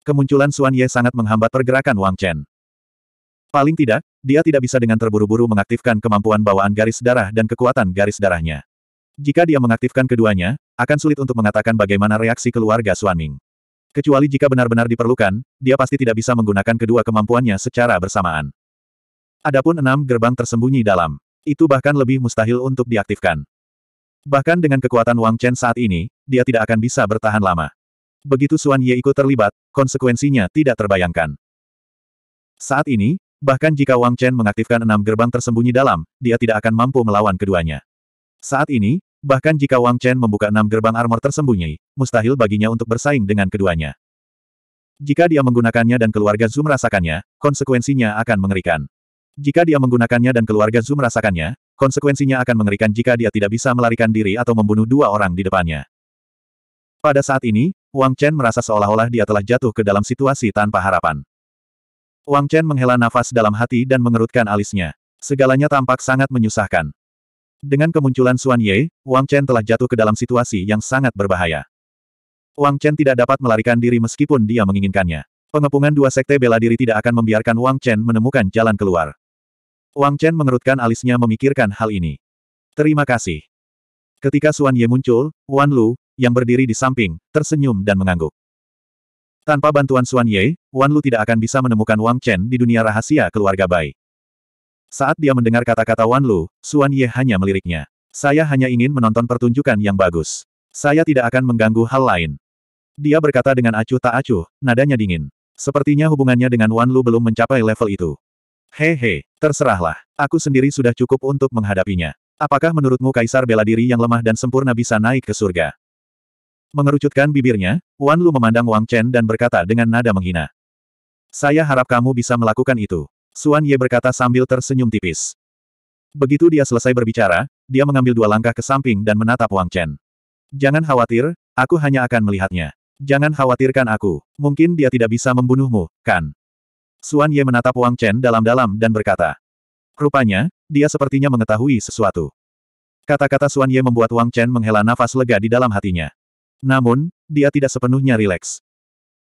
Kemunculan Suan Ye sangat menghambat pergerakan Wang Chen. Paling tidak, dia tidak bisa dengan terburu-buru mengaktifkan kemampuan bawaan garis darah dan kekuatan garis darahnya. Jika dia mengaktifkan keduanya, akan sulit untuk mengatakan bagaimana reaksi keluarga Xuan Ming. Kecuali jika benar-benar diperlukan, dia pasti tidak bisa menggunakan kedua kemampuannya secara bersamaan. Adapun enam gerbang tersembunyi dalam. Itu bahkan lebih mustahil untuk diaktifkan. Bahkan dengan kekuatan Wang Chen saat ini, dia tidak akan bisa bertahan lama. Begitu Suan Ye ikut terlibat, konsekuensinya tidak terbayangkan. Saat ini, bahkan jika Wang Chen mengaktifkan enam gerbang tersembunyi dalam, dia tidak akan mampu melawan keduanya. Saat ini, bahkan jika Wang Chen membuka enam gerbang armor tersembunyi, mustahil baginya untuk bersaing dengan keduanya. Jika dia menggunakannya dan keluarga Zhu merasakannya, konsekuensinya akan mengerikan. Jika dia menggunakannya dan keluarga Zhu merasakannya, konsekuensinya akan mengerikan jika dia tidak bisa melarikan diri atau membunuh dua orang di depannya. Pada saat ini, Wang Chen merasa seolah-olah dia telah jatuh ke dalam situasi tanpa harapan. Wang Chen menghela nafas dalam hati dan mengerutkan alisnya. Segalanya tampak sangat menyusahkan. Dengan kemunculan Xuan Ye, Wang Chen telah jatuh ke dalam situasi yang sangat berbahaya. Wang Chen tidak dapat melarikan diri meskipun dia menginginkannya. Pengepungan dua sekte bela diri tidak akan membiarkan Wang Chen menemukan jalan keluar. Wang Chen mengerutkan alisnya memikirkan hal ini. Terima kasih. Ketika Xuan Ye muncul, Wan Lu, yang berdiri di samping, tersenyum dan mengangguk. Tanpa bantuan Xuan Ye, Wan Lu tidak akan bisa menemukan Wang Chen di dunia rahasia keluarga Bai. Saat dia mendengar kata-kata Wan Lu, Xuan Ye hanya meliriknya. Saya hanya ingin menonton pertunjukan yang bagus. Saya tidak akan mengganggu hal lain. Dia berkata dengan acuh tak acuh, nadanya dingin. Sepertinya hubungannya dengan Wan Lu belum mencapai level itu. Hehe, terserahlah. Aku sendiri sudah cukup untuk menghadapinya. Apakah menurutmu kaisar bela diri yang lemah dan sempurna bisa naik ke surga? Mengerucutkan bibirnya, Wan Lu memandang Wang Chen dan berkata dengan nada menghina. Saya harap kamu bisa melakukan itu. Suan Ye berkata sambil tersenyum tipis. Begitu dia selesai berbicara, dia mengambil dua langkah ke samping dan menatap Wang Chen. Jangan khawatir, aku hanya akan melihatnya. Jangan khawatirkan aku, mungkin dia tidak bisa membunuhmu, kan? Suan Ye menatap Wang Chen dalam-dalam dan berkata. Rupanya, dia sepertinya mengetahui sesuatu. Kata-kata Suan Ye membuat Wang Chen menghela nafas lega di dalam hatinya. Namun, dia tidak sepenuhnya rileks.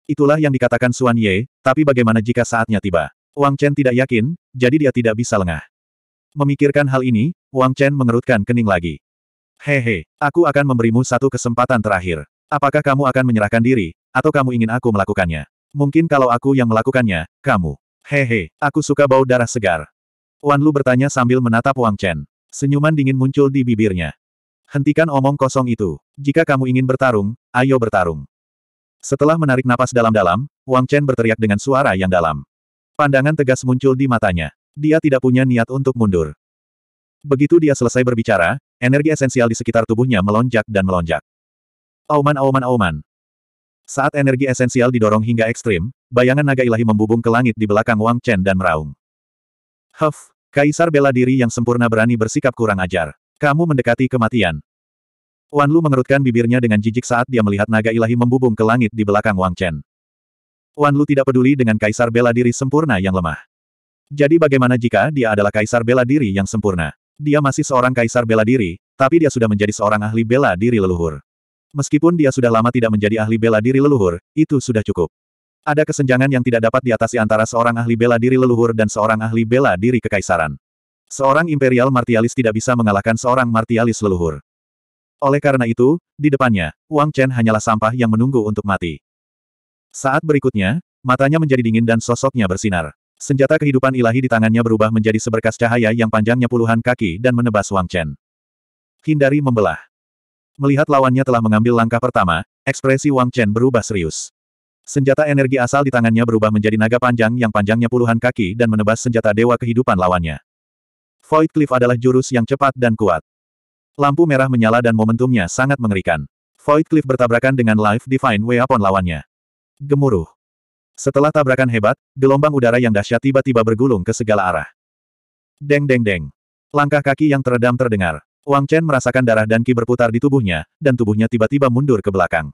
Itulah yang dikatakan Suan Ye, tapi bagaimana jika saatnya tiba? Wang Chen tidak yakin, jadi dia tidak bisa lengah. Memikirkan hal ini, Wang Chen mengerutkan kening lagi. Hehe, aku akan memberimu satu kesempatan terakhir. Apakah kamu akan menyerahkan diri, atau kamu ingin aku melakukannya? Mungkin kalau aku yang melakukannya, kamu. Hehe, aku suka bau darah segar. Wan Lu bertanya sambil menatap Wang Chen. Senyuman dingin muncul di bibirnya. Hentikan omong kosong itu. Jika kamu ingin bertarung, ayo bertarung. Setelah menarik napas dalam-dalam, Wang Chen berteriak dengan suara yang dalam. Pandangan tegas muncul di matanya. Dia tidak punya niat untuk mundur. Begitu dia selesai berbicara, energi esensial di sekitar tubuhnya melonjak dan melonjak. Auman auman auman. Saat energi esensial didorong hingga ekstrim, bayangan naga ilahi membubung ke langit di belakang Wang Chen dan meraung. Huff, Kaisar bela diri yang sempurna berani bersikap kurang ajar. Kamu mendekati kematian. Wan Lu mengerutkan bibirnya dengan jijik saat dia melihat naga ilahi membubung ke langit di belakang Wang Chen. Wan Lu tidak peduli dengan kaisar bela diri sempurna yang lemah. Jadi bagaimana jika dia adalah kaisar bela diri yang sempurna? Dia masih seorang kaisar bela diri, tapi dia sudah menjadi seorang ahli bela diri leluhur. Meskipun dia sudah lama tidak menjadi ahli bela diri leluhur, itu sudah cukup. Ada kesenjangan yang tidak dapat diatasi antara seorang ahli bela diri leluhur dan seorang ahli bela diri kekaisaran. Seorang imperial martialis tidak bisa mengalahkan seorang martialis leluhur. Oleh karena itu, di depannya, Wang Chen hanyalah sampah yang menunggu untuk mati. Saat berikutnya, matanya menjadi dingin dan sosoknya bersinar. Senjata kehidupan ilahi di tangannya berubah menjadi seberkas cahaya yang panjangnya puluhan kaki dan menebas Wang Chen. Hindari membelah. Melihat lawannya telah mengambil langkah pertama, ekspresi Wang Chen berubah serius. Senjata energi asal di tangannya berubah menjadi naga panjang yang panjangnya puluhan kaki dan menebas senjata dewa kehidupan lawannya. Void Cliff adalah jurus yang cepat dan kuat. Lampu merah menyala dan momentumnya sangat mengerikan. Void Cliff bertabrakan dengan Life Divine Weapon lawannya. Gemuruh. Setelah tabrakan hebat, gelombang udara yang dahsyat tiba-tiba bergulung ke segala arah. Deng deng deng. Langkah kaki yang teredam terdengar. Wang Chen merasakan darah dan ki berputar di tubuhnya, dan tubuhnya tiba-tiba mundur ke belakang.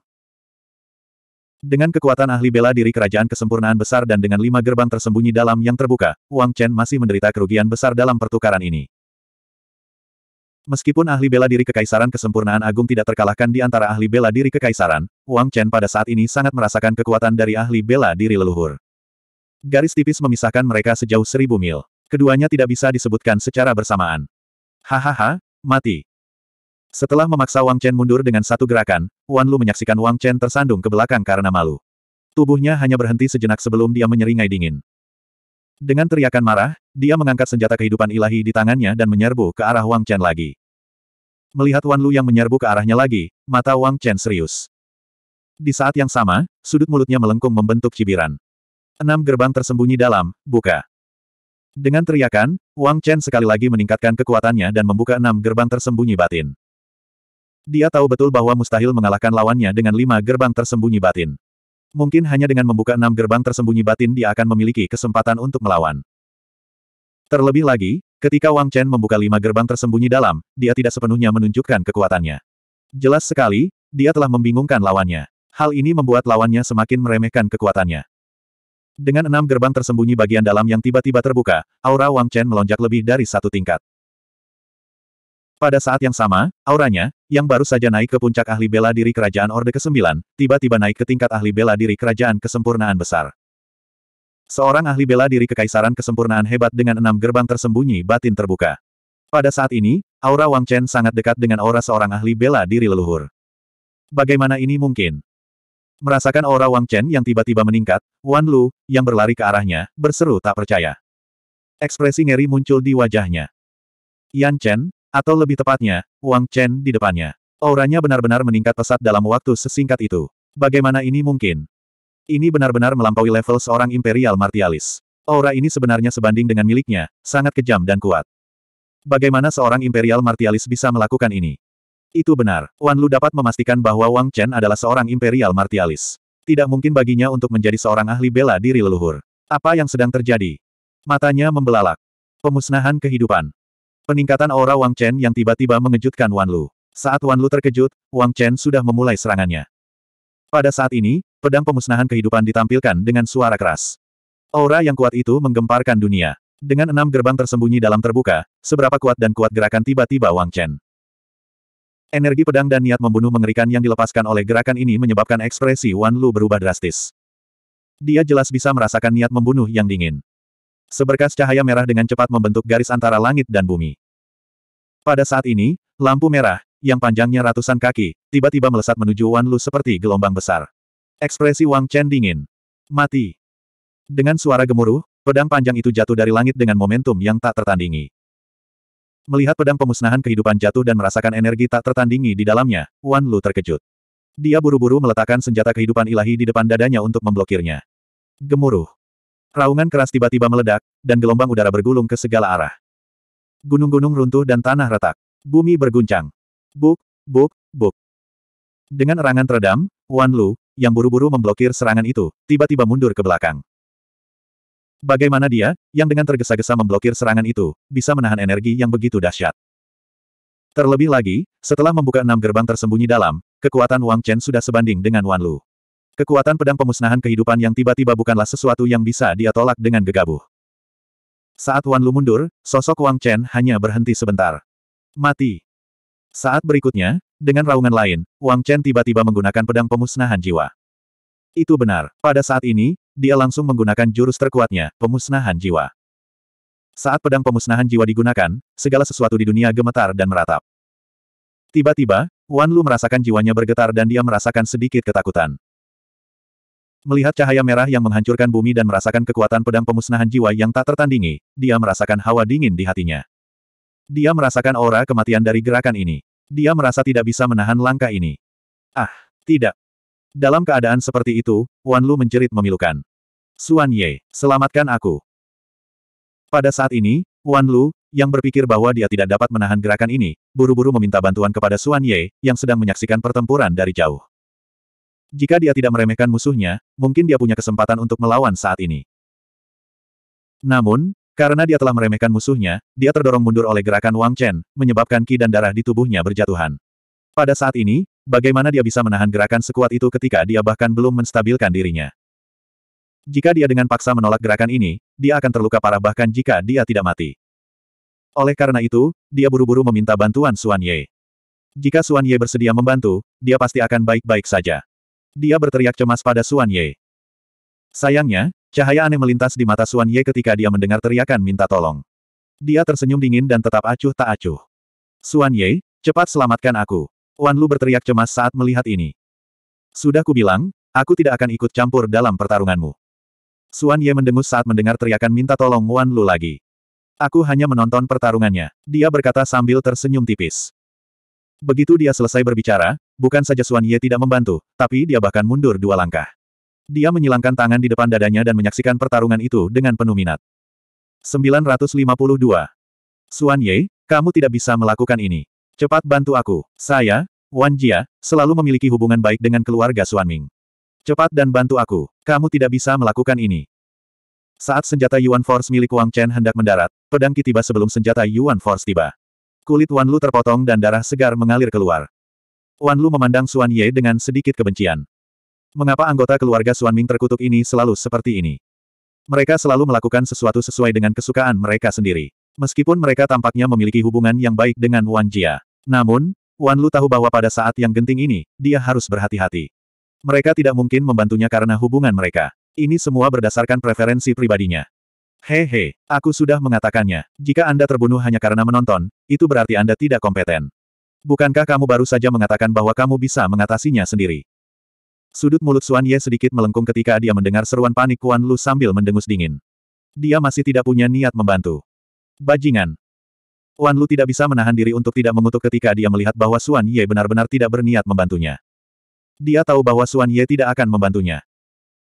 Dengan kekuatan ahli bela diri kerajaan kesempurnaan besar dan dengan lima gerbang tersembunyi dalam yang terbuka, Wang Chen masih menderita kerugian besar dalam pertukaran ini. Meskipun ahli bela diri kekaisaran kesempurnaan agung tidak terkalahkan di antara ahli bela diri kekaisaran, Wang Chen pada saat ini sangat merasakan kekuatan dari ahli bela diri leluhur. Garis tipis memisahkan mereka sejauh seribu mil. Keduanya tidak bisa disebutkan secara bersamaan. Hahaha, mati. Setelah memaksa Wang Chen mundur dengan satu gerakan, Wan Lu menyaksikan Wang Chen tersandung ke belakang karena malu. Tubuhnya hanya berhenti sejenak sebelum dia menyeringai dingin. Dengan teriakan marah, dia mengangkat senjata kehidupan ilahi di tangannya dan menyerbu ke arah Wang Chen lagi. Melihat Wan Lu yang menyerbu ke arahnya lagi, mata Wang Chen serius. Di saat yang sama, sudut mulutnya melengkung membentuk cibiran. Enam gerbang tersembunyi dalam, buka. Dengan teriakan, Wang Chen sekali lagi meningkatkan kekuatannya dan membuka enam gerbang tersembunyi batin. Dia tahu betul bahwa mustahil mengalahkan lawannya dengan lima gerbang tersembunyi batin. Mungkin hanya dengan membuka enam gerbang tersembunyi batin dia akan memiliki kesempatan untuk melawan. Terlebih lagi, ketika Wang Chen membuka lima gerbang tersembunyi dalam, dia tidak sepenuhnya menunjukkan kekuatannya. Jelas sekali, dia telah membingungkan lawannya. Hal ini membuat lawannya semakin meremehkan kekuatannya. Dengan enam gerbang tersembunyi bagian dalam yang tiba-tiba terbuka, aura Wang Chen melonjak lebih dari satu tingkat. Pada saat yang sama, auranya, yang baru saja naik ke puncak ahli bela diri kerajaan Orde ke-9, tiba-tiba naik ke tingkat ahli bela diri kerajaan kesempurnaan besar. Seorang ahli bela diri kekaisaran kesempurnaan hebat dengan enam gerbang tersembunyi batin terbuka. Pada saat ini, aura Wang Chen sangat dekat dengan aura seorang ahli bela diri leluhur. Bagaimana ini mungkin? Merasakan aura Wang Chen yang tiba-tiba meningkat, Wan Lu, yang berlari ke arahnya, berseru tak percaya. Ekspresi ngeri muncul di wajahnya. Yan Chen, atau lebih tepatnya, Wang Chen di depannya. Auranya benar-benar meningkat pesat dalam waktu sesingkat itu. Bagaimana ini mungkin? Ini benar-benar melampaui level seorang imperial martialis. Aura ini sebenarnya sebanding dengan miliknya, sangat kejam dan kuat. Bagaimana seorang imperial martialis bisa melakukan ini? Itu benar, Wan Lu dapat memastikan bahwa Wang Chen adalah seorang imperial martialis. Tidak mungkin baginya untuk menjadi seorang ahli bela diri leluhur. Apa yang sedang terjadi? Matanya membelalak. Pemusnahan kehidupan. Peningkatan aura Wang Chen yang tiba-tiba mengejutkan Wan Lu. Saat Wan Lu terkejut, Wang Chen sudah memulai serangannya. Pada saat ini, pedang pemusnahan kehidupan ditampilkan dengan suara keras. Aura yang kuat itu menggemparkan dunia. Dengan enam gerbang tersembunyi dalam terbuka, seberapa kuat dan kuat gerakan tiba-tiba Wang Chen. Energi pedang dan niat membunuh mengerikan yang dilepaskan oleh gerakan ini menyebabkan ekspresi Wan Lu berubah drastis. Dia jelas bisa merasakan niat membunuh yang dingin. Seberkas cahaya merah dengan cepat membentuk garis antara langit dan bumi. Pada saat ini, lampu merah, yang panjangnya ratusan kaki, tiba-tiba melesat menuju Wan Lu seperti gelombang besar. Ekspresi Wang Chen dingin. Mati. Dengan suara gemuruh, pedang panjang itu jatuh dari langit dengan momentum yang tak tertandingi. Melihat pedang pemusnahan kehidupan jatuh dan merasakan energi tak tertandingi di dalamnya, Wan Lu terkejut. Dia buru-buru meletakkan senjata kehidupan ilahi di depan dadanya untuk memblokirnya. Gemuruh. Raungan keras tiba-tiba meledak, dan gelombang udara bergulung ke segala arah. Gunung-gunung runtuh dan tanah retak. Bumi berguncang. Buk, buk, buk. Dengan erangan teredam, Wan Lu, yang buru-buru memblokir serangan itu, tiba-tiba mundur ke belakang. Bagaimana dia, yang dengan tergesa-gesa memblokir serangan itu, bisa menahan energi yang begitu dahsyat. Terlebih lagi, setelah membuka enam gerbang tersembunyi dalam, kekuatan Wang Chen sudah sebanding dengan Wan Lu. Kekuatan pedang pemusnahan kehidupan yang tiba-tiba bukanlah sesuatu yang bisa dia tolak dengan gegabah. Saat Wan Lu mundur, sosok Wang Chen hanya berhenti sebentar. Mati. Saat berikutnya, dengan raungan lain, Wang Chen tiba-tiba menggunakan pedang pemusnahan jiwa. Itu benar, pada saat ini, dia langsung menggunakan jurus terkuatnya, pemusnahan jiwa. Saat pedang pemusnahan jiwa digunakan, segala sesuatu di dunia gemetar dan meratap. Tiba-tiba, Wan Lu merasakan jiwanya bergetar dan dia merasakan sedikit ketakutan. Melihat cahaya merah yang menghancurkan bumi dan merasakan kekuatan pedang pemusnahan jiwa yang tak tertandingi, dia merasakan hawa dingin di hatinya. Dia merasakan aura kematian dari gerakan ini. Dia merasa tidak bisa menahan langkah ini. Ah, tidak. Dalam keadaan seperti itu, Wan Lu menjerit memilukan. Suan Ye, selamatkan aku. Pada saat ini, Wan Lu, yang berpikir bahwa dia tidak dapat menahan gerakan ini, buru-buru meminta bantuan kepada Suan Ye, yang sedang menyaksikan pertempuran dari jauh. Jika dia tidak meremehkan musuhnya, mungkin dia punya kesempatan untuk melawan saat ini. Namun, karena dia telah meremehkan musuhnya, dia terdorong mundur oleh gerakan Wang Chen, menyebabkan ki dan darah di tubuhnya berjatuhan. Pada saat ini, bagaimana dia bisa menahan gerakan sekuat itu ketika dia bahkan belum menstabilkan dirinya? Jika dia dengan paksa menolak gerakan ini, dia akan terluka parah bahkan jika dia tidak mati. Oleh karena itu, dia buru-buru meminta bantuan Suan Ye. Jika Suan Ye bersedia membantu, dia pasti akan baik-baik saja. Dia berteriak cemas pada Suan Ye. Sayangnya, cahaya aneh melintas di mata Suan Ye ketika dia mendengar teriakan minta tolong. Dia tersenyum dingin dan tetap acuh tak acuh. Suan Ye, cepat selamatkan aku. Wan Lu berteriak cemas saat melihat ini. Sudah kubilang, aku tidak akan ikut campur dalam pertarunganmu. Suan Ye mendengus saat mendengar teriakan minta tolong Wan Lu lagi. Aku hanya menonton pertarungannya, dia berkata sambil tersenyum tipis. Begitu dia selesai berbicara, bukan saja Suan Ye tidak membantu, tapi dia bahkan mundur dua langkah. Dia menyilangkan tangan di depan dadanya dan menyaksikan pertarungan itu dengan penuh minat. 952. Suan Ye, kamu tidak bisa melakukan ini. Cepat bantu aku. Saya, Wan Jia, selalu memiliki hubungan baik dengan keluarga Suan Ming. Cepat dan bantu aku. Kamu tidak bisa melakukan ini. Saat senjata Yuan Force milik Wang Chen hendak mendarat, pedang Ki tiba sebelum senjata Yuan Force tiba. Kulit Wan Lu terpotong dan darah segar mengalir keluar. Wan Lu memandang Suan Ye dengan sedikit kebencian. Mengapa anggota keluarga Suan Ming terkutuk ini selalu seperti ini? Mereka selalu melakukan sesuatu sesuai dengan kesukaan mereka sendiri. Meskipun mereka tampaknya memiliki hubungan yang baik dengan Wan Jia. Namun, Wan Lu tahu bahwa pada saat yang genting ini, dia harus berhati-hati. Mereka tidak mungkin membantunya karena hubungan mereka. Ini semua berdasarkan preferensi pribadinya. Hehe, aku sudah mengatakannya. Jika Anda terbunuh hanya karena menonton, itu berarti Anda tidak kompeten. Bukankah kamu baru saja mengatakan bahwa kamu bisa mengatasinya sendiri? Sudut mulut Suan Ye sedikit melengkung ketika dia mendengar seruan panik Kuan Lu sambil mendengus dingin. Dia masih tidak punya niat membantu. Bajingan. Kuan Lu tidak bisa menahan diri untuk tidak mengutuk ketika dia melihat bahwa Suan Ye benar-benar tidak berniat membantunya. Dia tahu bahwa Suan Ye tidak akan membantunya.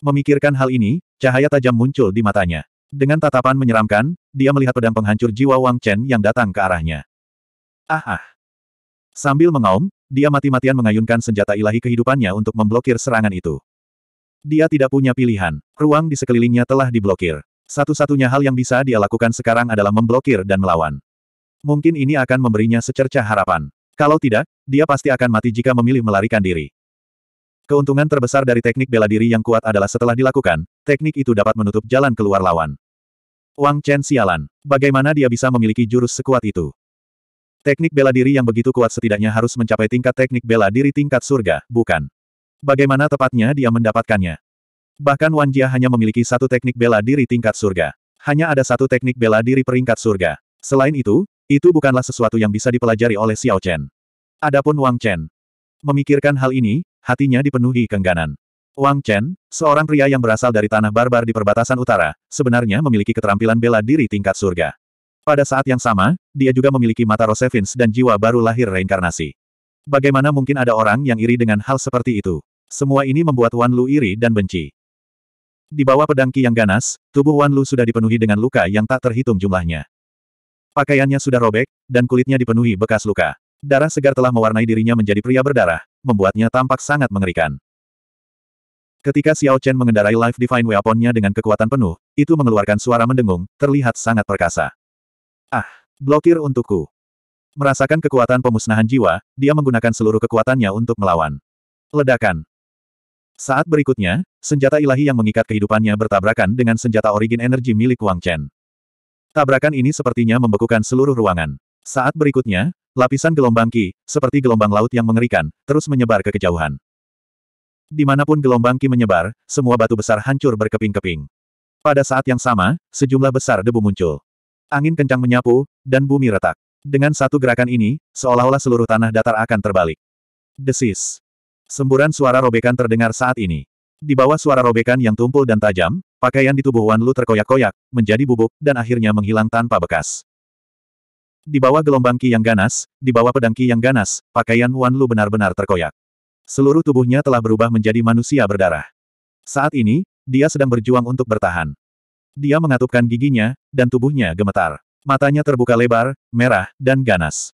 Memikirkan hal ini, cahaya tajam muncul di matanya. Dengan tatapan menyeramkan, dia melihat pedang penghancur jiwa Wang Chen yang datang ke arahnya. Ah ah. Sambil mengaum, dia mati-matian mengayunkan senjata ilahi kehidupannya untuk memblokir serangan itu. Dia tidak punya pilihan. Ruang di sekelilingnya telah diblokir. Satu-satunya hal yang bisa dia lakukan sekarang adalah memblokir dan melawan. Mungkin ini akan memberinya secerca harapan. Kalau tidak, dia pasti akan mati jika memilih melarikan diri. Keuntungan terbesar dari teknik bela diri yang kuat adalah setelah dilakukan, teknik itu dapat menutup jalan keluar lawan. Wang Chen sialan. Bagaimana dia bisa memiliki jurus sekuat itu? Teknik bela diri yang begitu kuat setidaknya harus mencapai tingkat teknik bela diri tingkat surga, bukan? Bagaimana tepatnya dia mendapatkannya? Bahkan Wan Jia hanya memiliki satu teknik bela diri tingkat surga. Hanya ada satu teknik bela diri peringkat surga. Selain itu, itu bukanlah sesuatu yang bisa dipelajari oleh Xiao Chen. Adapun Wang Chen. Memikirkan hal ini, Hatinya dipenuhi kengganan. Wang Chen, seorang pria yang berasal dari tanah barbar di perbatasan utara, sebenarnya memiliki keterampilan bela diri tingkat surga. Pada saat yang sama, dia juga memiliki mata Rosevins dan jiwa baru lahir reinkarnasi. Bagaimana mungkin ada orang yang iri dengan hal seperti itu? Semua ini membuat Wan Lu iri dan benci. Di bawah pedang Ki yang ganas, tubuh Wan Lu sudah dipenuhi dengan luka yang tak terhitung jumlahnya. Pakaiannya sudah robek, dan kulitnya dipenuhi bekas luka. Darah segar telah mewarnai dirinya menjadi pria berdarah, membuatnya tampak sangat mengerikan. Ketika Xiao Chen mengendarai Life Divine Weapon-nya dengan kekuatan penuh, itu mengeluarkan suara mendengung, terlihat sangat perkasa. Ah, blokir untukku. Merasakan kekuatan pemusnahan jiwa, dia menggunakan seluruh kekuatannya untuk melawan. Ledakan. Saat berikutnya, senjata ilahi yang mengikat kehidupannya bertabrakan dengan senjata origin energi milik Wang Chen. Tabrakan ini sepertinya membekukan seluruh ruangan. Saat berikutnya, Lapisan gelombang Ki, seperti gelombang laut yang mengerikan, terus menyebar ke kejauhan. Dimanapun gelombang Ki menyebar, semua batu besar hancur berkeping-keping. Pada saat yang sama, sejumlah besar debu muncul. Angin kencang menyapu, dan bumi retak. Dengan satu gerakan ini, seolah-olah seluruh tanah datar akan terbalik. Desis. Semburan suara robekan terdengar saat ini. Di bawah suara robekan yang tumpul dan tajam, pakaian di tubuh Wan Lu terkoyak-koyak, menjadi bubuk, dan akhirnya menghilang tanpa bekas. Di bawah gelombang Ki yang ganas, di bawah pedang Ki yang ganas, pakaian Wan Lu benar-benar terkoyak. Seluruh tubuhnya telah berubah menjadi manusia berdarah. Saat ini, dia sedang berjuang untuk bertahan. Dia mengatupkan giginya, dan tubuhnya gemetar. Matanya terbuka lebar, merah, dan ganas.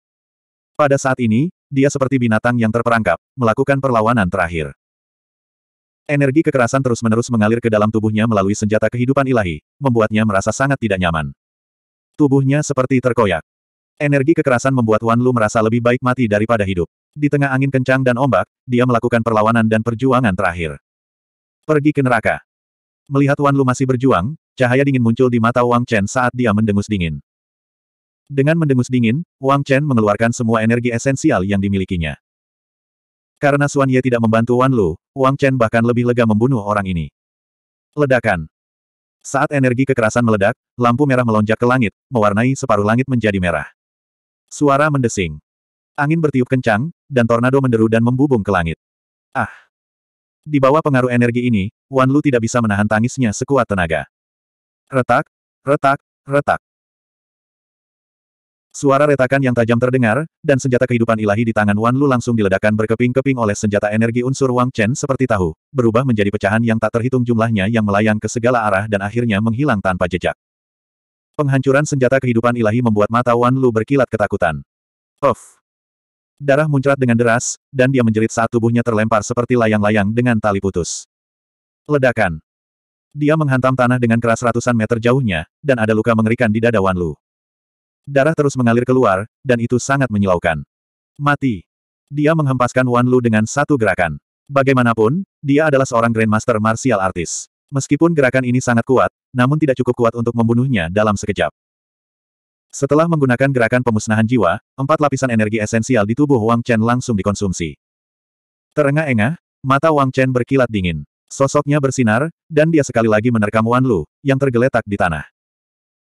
Pada saat ini, dia seperti binatang yang terperangkap, melakukan perlawanan terakhir. Energi kekerasan terus-menerus mengalir ke dalam tubuhnya melalui senjata kehidupan ilahi, membuatnya merasa sangat tidak nyaman. Tubuhnya seperti terkoyak. Energi kekerasan membuat Wan Lu merasa lebih baik mati daripada hidup. Di tengah angin kencang dan ombak, dia melakukan perlawanan dan perjuangan terakhir. Pergi ke neraka. Melihat Wan Lu masih berjuang, cahaya dingin muncul di mata Wang Chen saat dia mendengus dingin. Dengan mendengus dingin, Wang Chen mengeluarkan semua energi esensial yang dimilikinya. Karena Suan Ye tidak membantu Wan Lu, Wang Chen bahkan lebih lega membunuh orang ini. Ledakan. Saat energi kekerasan meledak, lampu merah melonjak ke langit, mewarnai separuh langit menjadi merah. Suara mendesing. Angin bertiup kencang, dan tornado menderu dan membubung ke langit. Ah! Di bawah pengaruh energi ini, Wan Lu tidak bisa menahan tangisnya sekuat tenaga. Retak, retak, retak. Suara retakan yang tajam terdengar, dan senjata kehidupan ilahi di tangan Wan Lu langsung diledakkan berkeping-keping oleh senjata energi unsur Wang Chen seperti tahu, berubah menjadi pecahan yang tak terhitung jumlahnya yang melayang ke segala arah dan akhirnya menghilang tanpa jejak. Penghancuran senjata kehidupan ilahi membuat mata Wan Lu berkilat ketakutan. Of! Darah muncrat dengan deras, dan dia menjerit saat tubuhnya terlempar seperti layang-layang dengan tali putus. Ledakan. Dia menghantam tanah dengan keras ratusan meter jauhnya, dan ada luka mengerikan di dada Wan Lu. Darah terus mengalir keluar, dan itu sangat menyilaukan. Mati. Dia menghempaskan Wan Lu dengan satu gerakan. Bagaimanapun, dia adalah seorang Grandmaster Martial Artist. Meskipun gerakan ini sangat kuat, namun tidak cukup kuat untuk membunuhnya dalam sekejap. Setelah menggunakan gerakan pemusnahan jiwa, empat lapisan energi esensial di tubuh Wang Chen langsung dikonsumsi. Terengah-engah, mata Wang Chen berkilat dingin. Sosoknya bersinar, dan dia sekali lagi menerkam Wan Lu, yang tergeletak di tanah.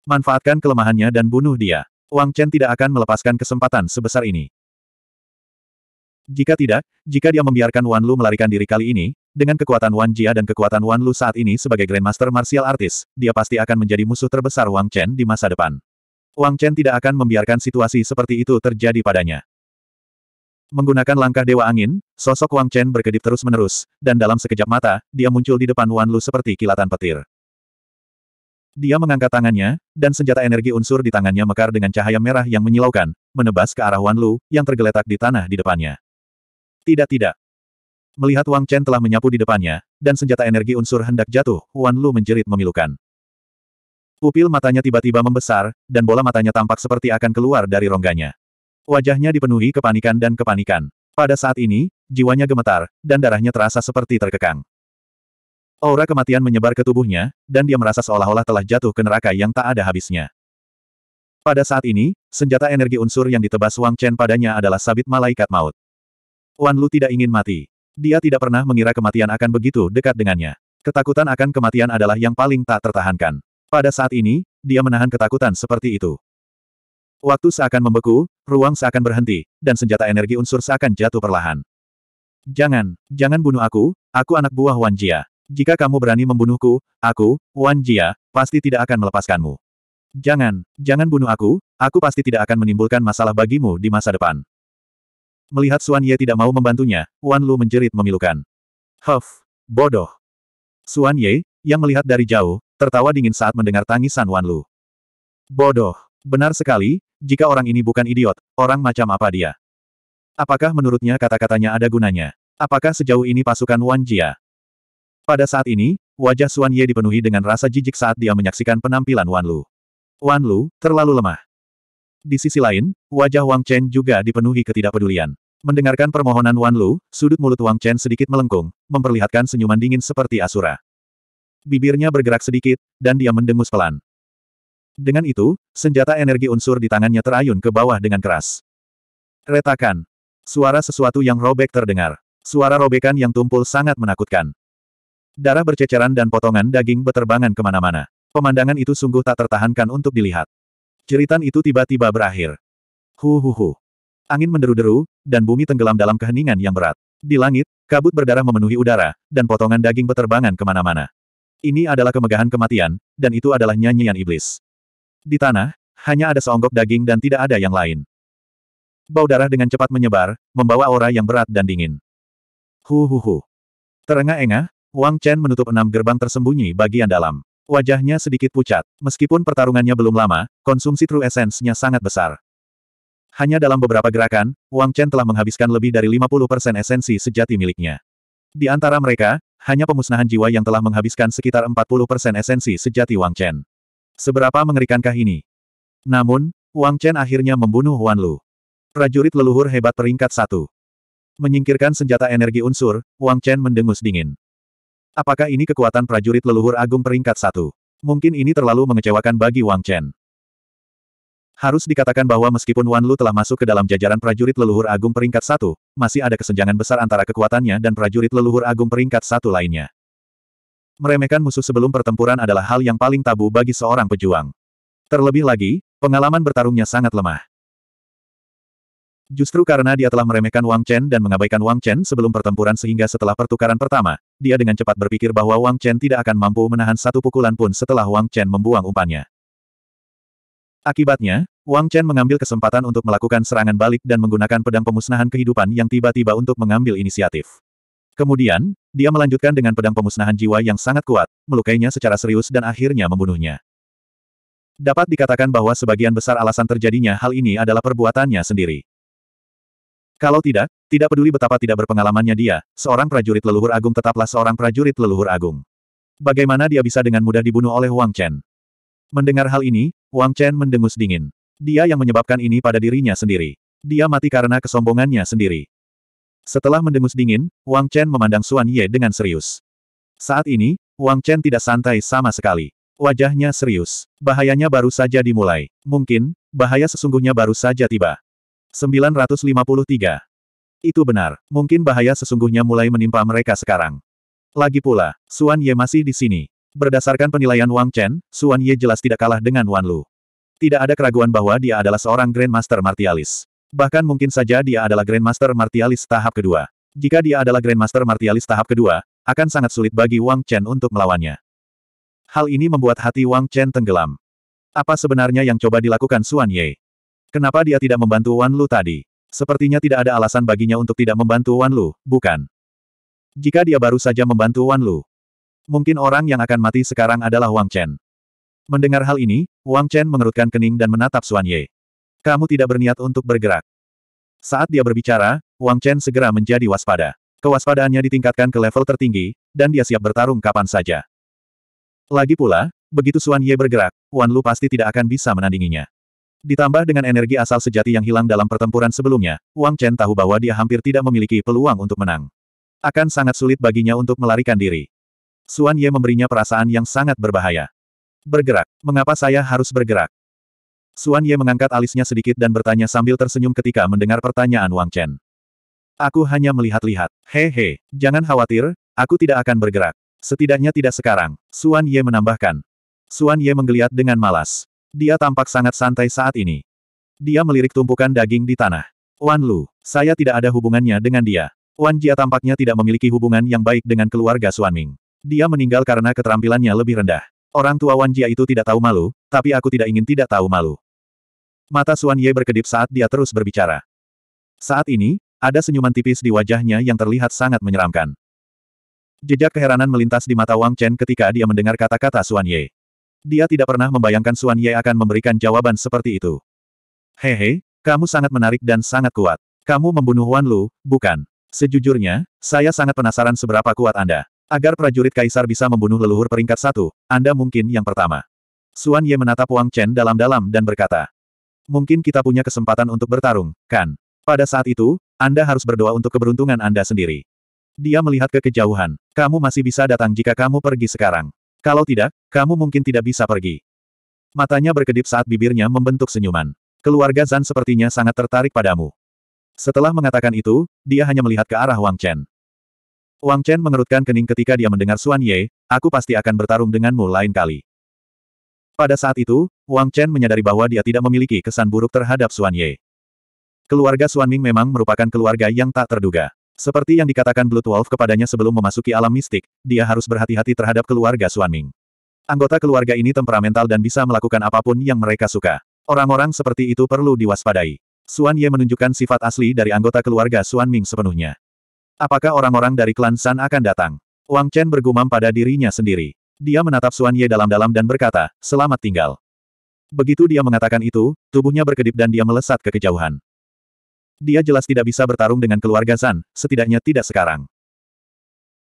Manfaatkan kelemahannya dan bunuh dia. Wang Chen tidak akan melepaskan kesempatan sebesar ini. Jika tidak, jika dia membiarkan Wan Lu melarikan diri kali ini, dengan kekuatan Wan Jia dan kekuatan Wan Lu saat ini sebagai Grandmaster Martial Artist, dia pasti akan menjadi musuh terbesar Wang Chen di masa depan. Wang Chen tidak akan membiarkan situasi seperti itu terjadi padanya. Menggunakan langkah Dewa Angin, sosok Wang Chen berkedip terus-menerus, dan dalam sekejap mata, dia muncul di depan Wan Lu seperti kilatan petir. Dia mengangkat tangannya, dan senjata energi unsur di tangannya mekar dengan cahaya merah yang menyilaukan, menebas ke arah Wan Lu, yang tergeletak di tanah di depannya. Tidak-tidak, Melihat Wang Chen telah menyapu di depannya, dan senjata energi unsur hendak jatuh, Wan Lu menjerit memilukan. Pupil matanya tiba-tiba membesar, dan bola matanya tampak seperti akan keluar dari rongganya. Wajahnya dipenuhi kepanikan dan kepanikan. Pada saat ini, jiwanya gemetar, dan darahnya terasa seperti terkekang. Aura kematian menyebar ke tubuhnya, dan dia merasa seolah-olah telah jatuh ke neraka yang tak ada habisnya. Pada saat ini, senjata energi unsur yang ditebas Wang Chen padanya adalah sabit malaikat maut. Wan Lu tidak ingin mati. Dia tidak pernah mengira kematian akan begitu dekat dengannya. Ketakutan akan kematian adalah yang paling tak tertahankan. Pada saat ini, dia menahan ketakutan seperti itu. Waktu seakan membeku, ruang seakan berhenti, dan senjata energi unsur seakan jatuh perlahan. Jangan, jangan bunuh aku, aku anak buah Wan Jia. Jika kamu berani membunuhku, aku, Wan Jia, pasti tidak akan melepaskanmu. Jangan, jangan bunuh aku, aku pasti tidak akan menimbulkan masalah bagimu di masa depan. Melihat Suan Ye tidak mau membantunya, Wan Lu menjerit memilukan. Huff! Bodoh! Suan Ye, yang melihat dari jauh, tertawa dingin saat mendengar tangisan Wan Lu. Bodoh! Benar sekali, jika orang ini bukan idiot, orang macam apa dia? Apakah menurutnya kata-katanya ada gunanya? Apakah sejauh ini pasukan Wan Jia? Pada saat ini, wajah Suan Ye dipenuhi dengan rasa jijik saat dia menyaksikan penampilan Wan Lu. Wan Lu, terlalu lemah. Di sisi lain, wajah Wang Chen juga dipenuhi ketidakpedulian. Mendengarkan permohonan Wan Lu, sudut mulut Wang Chen sedikit melengkung, memperlihatkan senyuman dingin seperti asura. Bibirnya bergerak sedikit, dan dia mendengus pelan. Dengan itu, senjata energi unsur di tangannya terayun ke bawah dengan keras. Retakan. Suara sesuatu yang robek terdengar. Suara robekan yang tumpul sangat menakutkan. Darah berceceran dan potongan daging beterbangan kemana-mana. Pemandangan itu sungguh tak tertahankan untuk dilihat. Jeritan itu tiba-tiba berakhir. Hu hu hu. Angin menderu-deru, dan bumi tenggelam dalam keheningan yang berat. Di langit, kabut berdarah memenuhi udara, dan potongan daging beterbangan kemana-mana. Ini adalah kemegahan kematian, dan itu adalah nyanyian iblis. Di tanah, hanya ada seonggok daging dan tidak ada yang lain. Bau darah dengan cepat menyebar, membawa aura yang berat dan dingin. Hu hu hu. Terengah-engah, Wang Chen menutup enam gerbang tersembunyi bagian dalam. Wajahnya sedikit pucat. Meskipun pertarungannya belum lama, konsumsi true essence-nya sangat besar. Hanya dalam beberapa gerakan, Wang Chen telah menghabiskan lebih dari 50% esensi sejati miliknya. Di antara mereka, hanya pemusnahan jiwa yang telah menghabiskan sekitar 40% esensi sejati Wang Chen. Seberapa mengerikankah ini? Namun, Wang Chen akhirnya membunuh Huan Lu. Prajurit leluhur hebat peringkat satu. Menyingkirkan senjata energi unsur, Wang Chen mendengus dingin. Apakah ini kekuatan prajurit leluhur agung peringkat satu? Mungkin ini terlalu mengecewakan bagi Wang Chen. Harus dikatakan bahwa meskipun Wan Lu telah masuk ke dalam jajaran prajurit leluhur agung peringkat satu, masih ada kesenjangan besar antara kekuatannya dan prajurit leluhur agung peringkat satu lainnya. Meremehkan musuh sebelum pertempuran adalah hal yang paling tabu bagi seorang pejuang. Terlebih lagi, pengalaman bertarungnya sangat lemah. Justru karena dia telah meremehkan Wang Chen dan mengabaikan Wang Chen sebelum pertempuran sehingga setelah pertukaran pertama, dia dengan cepat berpikir bahwa Wang Chen tidak akan mampu menahan satu pukulan pun setelah Wang Chen membuang umpannya. Akibatnya, Wang Chen mengambil kesempatan untuk melakukan serangan balik dan menggunakan pedang pemusnahan kehidupan yang tiba-tiba untuk mengambil inisiatif. Kemudian, dia melanjutkan dengan pedang pemusnahan jiwa yang sangat kuat, melukainya secara serius dan akhirnya membunuhnya. Dapat dikatakan bahwa sebagian besar alasan terjadinya hal ini adalah perbuatannya sendiri. Kalau tidak, tidak peduli betapa tidak berpengalamannya dia, seorang prajurit leluhur agung tetaplah seorang prajurit leluhur agung. Bagaimana dia bisa dengan mudah dibunuh oleh Wang Chen? Mendengar hal ini, Wang Chen mendengus dingin. Dia yang menyebabkan ini pada dirinya sendiri. Dia mati karena kesombongannya sendiri. Setelah mendengus dingin, Wang Chen memandang Xuan Ye dengan serius. Saat ini, Wang Chen tidak santai sama sekali. Wajahnya serius. Bahayanya baru saja dimulai. Mungkin, bahaya sesungguhnya baru saja tiba. 953. Itu benar, mungkin bahaya sesungguhnya mulai menimpa mereka sekarang. Lagi pula, Suan Ye masih di sini. Berdasarkan penilaian Wang Chen, Suan Ye jelas tidak kalah dengan Wan Lu. Tidak ada keraguan bahwa dia adalah seorang Grandmaster Martialis. Bahkan mungkin saja dia adalah Grandmaster Martialis tahap kedua. Jika dia adalah Grandmaster Martialis tahap kedua, akan sangat sulit bagi Wang Chen untuk melawannya. Hal ini membuat hati Wang Chen tenggelam. Apa sebenarnya yang coba dilakukan Suan Ye? Kenapa dia tidak membantu Wan Lu tadi? Sepertinya tidak ada alasan baginya untuk tidak membantu Wan Lu, bukan? Jika dia baru saja membantu Wan Lu, mungkin orang yang akan mati sekarang adalah Wang Chen. Mendengar hal ini, Wang Chen mengerutkan kening dan menatap Suan Ye. Kamu tidak berniat untuk bergerak. Saat dia berbicara, Wang Chen segera menjadi waspada. Kewaspadaannya ditingkatkan ke level tertinggi, dan dia siap bertarung kapan saja. Lagi pula, begitu Suan Ye bergerak, Wan Lu pasti tidak akan bisa menandinginya. Ditambah dengan energi asal sejati yang hilang dalam pertempuran sebelumnya, Wang Chen tahu bahwa dia hampir tidak memiliki peluang untuk menang. Akan sangat sulit baginya untuk melarikan diri. Suan Ye memberinya perasaan yang sangat berbahaya. Bergerak. Mengapa saya harus bergerak? Suan Ye mengangkat alisnya sedikit dan bertanya sambil tersenyum ketika mendengar pertanyaan Wang Chen. Aku hanya melihat-lihat. Hehe, jangan khawatir, aku tidak akan bergerak. Setidaknya tidak sekarang, Suan Ye menambahkan. Suan Ye menggeliat dengan malas. Dia tampak sangat santai saat ini. Dia melirik tumpukan daging di tanah. Wan Lu, saya tidak ada hubungannya dengan dia. Wan Jia tampaknya tidak memiliki hubungan yang baik dengan keluarga Suan Ming. Dia meninggal karena keterampilannya lebih rendah. Orang tua Wan Jia itu tidak tahu malu, tapi aku tidak ingin tidak tahu malu. Mata Suan Ye berkedip saat dia terus berbicara. Saat ini, ada senyuman tipis di wajahnya yang terlihat sangat menyeramkan. Jejak keheranan melintas di mata Wang Chen ketika dia mendengar kata-kata Suan Ye. Dia tidak pernah membayangkan Suan Ye akan memberikan jawaban seperti itu. Hehe, kamu sangat menarik dan sangat kuat. Kamu membunuh Wan Lu, bukan? Sejujurnya, saya sangat penasaran seberapa kuat Anda. Agar prajurit kaisar bisa membunuh leluhur peringkat satu, Anda mungkin yang pertama. Suan Ye menatap Wang Chen dalam-dalam dan berkata, Mungkin kita punya kesempatan untuk bertarung, kan? Pada saat itu, Anda harus berdoa untuk keberuntungan Anda sendiri. Dia melihat ke kejauhan. Kamu masih bisa datang jika kamu pergi sekarang. Kalau tidak, kamu mungkin tidak bisa pergi. Matanya berkedip saat bibirnya membentuk senyuman. Keluarga Zan sepertinya sangat tertarik padamu. Setelah mengatakan itu, dia hanya melihat ke arah Wang Chen. Wang Chen mengerutkan kening ketika dia mendengar Suan Ye, aku pasti akan bertarung denganmu lain kali. Pada saat itu, Wang Chen menyadari bahwa dia tidak memiliki kesan buruk terhadap Suan Ye. Keluarga Suan Ming memang merupakan keluarga yang tak terduga. Seperti yang dikatakan Blood Wolf kepadanya sebelum memasuki alam mistik, dia harus berhati-hati terhadap keluarga Suan Ming. Anggota keluarga ini temperamental dan bisa melakukan apapun yang mereka suka. Orang-orang seperti itu perlu diwaspadai. Suan Ye menunjukkan sifat asli dari anggota keluarga Suan Ming sepenuhnya. Apakah orang-orang dari klan San akan datang? Wang Chen bergumam pada dirinya sendiri. Dia menatap Suan Ye dalam-dalam dan berkata, selamat tinggal. Begitu dia mengatakan itu, tubuhnya berkedip dan dia melesat ke kejauhan. Dia jelas tidak bisa bertarung dengan keluarga Zan, setidaknya tidak sekarang.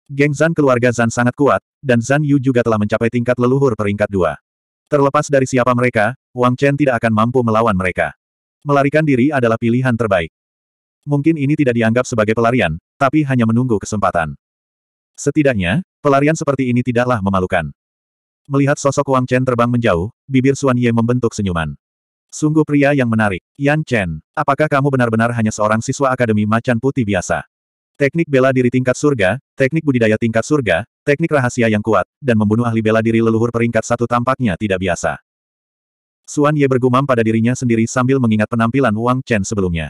Geng Zan keluarga Zan sangat kuat, dan Zan Yu juga telah mencapai tingkat leluhur peringkat dua. Terlepas dari siapa mereka, Wang Chen tidak akan mampu melawan mereka. Melarikan diri adalah pilihan terbaik. Mungkin ini tidak dianggap sebagai pelarian, tapi hanya menunggu kesempatan. Setidaknya, pelarian seperti ini tidaklah memalukan. Melihat sosok Wang Chen terbang menjauh, bibir Suan Ye membentuk senyuman. Sungguh pria yang menarik. Yan Chen, apakah kamu benar-benar hanya seorang siswa Akademi Macan Putih biasa? Teknik bela diri tingkat surga, teknik budidaya tingkat surga, teknik rahasia yang kuat, dan membunuh ahli bela diri leluhur peringkat satu tampaknya tidak biasa. Suan Ye bergumam pada dirinya sendiri sambil mengingat penampilan Wang Chen sebelumnya.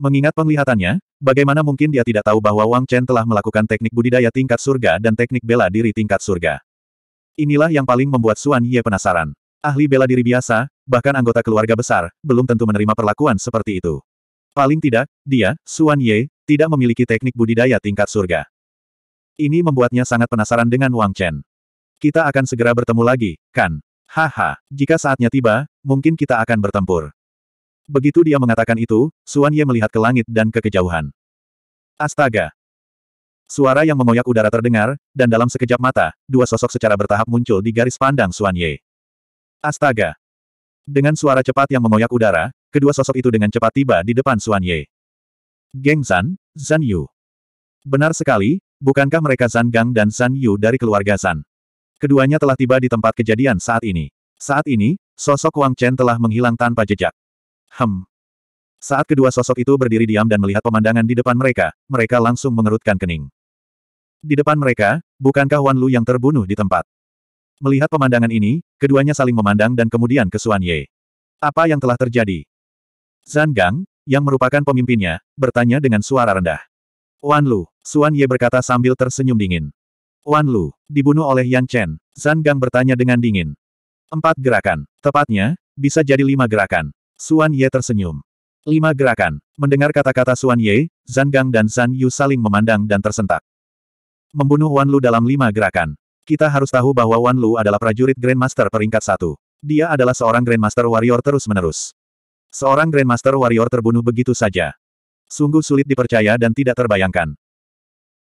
Mengingat penglihatannya, bagaimana mungkin dia tidak tahu bahwa Wang Chen telah melakukan teknik budidaya tingkat surga dan teknik bela diri tingkat surga. Inilah yang paling membuat Suan Ye penasaran. Ahli bela diri biasa, bahkan anggota keluarga besar, belum tentu menerima perlakuan seperti itu. Paling tidak, dia, Suan Ye, tidak memiliki teknik budidaya tingkat surga. Ini membuatnya sangat penasaran dengan Wang Chen. Kita akan segera bertemu lagi, kan? Haha, jika saatnya tiba, mungkin kita akan bertempur. Begitu dia mengatakan itu, Suan Ye melihat ke langit dan ke kejauhan. Astaga! Suara yang mengoyak udara terdengar, dan dalam sekejap mata, dua sosok secara bertahap muncul di garis pandang Suan Ye. Astaga! Dengan suara cepat yang mengoyak udara, kedua sosok itu dengan cepat tiba di depan Xuan Ye. Geng Zan, Zan Yu. Benar sekali, bukankah mereka Zan Gang dan Zan Yu dari keluarga Zan? Keduanya telah tiba di tempat kejadian saat ini. Saat ini, sosok Wang Chen telah menghilang tanpa jejak. Hem. Saat kedua sosok itu berdiri diam dan melihat pemandangan di depan mereka, mereka langsung mengerutkan kening. Di depan mereka, bukankah Wan Lu yang terbunuh di tempat? Melihat pemandangan ini, keduanya saling memandang dan kemudian ke Suan Ye. Apa yang telah terjadi? Zhang Gang, yang merupakan pemimpinnya, bertanya dengan suara rendah. Wan Lu, Suan Ye berkata sambil tersenyum dingin. Wan Lu, dibunuh oleh Yan Chen, Zhang Gang bertanya dengan dingin. Empat gerakan, tepatnya, bisa jadi lima gerakan. Suan Ye tersenyum. Lima gerakan, mendengar kata-kata Suan Ye, Zhang Gang dan Zhang Yu saling memandang dan tersentak. Membunuh Wan Lu dalam lima gerakan, kita harus tahu bahwa Wan Lu adalah prajurit Grandmaster peringkat satu. Dia adalah seorang Grandmaster Warrior terus-menerus. Seorang Grandmaster Warrior terbunuh begitu saja. Sungguh sulit dipercaya dan tidak terbayangkan.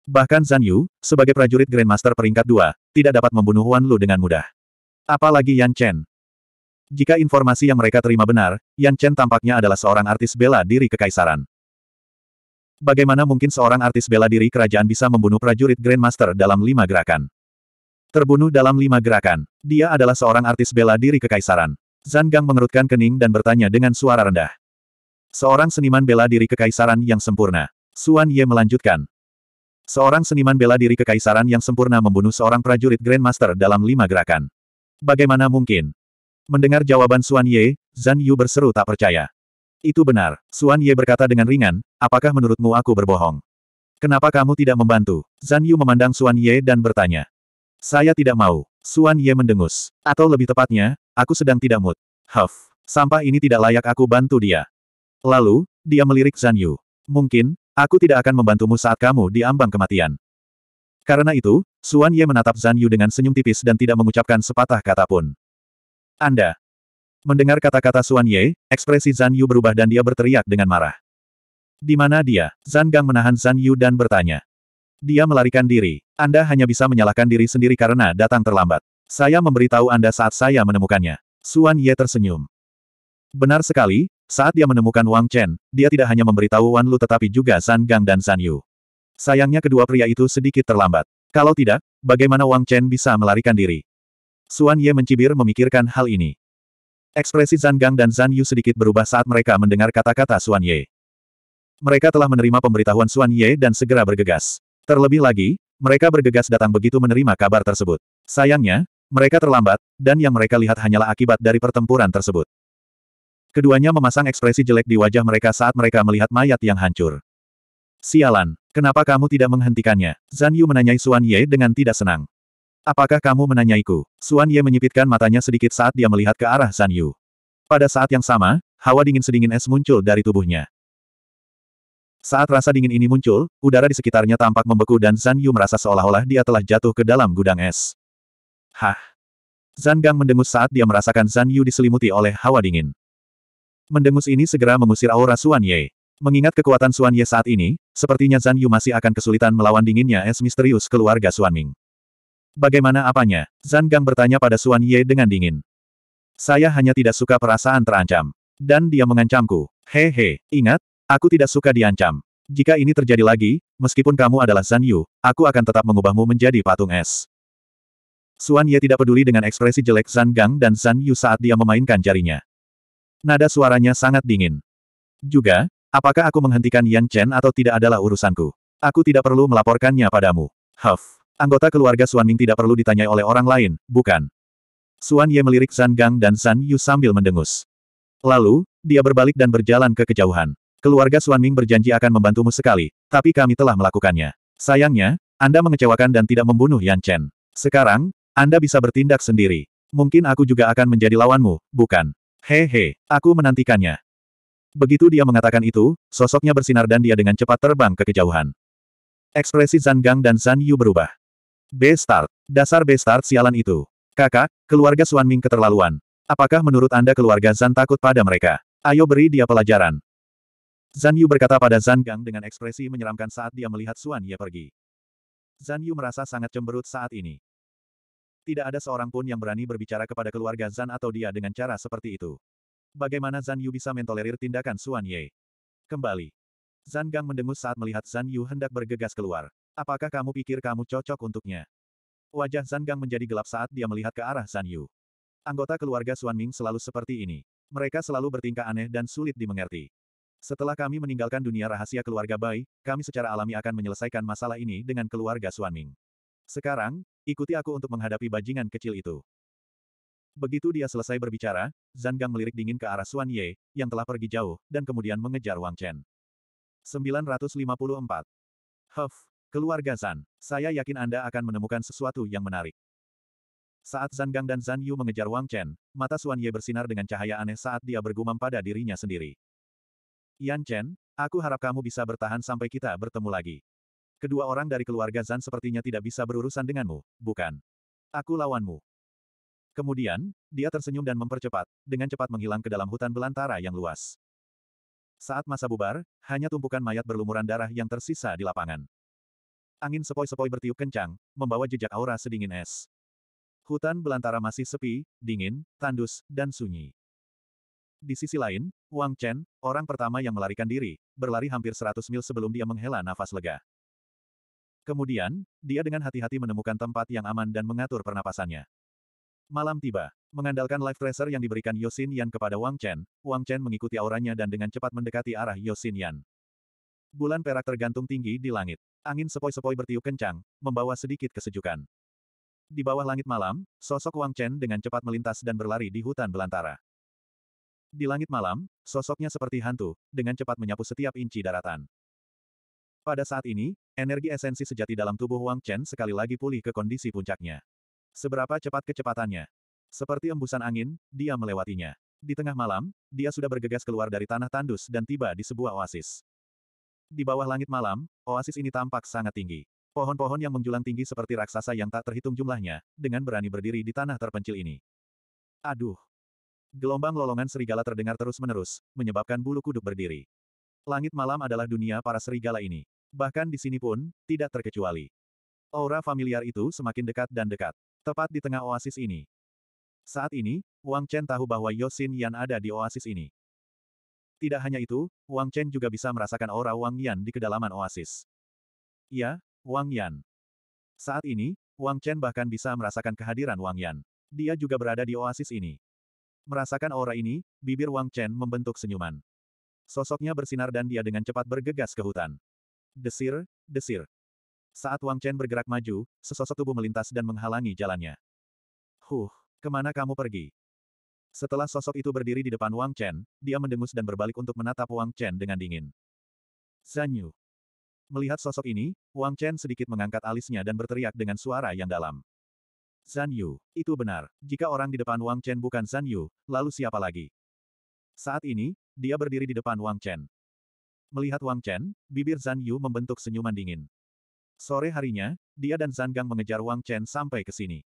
Bahkan Zan Yu, sebagai prajurit Grandmaster peringkat dua, tidak dapat membunuh Wan Lu dengan mudah. Apalagi Yan Chen. Jika informasi yang mereka terima benar, Yan Chen tampaknya adalah seorang artis bela diri kekaisaran. Bagaimana mungkin seorang artis bela diri kerajaan bisa membunuh prajurit Grandmaster dalam lima gerakan? Terbunuh dalam lima gerakan. Dia adalah seorang artis bela diri kekaisaran. Zan Gang mengerutkan kening dan bertanya dengan suara rendah. Seorang seniman bela diri kekaisaran yang sempurna. Suan Ye melanjutkan. Seorang seniman bela diri kekaisaran yang sempurna membunuh seorang prajurit Grandmaster dalam lima gerakan. Bagaimana mungkin? Mendengar jawaban Suan Ye, Zan Yu berseru tak percaya. Itu benar, Suan Ye berkata dengan ringan, apakah menurutmu aku berbohong? Kenapa kamu tidak membantu? Zan Yu memandang Suan Ye dan bertanya. Saya tidak mau. Suan Ye mendengus. Atau lebih tepatnya, aku sedang tidak mood. Huff. Sampah ini tidak layak aku bantu dia. Lalu, dia melirik Zan Yu. Mungkin, aku tidak akan membantumu saat kamu di ambang kematian. Karena itu, Suan Ye menatap Zan Yu dengan senyum tipis dan tidak mengucapkan sepatah kata pun. Anda. Mendengar kata-kata Suan Ye, ekspresi Zan Yu berubah dan dia berteriak dengan marah. Di mana dia? Zan Gang menahan Zan Yu dan bertanya. Dia melarikan diri. Anda hanya bisa menyalahkan diri sendiri karena datang terlambat. Saya memberitahu Anda saat saya menemukannya. Suan Ye tersenyum. Benar sekali, saat dia menemukan Wang Chen, dia tidak hanya memberitahu Wan Lu tetapi juga San Gang dan San Yu. Sayangnya kedua pria itu sedikit terlambat. Kalau tidak, bagaimana Wang Chen bisa melarikan diri? Suan Ye mencibir memikirkan hal ini. Ekspresi Zan Gang dan Zan Yu sedikit berubah saat mereka mendengar kata-kata Suan Ye. Mereka telah menerima pemberitahuan Suan Ye dan segera bergegas. Terlebih lagi, mereka bergegas datang begitu menerima kabar tersebut. Sayangnya, mereka terlambat, dan yang mereka lihat hanyalah akibat dari pertempuran tersebut. Keduanya memasang ekspresi jelek di wajah mereka saat mereka melihat mayat yang hancur. Sialan, kenapa kamu tidak menghentikannya? Zan Yu menanyai Suan Ye dengan tidak senang. Apakah kamu menanyaiku? Suan Ye menyipitkan matanya sedikit saat dia melihat ke arah Zan Yu. Pada saat yang sama, hawa dingin sedingin es muncul dari tubuhnya. Saat rasa dingin ini muncul, udara di sekitarnya tampak membeku dan Zan Yu merasa seolah-olah dia telah jatuh ke dalam gudang es. Hah! Zan Gang mendengus saat dia merasakan Zan Yu diselimuti oleh hawa dingin. Mendengus ini segera mengusir aura Suan Ye. Mengingat kekuatan Suan Ye saat ini, sepertinya Zan Yu masih akan kesulitan melawan dinginnya es misterius keluarga Suan Ming. Bagaimana apanya? Zan Gang bertanya pada Suan Ye dengan dingin. Saya hanya tidak suka perasaan terancam. Dan dia mengancamku. Hehe, ingat, Aku tidak suka diancam. Jika ini terjadi lagi, meskipun kamu adalah Zan Yu, aku akan tetap mengubahmu menjadi patung es. Suan Ye tidak peduli dengan ekspresi jelek Zan Gang dan Zan Yu saat dia memainkan jarinya. Nada suaranya sangat dingin. Juga, apakah aku menghentikan Yan Chen atau tidak adalah urusanku. Aku tidak perlu melaporkannya padamu. Huff. Anggota keluarga Suan Ming tidak perlu ditanya oleh orang lain, bukan? Suan Ye melirik Zan Gang dan Zan Yu sambil mendengus. Lalu, dia berbalik dan berjalan ke kejauhan. Keluarga Suan Ming berjanji akan membantumu sekali, tapi kami telah melakukannya. Sayangnya, Anda mengecewakan dan tidak membunuh Yan Chen. Sekarang, Anda bisa bertindak sendiri. Mungkin aku juga akan menjadi lawanmu, bukan? Hehe, aku menantikannya. Begitu dia mengatakan itu, sosoknya bersinar dan dia dengan cepat terbang ke kejauhan. Ekspresi Zhang Gang dan Zan Yu berubah. Bestart, Dasar Bestart sialan itu. Kakak, keluarga Suan Ming keterlaluan. Apakah menurut Anda keluarga Zan takut pada mereka? Ayo beri dia pelajaran. Zan Yu berkata pada Zan Gang dengan ekspresi menyeramkan saat dia melihat Suan Ye pergi. Zan Yu merasa sangat cemberut saat ini. Tidak ada seorang pun yang berani berbicara kepada keluarga Zan atau dia dengan cara seperti itu. Bagaimana Zan Yu bisa mentolerir tindakan Suan Ye? Kembali. Zan Gang mendengus saat melihat Zan Yu hendak bergegas keluar. Apakah kamu pikir kamu cocok untuknya? Wajah Zan Gang menjadi gelap saat dia melihat ke arah Zan Yu. Anggota keluarga Suan Ming selalu seperti ini. Mereka selalu bertingkah aneh dan sulit dimengerti. Setelah kami meninggalkan dunia rahasia keluarga Bai, kami secara alami akan menyelesaikan masalah ini dengan keluarga Ming. Sekarang, ikuti aku untuk menghadapi bajingan kecil itu. Begitu dia selesai berbicara, Zhang Gang melirik dingin ke arah Suan Ye, yang telah pergi jauh, dan kemudian mengejar Wang Chen. 954. Huff, keluarga Zan, saya yakin Anda akan menemukan sesuatu yang menarik. Saat Zan Gang dan Zan Yu mengejar Wang Chen, mata Suan Ye bersinar dengan cahaya aneh saat dia bergumam pada dirinya sendiri. Yan Chen, aku harap kamu bisa bertahan sampai kita bertemu lagi. Kedua orang dari keluarga Zan sepertinya tidak bisa berurusan denganmu, bukan? Aku lawanmu. Kemudian, dia tersenyum dan mempercepat, dengan cepat menghilang ke dalam hutan belantara yang luas. Saat masa bubar, hanya tumpukan mayat berlumuran darah yang tersisa di lapangan. Angin sepoi-sepoi bertiup kencang, membawa jejak aura sedingin es. Hutan belantara masih sepi, dingin, tandus, dan sunyi. Di sisi lain, Wang Chen, orang pertama yang melarikan diri, berlari hampir 100 mil sebelum dia menghela nafas lega. Kemudian, dia dengan hati-hati menemukan tempat yang aman dan mengatur pernapasannya. Malam tiba. Mengandalkan life tracer yang diberikan Yosin Yan kepada Wang Chen, Wang Chen mengikuti auranya dan dengan cepat mendekati arah Yosin Yan. Bulan perak tergantung tinggi di langit. Angin sepoi-sepoi bertiup kencang, membawa sedikit kesejukan. Di bawah langit malam, sosok Wang Chen dengan cepat melintas dan berlari di hutan belantara. Di langit malam, sosoknya seperti hantu, dengan cepat menyapu setiap inci daratan. Pada saat ini, energi esensi sejati dalam tubuh Wang Chen sekali lagi pulih ke kondisi puncaknya. Seberapa cepat kecepatannya? Seperti embusan angin, dia melewatinya. Di tengah malam, dia sudah bergegas keluar dari tanah tandus dan tiba di sebuah oasis. Di bawah langit malam, oasis ini tampak sangat tinggi. Pohon-pohon yang menjulang tinggi seperti raksasa yang tak terhitung jumlahnya, dengan berani berdiri di tanah terpencil ini. Aduh, Gelombang lolongan serigala terdengar terus-menerus, menyebabkan bulu kuduk berdiri. Langit malam adalah dunia para serigala ini. Bahkan di sini pun, tidak terkecuali. Aura familiar itu semakin dekat dan dekat. Tepat di tengah oasis ini. Saat ini, Wang Chen tahu bahwa Yosin Yan ada di oasis ini. Tidak hanya itu, Wang Chen juga bisa merasakan aura Wang Yan di kedalaman oasis. Ya, Wang Yan. Saat ini, Wang Chen bahkan bisa merasakan kehadiran Wang Yan. Dia juga berada di oasis ini. Merasakan aura ini, bibir Wang Chen membentuk senyuman. Sosoknya bersinar dan dia dengan cepat bergegas ke hutan. Desir, desir. Saat Wang Chen bergerak maju, sesosok tubuh melintas dan menghalangi jalannya. Huh, kemana kamu pergi? Setelah sosok itu berdiri di depan Wang Chen, dia mendengus dan berbalik untuk menatap Wang Chen dengan dingin. Zanyu. Melihat sosok ini, Wang Chen sedikit mengangkat alisnya dan berteriak dengan suara yang dalam. Zan Yu. Itu benar. Jika orang di depan Wang Chen bukan Zan Yu, lalu siapa lagi? Saat ini, dia berdiri di depan Wang Chen. Melihat Wang Chen, bibir Zan Yu membentuk senyuman dingin. Sore harinya, dia dan Zan Gang mengejar Wang Chen sampai ke sini.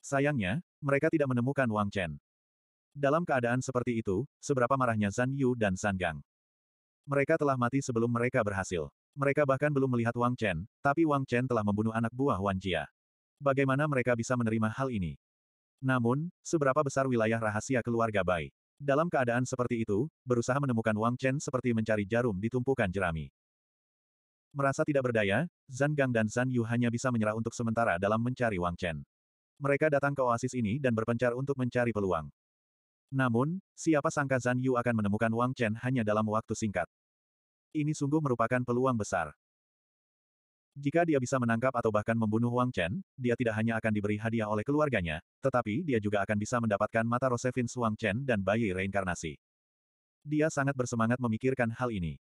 Sayangnya, mereka tidak menemukan Wang Chen. Dalam keadaan seperti itu, seberapa marahnya Zan Yu dan Zan Gang. Mereka telah mati sebelum mereka berhasil. Mereka bahkan belum melihat Wang Chen, tapi Wang Chen telah membunuh anak buah Wan Jia bagaimana mereka bisa menerima hal ini. Namun, seberapa besar wilayah rahasia keluarga Bai? Dalam keadaan seperti itu, berusaha menemukan Wang Chen seperti mencari jarum di tumpukan jerami. Merasa tidak berdaya, Zan Gang dan Zan Yu hanya bisa menyerah untuk sementara dalam mencari Wang Chen. Mereka datang ke oasis ini dan berpencar untuk mencari peluang. Namun, siapa sangka Zan Yu akan menemukan Wang Chen hanya dalam waktu singkat. Ini sungguh merupakan peluang besar. Jika dia bisa menangkap atau bahkan membunuh Wang Chen, dia tidak hanya akan diberi hadiah oleh keluarganya, tetapi dia juga akan bisa mendapatkan mata Rosevin Wang Chen dan bayi reinkarnasi. Dia sangat bersemangat memikirkan hal ini.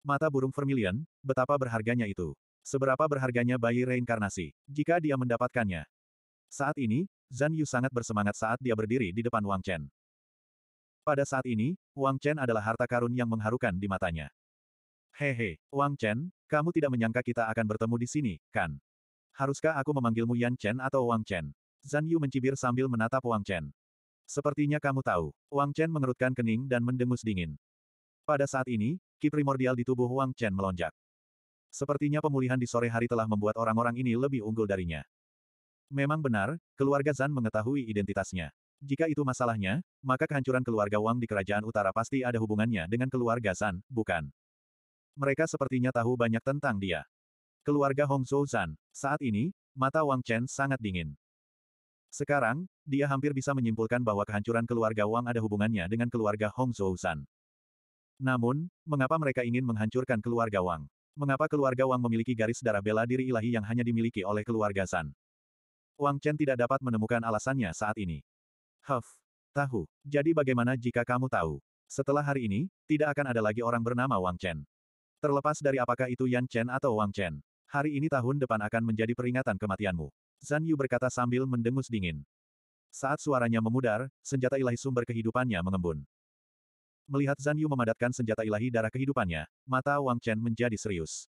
Mata burung vermilion, betapa berharganya itu. Seberapa berharganya bayi reinkarnasi, jika dia mendapatkannya. Saat ini, Zan Yu sangat bersemangat saat dia berdiri di depan Wang Chen. Pada saat ini, Wang Chen adalah harta karun yang mengharukan di matanya. Hehe, Wang Chen, kamu tidak menyangka kita akan bertemu di sini, kan? Haruskah aku memanggilmu Yan Chen atau Wang Chen? Zan Yu mencibir sambil menatap Wang Chen. Sepertinya kamu tahu, Wang Chen mengerutkan kening dan mendengus dingin. Pada saat ini, ki primordial di tubuh Wang Chen melonjak. Sepertinya pemulihan di sore hari telah membuat orang-orang ini lebih unggul darinya. Memang benar, keluarga Zan mengetahui identitasnya. Jika itu masalahnya, maka kehancuran keluarga Wang di kerajaan utara pasti ada hubungannya dengan keluarga Zan, bukan? Mereka sepertinya tahu banyak tentang dia. Keluarga Hong Zhouzan. Saat ini, mata Wang Chen sangat dingin. Sekarang, dia hampir bisa menyimpulkan bahwa kehancuran keluarga Wang ada hubungannya dengan keluarga Hong Zhouzan. Namun, mengapa mereka ingin menghancurkan keluarga Wang? Mengapa keluarga Wang memiliki garis darah bela diri ilahi yang hanya dimiliki oleh keluarga Zan? Wang Chen tidak dapat menemukan alasannya saat ini. Huff, tahu. Jadi bagaimana jika kamu tahu? Setelah hari ini, tidak akan ada lagi orang bernama Wang Chen. Terlepas dari apakah itu Yan Chen atau Wang Chen, hari ini tahun depan akan menjadi peringatan kematianmu. Zan Yu berkata sambil mendengus dingin. Saat suaranya memudar, senjata ilahi sumber kehidupannya mengembun. Melihat Zan Yu memadatkan senjata ilahi darah kehidupannya, mata Wang Chen menjadi serius.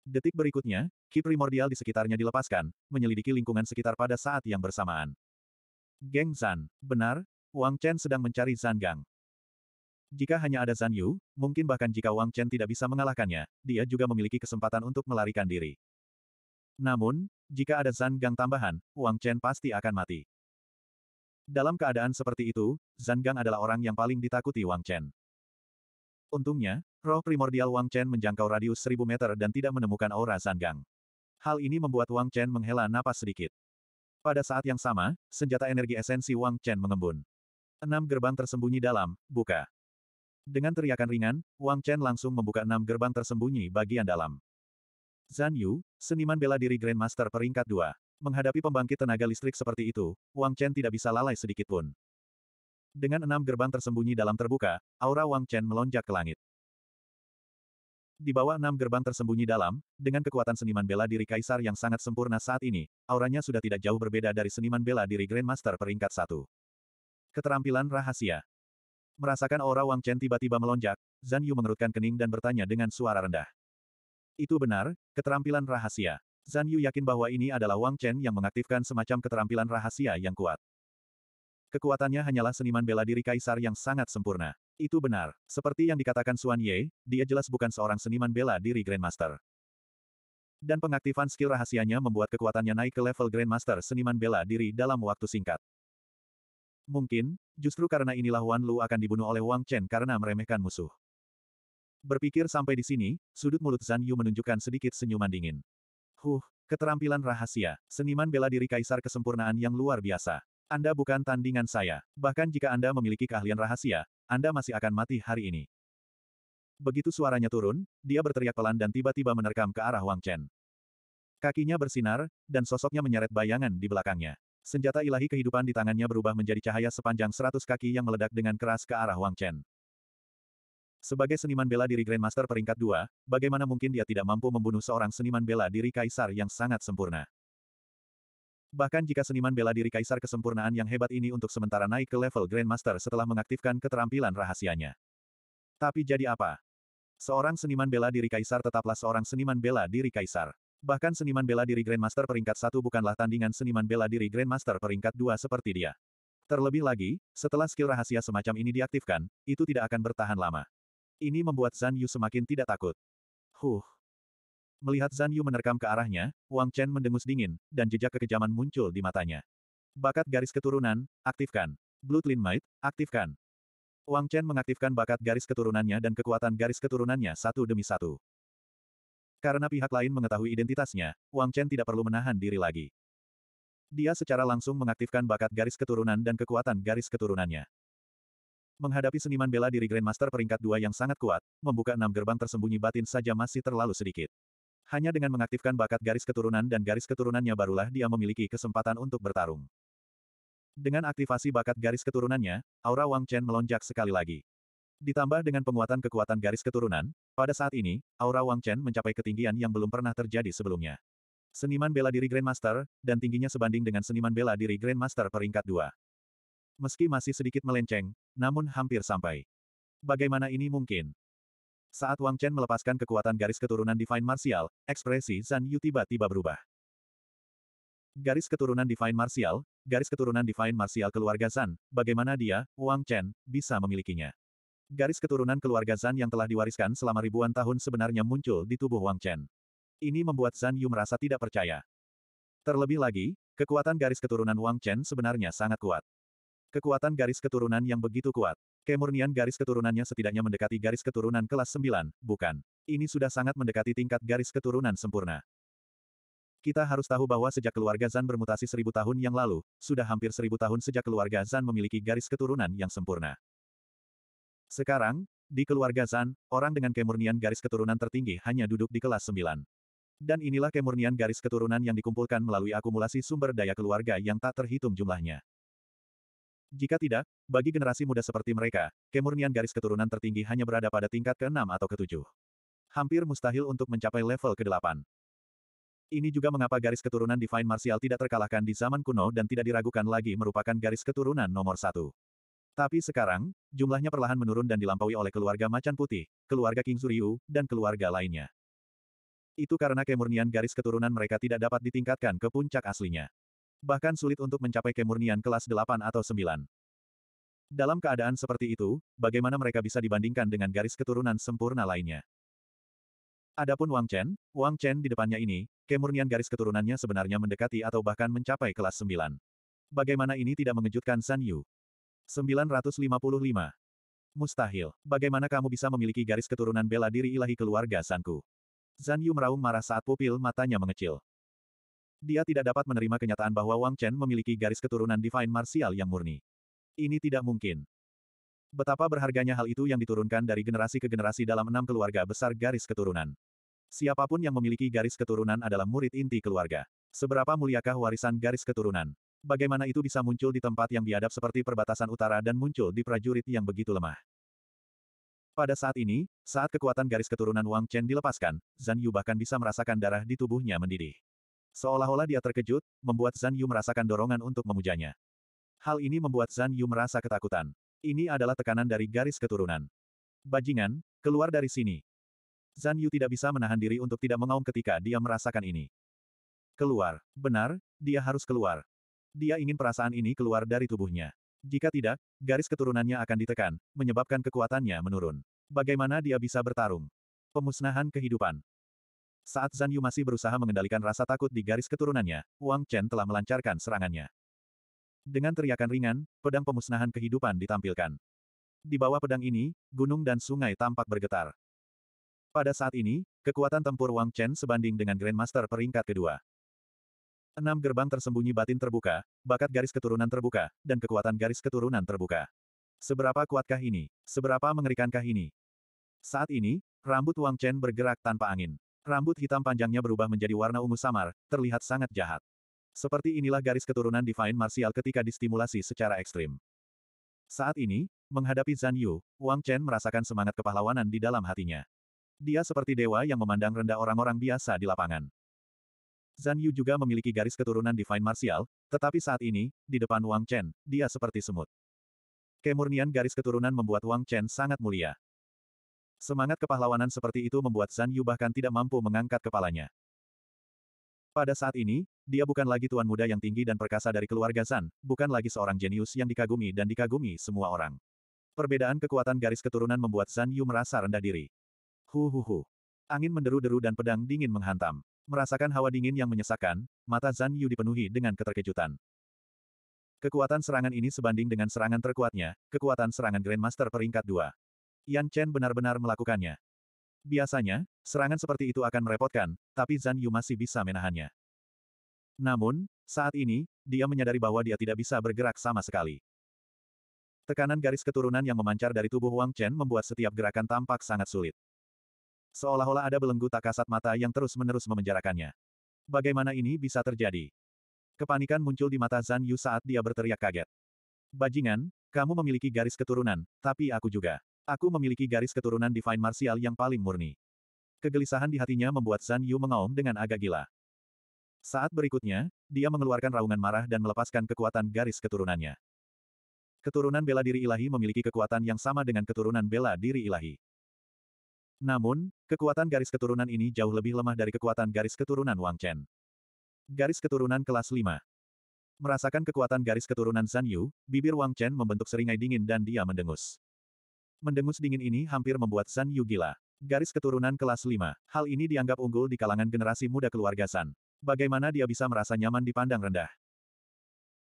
Detik berikutnya, ki primordial di sekitarnya dilepaskan, menyelidiki lingkungan sekitar pada saat yang bersamaan. Geng Zan, benar, Wang Chen sedang mencari Zan Gang. Jika hanya ada Zan Yu, mungkin bahkan jika Wang Chen tidak bisa mengalahkannya, dia juga memiliki kesempatan untuk melarikan diri. Namun, jika ada Zan Gang tambahan, Wang Chen pasti akan mati. Dalam keadaan seperti itu, Zan Gang adalah orang yang paling ditakuti Wang Chen. Untungnya, roh primordial Wang Chen menjangkau radius seribu meter dan tidak menemukan aura Zan Gang. Hal ini membuat Wang Chen menghela napas sedikit. Pada saat yang sama, senjata energi esensi Wang Chen mengembun. Enam gerbang tersembunyi dalam, buka. Dengan teriakan ringan, Wang Chen langsung membuka enam gerbang tersembunyi bagian dalam. Zhan Yu, seniman bela diri Grandmaster peringkat 2. Menghadapi pembangkit tenaga listrik seperti itu, Wang Chen tidak bisa lalai sedikitpun. Dengan enam gerbang tersembunyi dalam terbuka, aura Wang Chen melonjak ke langit. Di bawah enam gerbang tersembunyi dalam, dengan kekuatan seniman bela diri kaisar yang sangat sempurna saat ini, auranya sudah tidak jauh berbeda dari seniman bela diri Grandmaster peringkat satu. Keterampilan rahasia. Merasakan aura Wang Chen tiba-tiba melonjak, Zan Yu mengerutkan kening dan bertanya dengan suara rendah. Itu benar, keterampilan rahasia. Zan Yu yakin bahwa ini adalah Wang Chen yang mengaktifkan semacam keterampilan rahasia yang kuat. Kekuatannya hanyalah seniman bela diri kaisar yang sangat sempurna. Itu benar. Seperti yang dikatakan Suan Ye, dia jelas bukan seorang seniman bela diri Grandmaster. Dan pengaktifan skill rahasianya membuat kekuatannya naik ke level Grandmaster seniman bela diri dalam waktu singkat. Mungkin, justru karena inilah Wan Lu akan dibunuh oleh Wang Chen karena meremehkan musuh. Berpikir sampai di sini, sudut mulut Zan Yu menunjukkan sedikit senyuman dingin. Huh, keterampilan rahasia, seniman bela diri kaisar kesempurnaan yang luar biasa. Anda bukan tandingan saya. Bahkan jika Anda memiliki keahlian rahasia, Anda masih akan mati hari ini. Begitu suaranya turun, dia berteriak pelan dan tiba-tiba menerkam ke arah Wang Chen. Kakinya bersinar, dan sosoknya menyeret bayangan di belakangnya. Senjata ilahi kehidupan di tangannya berubah menjadi cahaya sepanjang seratus kaki yang meledak dengan keras ke arah Wang Chen. Sebagai seniman bela diri Grandmaster peringkat dua, bagaimana mungkin dia tidak mampu membunuh seorang seniman bela diri kaisar yang sangat sempurna? Bahkan jika seniman bela diri kaisar kesempurnaan yang hebat ini untuk sementara naik ke level Grandmaster setelah mengaktifkan keterampilan rahasianya. Tapi jadi apa? Seorang seniman bela diri kaisar tetaplah seorang seniman bela diri kaisar. Bahkan seniman bela diri Grandmaster peringkat satu bukanlah tandingan seniman bela diri Grandmaster peringkat dua seperti dia. Terlebih lagi, setelah skill rahasia semacam ini diaktifkan, itu tidak akan bertahan lama. Ini membuat Zan Yu semakin tidak takut. Huh. Melihat Zan Yu menerkam ke arahnya, Wang Chen mendengus dingin, dan jejak kekejaman muncul di matanya. Bakat garis keturunan, aktifkan. Bloodline Might, aktifkan. Wang Chen mengaktifkan bakat garis keturunannya dan kekuatan garis keturunannya satu demi satu. Karena pihak lain mengetahui identitasnya, Wang Chen tidak perlu menahan diri lagi. Dia secara langsung mengaktifkan bakat garis keturunan dan kekuatan garis keturunannya. Menghadapi seniman bela diri Grandmaster peringkat dua yang sangat kuat, membuka enam gerbang tersembunyi batin saja masih terlalu sedikit. Hanya dengan mengaktifkan bakat garis keturunan dan garis keturunannya barulah dia memiliki kesempatan untuk bertarung. Dengan aktivasi bakat garis keturunannya, aura Wang Chen melonjak sekali lagi. Ditambah dengan penguatan kekuatan garis keturunan, pada saat ini, aura Wang Chen mencapai ketinggian yang belum pernah terjadi sebelumnya. Seniman bela diri Grandmaster, dan tingginya sebanding dengan seniman bela diri Grandmaster peringkat 2. Meski masih sedikit melenceng, namun hampir sampai. Bagaimana ini mungkin? Saat Wang Chen melepaskan kekuatan garis keturunan Divine Martial, ekspresi Zan Yu tiba-tiba berubah. Garis keturunan Divine Martial, garis keturunan Divine Martial keluarga Zan, bagaimana dia, Wang Chen, bisa memilikinya? Garis keturunan keluarga Zan yang telah diwariskan selama ribuan tahun sebenarnya muncul di tubuh Wang Chen. Ini membuat Zan Yu merasa tidak percaya. Terlebih lagi, kekuatan garis keturunan Wang Chen sebenarnya sangat kuat. Kekuatan garis keturunan yang begitu kuat. Kemurnian garis keturunannya setidaknya mendekati garis keturunan kelas 9, bukan. Ini sudah sangat mendekati tingkat garis keturunan sempurna. Kita harus tahu bahwa sejak keluarga Zan bermutasi seribu tahun yang lalu, sudah hampir seribu tahun sejak keluarga Zan memiliki garis keturunan yang sempurna. Sekarang, di keluarga Zan, orang dengan kemurnian garis keturunan tertinggi hanya duduk di kelas 9. Dan inilah kemurnian garis keturunan yang dikumpulkan melalui akumulasi sumber daya keluarga yang tak terhitung jumlahnya. Jika tidak, bagi generasi muda seperti mereka, kemurnian garis keturunan tertinggi hanya berada pada tingkat ke-6 atau ke-7. Hampir mustahil untuk mencapai level ke-8. Ini juga mengapa garis keturunan Divine Martial tidak terkalahkan di zaman kuno dan tidak diragukan lagi merupakan garis keturunan nomor satu. Tapi sekarang, jumlahnya perlahan menurun dan dilampaui oleh keluarga Macan Putih, keluarga King Suryu, dan keluarga lainnya. Itu karena kemurnian garis keturunan mereka tidak dapat ditingkatkan ke puncak aslinya. Bahkan sulit untuk mencapai kemurnian kelas 8 atau 9. Dalam keadaan seperti itu, bagaimana mereka bisa dibandingkan dengan garis keturunan sempurna lainnya? Adapun Wang Chen, Wang Chen di depannya ini, kemurnian garis keturunannya sebenarnya mendekati atau bahkan mencapai kelas 9. Bagaimana ini tidak mengejutkan San Yu? 955. Mustahil. Bagaimana kamu bisa memiliki garis keturunan bela diri ilahi keluarga Sanku? Zan Yu meraung marah saat pupil matanya mengecil. Dia tidak dapat menerima kenyataan bahwa Wang Chen memiliki garis keturunan Divine Martial yang murni. Ini tidak mungkin. Betapa berharganya hal itu yang diturunkan dari generasi ke generasi dalam enam keluarga besar garis keturunan. Siapapun yang memiliki garis keturunan adalah murid inti keluarga. Seberapa muliakah warisan garis keturunan? Bagaimana itu bisa muncul di tempat yang biadab seperti perbatasan utara dan muncul di prajurit yang begitu lemah? Pada saat ini, saat kekuatan garis keturunan Wang Chen dilepaskan, Zan Yu bahkan bisa merasakan darah di tubuhnya mendidih. Seolah-olah dia terkejut, membuat Zan Yu merasakan dorongan untuk memujanya. Hal ini membuat Zan Yu merasa ketakutan. Ini adalah tekanan dari garis keturunan. Bajingan, keluar dari sini. Zan Yu tidak bisa menahan diri untuk tidak mengaum ketika dia merasakan ini. Keluar, benar, dia harus keluar. Dia ingin perasaan ini keluar dari tubuhnya. Jika tidak, garis keturunannya akan ditekan, menyebabkan kekuatannya menurun. Bagaimana dia bisa bertarung? Pemusnahan kehidupan. Saat Zan Yu masih berusaha mengendalikan rasa takut di garis keturunannya, Wang Chen telah melancarkan serangannya. Dengan teriakan ringan, pedang pemusnahan kehidupan ditampilkan. Di bawah pedang ini, gunung dan sungai tampak bergetar. Pada saat ini, kekuatan tempur Wang Chen sebanding dengan Grandmaster peringkat kedua. Enam gerbang tersembunyi batin terbuka, bakat garis keturunan terbuka, dan kekuatan garis keturunan terbuka. Seberapa kuatkah ini? Seberapa mengerikankah ini? Saat ini, rambut Wang Chen bergerak tanpa angin. Rambut hitam panjangnya berubah menjadi warna ungu samar, terlihat sangat jahat. Seperti inilah garis keturunan Divine Martial ketika distimulasi secara ekstrim. Saat ini, menghadapi Zhan Yu, Wang Chen merasakan semangat kepahlawanan di dalam hatinya. Dia seperti dewa yang memandang rendah orang-orang biasa di lapangan. Zhan Yu juga memiliki garis keturunan Divine Martial, tetapi saat ini, di depan Wang Chen, dia seperti semut. Kemurnian garis keturunan membuat Wang Chen sangat mulia. Semangat kepahlawanan seperti itu membuat Zhan Yu bahkan tidak mampu mengangkat kepalanya. Pada saat ini, dia bukan lagi tuan muda yang tinggi dan perkasa dari keluarga Zan, bukan lagi seorang jenius yang dikagumi dan dikagumi semua orang. Perbedaan kekuatan garis keturunan membuat Zan Yu merasa rendah diri. Hu hu hu. Angin menderu-deru dan pedang dingin menghantam. Merasakan hawa dingin yang menyesakkan, mata Zan Yu dipenuhi dengan keterkejutan. Kekuatan serangan ini sebanding dengan serangan terkuatnya, kekuatan serangan Grandmaster peringkat 2. Yan Chen benar-benar melakukannya. Biasanya, serangan seperti itu akan merepotkan, tapi Zan Yu masih bisa menahannya. Namun, saat ini, dia menyadari bahwa dia tidak bisa bergerak sama sekali. Tekanan garis keturunan yang memancar dari tubuh Wang Chen membuat setiap gerakan tampak sangat sulit. Seolah-olah ada belenggu tak kasat mata yang terus-menerus memenjarakannya. Bagaimana ini bisa terjadi? Kepanikan muncul di mata Zan Yu saat dia berteriak kaget. Bajingan, kamu memiliki garis keturunan, tapi aku juga. Aku memiliki garis keturunan Divine Martial yang paling murni. Kegelisahan di hatinya membuat Zan Yu mengaum dengan agak gila. Saat berikutnya, dia mengeluarkan raungan marah dan melepaskan kekuatan garis keturunannya. Keturunan bela diri ilahi memiliki kekuatan yang sama dengan keturunan bela diri ilahi. Namun, kekuatan garis keturunan ini jauh lebih lemah dari kekuatan garis keturunan Wang Chen. Garis keturunan kelas 5 Merasakan kekuatan garis keturunan San Yu, bibir Wang Chen membentuk seringai dingin dan dia mendengus. Mendengus dingin ini hampir membuat San Yu gila. Garis keturunan kelas 5. Hal ini dianggap unggul di kalangan generasi muda keluarga San. Bagaimana dia bisa merasa nyaman dipandang rendah?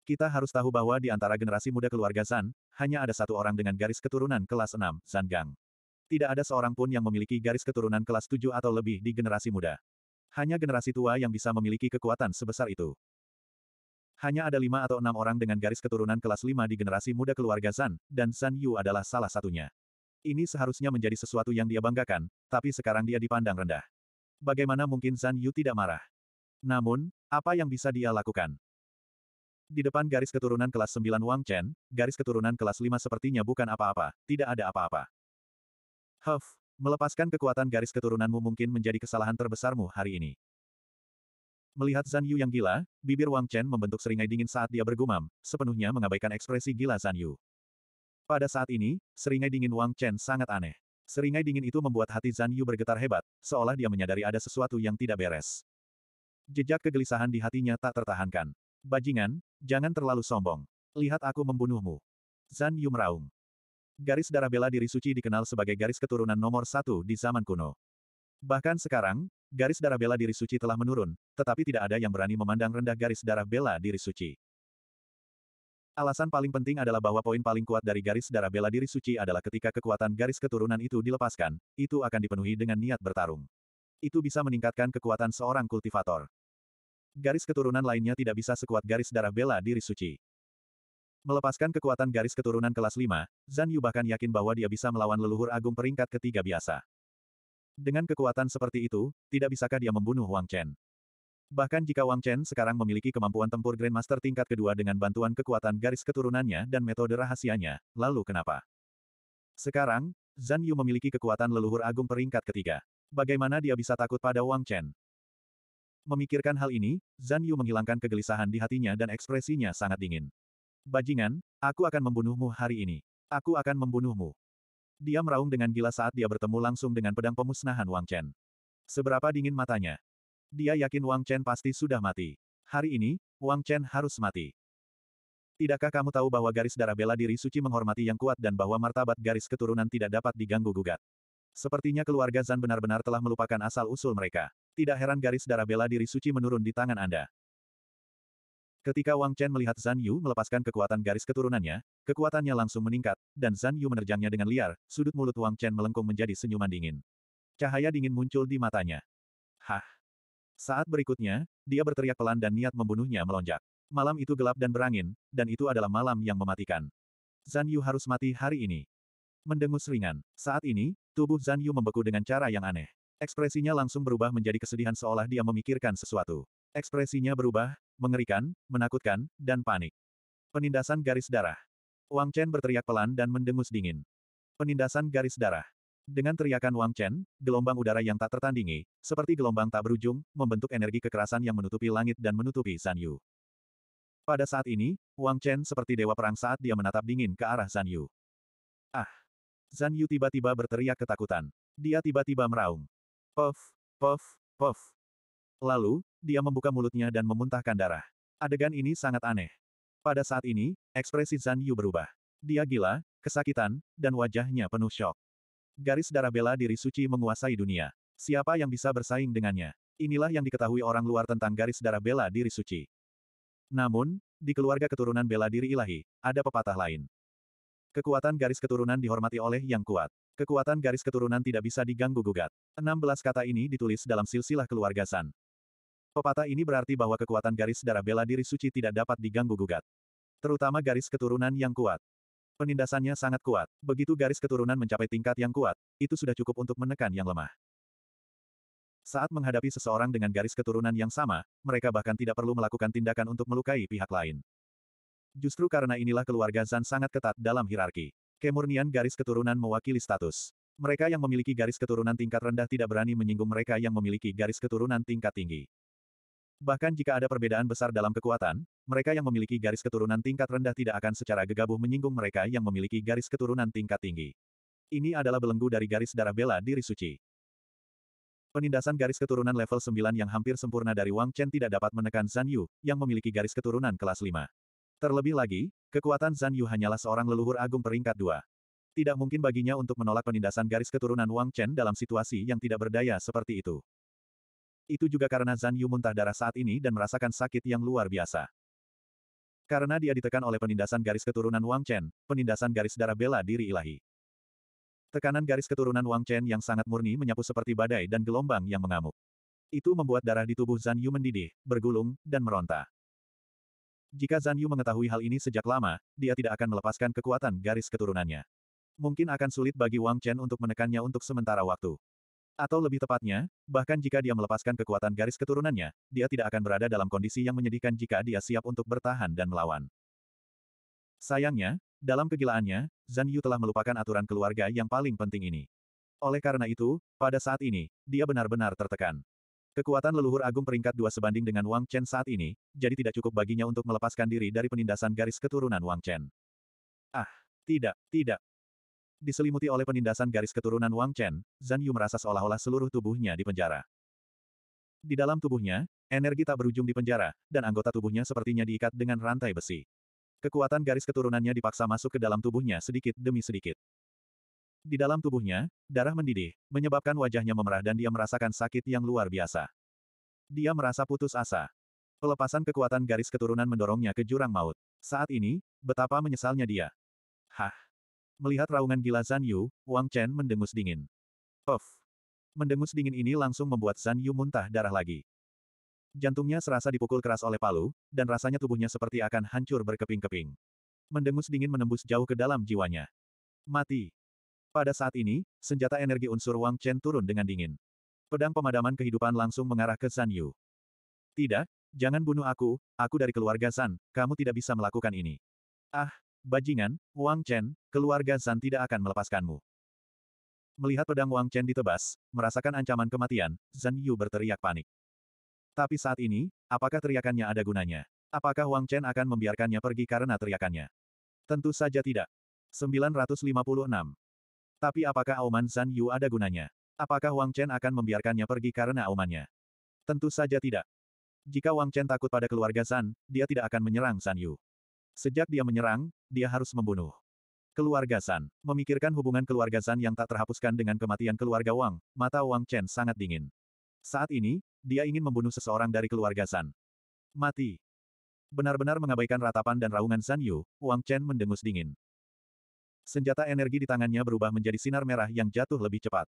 Kita harus tahu bahwa di antara generasi muda keluarga San, hanya ada satu orang dengan garis keturunan kelas 6, San Gang. Tidak ada seorang pun yang memiliki garis keturunan kelas 7 atau lebih di generasi muda. Hanya generasi tua yang bisa memiliki kekuatan sebesar itu. Hanya ada lima atau enam orang dengan garis keturunan kelas 5 di generasi muda keluarga Zan, dan Zan Yu adalah salah satunya. Ini seharusnya menjadi sesuatu yang dia banggakan, tapi sekarang dia dipandang rendah. Bagaimana mungkin Zan Yu tidak marah? Namun, apa yang bisa dia lakukan? Di depan garis keturunan kelas 9 Wang Chen, garis keturunan kelas 5 sepertinya bukan apa-apa, tidak ada apa-apa. Huff, melepaskan kekuatan garis keturunanmu mungkin menjadi kesalahan terbesarmu hari ini. Melihat Zan Yu yang gila, bibir Wang Chen membentuk seringai dingin saat dia bergumam, sepenuhnya mengabaikan ekspresi gila Zan Yu. Pada saat ini, seringai dingin Wang Chen sangat aneh. Seringai dingin itu membuat hati Zan Yu bergetar hebat, seolah dia menyadari ada sesuatu yang tidak beres. Jejak kegelisahan di hatinya tak tertahankan. Bajingan, jangan terlalu sombong. Lihat aku membunuhmu. Zan Yu meraung. Garis darah bela diri suci dikenal sebagai garis keturunan nomor satu di zaman kuno. Bahkan sekarang, garis darah bela diri suci telah menurun, tetapi tidak ada yang berani memandang rendah garis darah bela diri suci. Alasan paling penting adalah bahwa poin paling kuat dari garis darah bela diri suci adalah ketika kekuatan garis keturunan itu dilepaskan, itu akan dipenuhi dengan niat bertarung. Itu bisa meningkatkan kekuatan seorang kultivator. Garis keturunan lainnya tidak bisa sekuat garis darah bela diri suci. Melepaskan kekuatan garis keturunan kelas 5, Zan Yu bahkan yakin bahwa dia bisa melawan leluhur agung peringkat ketiga biasa. Dengan kekuatan seperti itu, tidak bisakah dia membunuh Wang Chen? Bahkan jika Wang Chen sekarang memiliki kemampuan tempur Grandmaster tingkat kedua dengan bantuan kekuatan garis keturunannya dan metode rahasianya, lalu kenapa? Sekarang, Zan Yu memiliki kekuatan leluhur agung peringkat ketiga. Bagaimana dia bisa takut pada Wang Chen? Memikirkan hal ini, Zan Yu menghilangkan kegelisahan di hatinya dan ekspresinya sangat dingin. Bajingan, aku akan membunuhmu hari ini. Aku akan membunuhmu. Dia meraung dengan gila saat dia bertemu langsung dengan pedang pemusnahan Wang Chen. Seberapa dingin matanya. Dia yakin Wang Chen pasti sudah mati. Hari ini, Wang Chen harus mati. Tidakkah kamu tahu bahwa garis darah bela diri suci menghormati yang kuat dan bahwa martabat garis keturunan tidak dapat diganggu-gugat? Sepertinya keluarga Zan benar-benar telah melupakan asal-usul mereka. Tidak heran garis darah bela diri suci menurun di tangan Anda. Ketika Wang Chen melihat Zan Yu melepaskan kekuatan garis keturunannya, kekuatannya langsung meningkat, dan Zan Yu menerjangnya dengan liar, sudut mulut Wang Chen melengkung menjadi senyuman dingin. Cahaya dingin muncul di matanya. Hah! Saat berikutnya, dia berteriak pelan dan niat membunuhnya melonjak. Malam itu gelap dan berangin, dan itu adalah malam yang mematikan. Zan Yu harus mati hari ini. Mendengus ringan. Saat ini, tubuh Zan Yu membeku dengan cara yang aneh. Ekspresinya langsung berubah menjadi kesedihan seolah dia memikirkan sesuatu. Ekspresinya berubah, mengerikan, menakutkan, dan panik. Penindasan garis darah. Wang Chen berteriak pelan dan mendengus dingin. Penindasan garis darah. Dengan teriakan Wang Chen, gelombang udara yang tak tertandingi, seperti gelombang tak berujung, membentuk energi kekerasan yang menutupi langit dan menutupi San Yu. Pada saat ini, Wang Chen seperti dewa perang saat dia menatap dingin ke arah San Yu. Ah! San Yu tiba-tiba berteriak ketakutan. Dia tiba-tiba meraung. Puff, puff, puff. Lalu, dia membuka mulutnya dan memuntahkan darah. Adegan ini sangat aneh. Pada saat ini, ekspresi Zan Yu berubah. Dia gila, kesakitan, dan wajahnya penuh shock. Garis darah bela diri suci menguasai dunia. Siapa yang bisa bersaing dengannya? Inilah yang diketahui orang luar tentang garis darah bela diri suci. Namun, di keluarga keturunan bela diri ilahi, ada pepatah lain. Kekuatan garis keturunan dihormati oleh yang kuat. Kekuatan garis keturunan tidak bisa diganggu-gugat. 16 kata ini ditulis dalam silsilah keluarga San. Pepatah ini berarti bahwa kekuatan garis darah bela diri suci tidak dapat diganggu-gugat. Terutama garis keturunan yang kuat. Penindasannya sangat kuat. Begitu garis keturunan mencapai tingkat yang kuat, itu sudah cukup untuk menekan yang lemah. Saat menghadapi seseorang dengan garis keturunan yang sama, mereka bahkan tidak perlu melakukan tindakan untuk melukai pihak lain. Justru karena inilah keluarga Zan sangat ketat dalam hierarki. Kemurnian garis keturunan mewakili status. Mereka yang memiliki garis keturunan tingkat rendah tidak berani menyinggung mereka yang memiliki garis keturunan tingkat tinggi. Bahkan jika ada perbedaan besar dalam kekuatan, mereka yang memiliki garis keturunan tingkat rendah tidak akan secara gegabah menyinggung mereka yang memiliki garis keturunan tingkat tinggi. Ini adalah belenggu dari garis darah bela diri suci. Penindasan garis keturunan level 9 yang hampir sempurna dari Wang Chen tidak dapat menekan Zan Yu, yang memiliki garis keturunan kelas 5. Terlebih lagi, kekuatan Zan Yu hanyalah seorang leluhur agung peringkat 2. Tidak mungkin baginya untuk menolak penindasan garis keturunan Wang Chen dalam situasi yang tidak berdaya seperti itu. Itu juga karena Zan Yu muntah darah saat ini dan merasakan sakit yang luar biasa. Karena dia ditekan oleh penindasan garis keturunan Wang Chen, penindasan garis darah bela diri ilahi. Tekanan garis keturunan Wang Chen yang sangat murni menyapu seperti badai dan gelombang yang mengamuk. Itu membuat darah di tubuh Zan Yu mendidih, bergulung, dan meronta. Jika Zan Yu mengetahui hal ini sejak lama, dia tidak akan melepaskan kekuatan garis keturunannya. Mungkin akan sulit bagi Wang Chen untuk menekannya untuk sementara waktu. Atau lebih tepatnya, bahkan jika dia melepaskan kekuatan garis keturunannya, dia tidak akan berada dalam kondisi yang menyedihkan jika dia siap untuk bertahan dan melawan. Sayangnya, dalam kegilaannya, Zan Yu telah melupakan aturan keluarga yang paling penting ini. Oleh karena itu, pada saat ini, dia benar-benar tertekan. Kekuatan leluhur agung peringkat dua sebanding dengan Wang Chen saat ini, jadi tidak cukup baginya untuk melepaskan diri dari penindasan garis keturunan Wang Chen. Ah, tidak, tidak, Diselimuti oleh penindasan garis keturunan Wang Chen, Zan Yu merasa seolah-olah seluruh tubuhnya dipenjara. Di dalam tubuhnya, energi tak berujung dipenjara, dan anggota tubuhnya sepertinya diikat dengan rantai besi. Kekuatan garis keturunannya dipaksa masuk ke dalam tubuhnya sedikit demi sedikit. Di dalam tubuhnya, darah mendidih, menyebabkan wajahnya memerah dan dia merasakan sakit yang luar biasa. Dia merasa putus asa. Pelepasan kekuatan garis keturunan mendorongnya ke jurang maut. Saat ini, betapa menyesalnya dia. Hah, Melihat raungan gila Zan Yu, Wang Chen mendengus dingin. Of! Mendengus dingin ini langsung membuat Zan Yu muntah darah lagi. Jantungnya serasa dipukul keras oleh palu, dan rasanya tubuhnya seperti akan hancur berkeping-keping. Mendengus dingin menembus jauh ke dalam jiwanya. Mati! Pada saat ini, senjata energi unsur Wang Chen turun dengan dingin. Pedang pemadaman kehidupan langsung mengarah ke Zan Yu. Tidak, jangan bunuh aku, aku dari keluarga San. kamu tidak bisa melakukan ini. Ah, Bajingan, Wang Chen, keluarga Zan tidak akan melepaskanmu. Melihat pedang Wang Chen ditebas, merasakan ancaman kematian, Zan Yu berteriak panik. Tapi saat ini, apakah teriakannya ada gunanya? Apakah Wang Chen akan membiarkannya pergi karena teriakannya? Tentu saja tidak. 956. Tapi apakah auman Zan Yu ada gunanya? Apakah Wang Chen akan membiarkannya pergi karena aumannya? Tentu saja tidak. Jika Wang Chen takut pada keluarga Zan, dia tidak akan menyerang Zan Yu. Sejak dia menyerang, dia harus membunuh. Keluarga San. Memikirkan hubungan keluarga San yang tak terhapuskan dengan kematian keluarga Wang, mata Wang Chen sangat dingin. Saat ini, dia ingin membunuh seseorang dari keluarga San. Mati. Benar-benar mengabaikan ratapan dan raungan San Yu, Wang Chen mendengus dingin. Senjata energi di tangannya berubah menjadi sinar merah yang jatuh lebih cepat.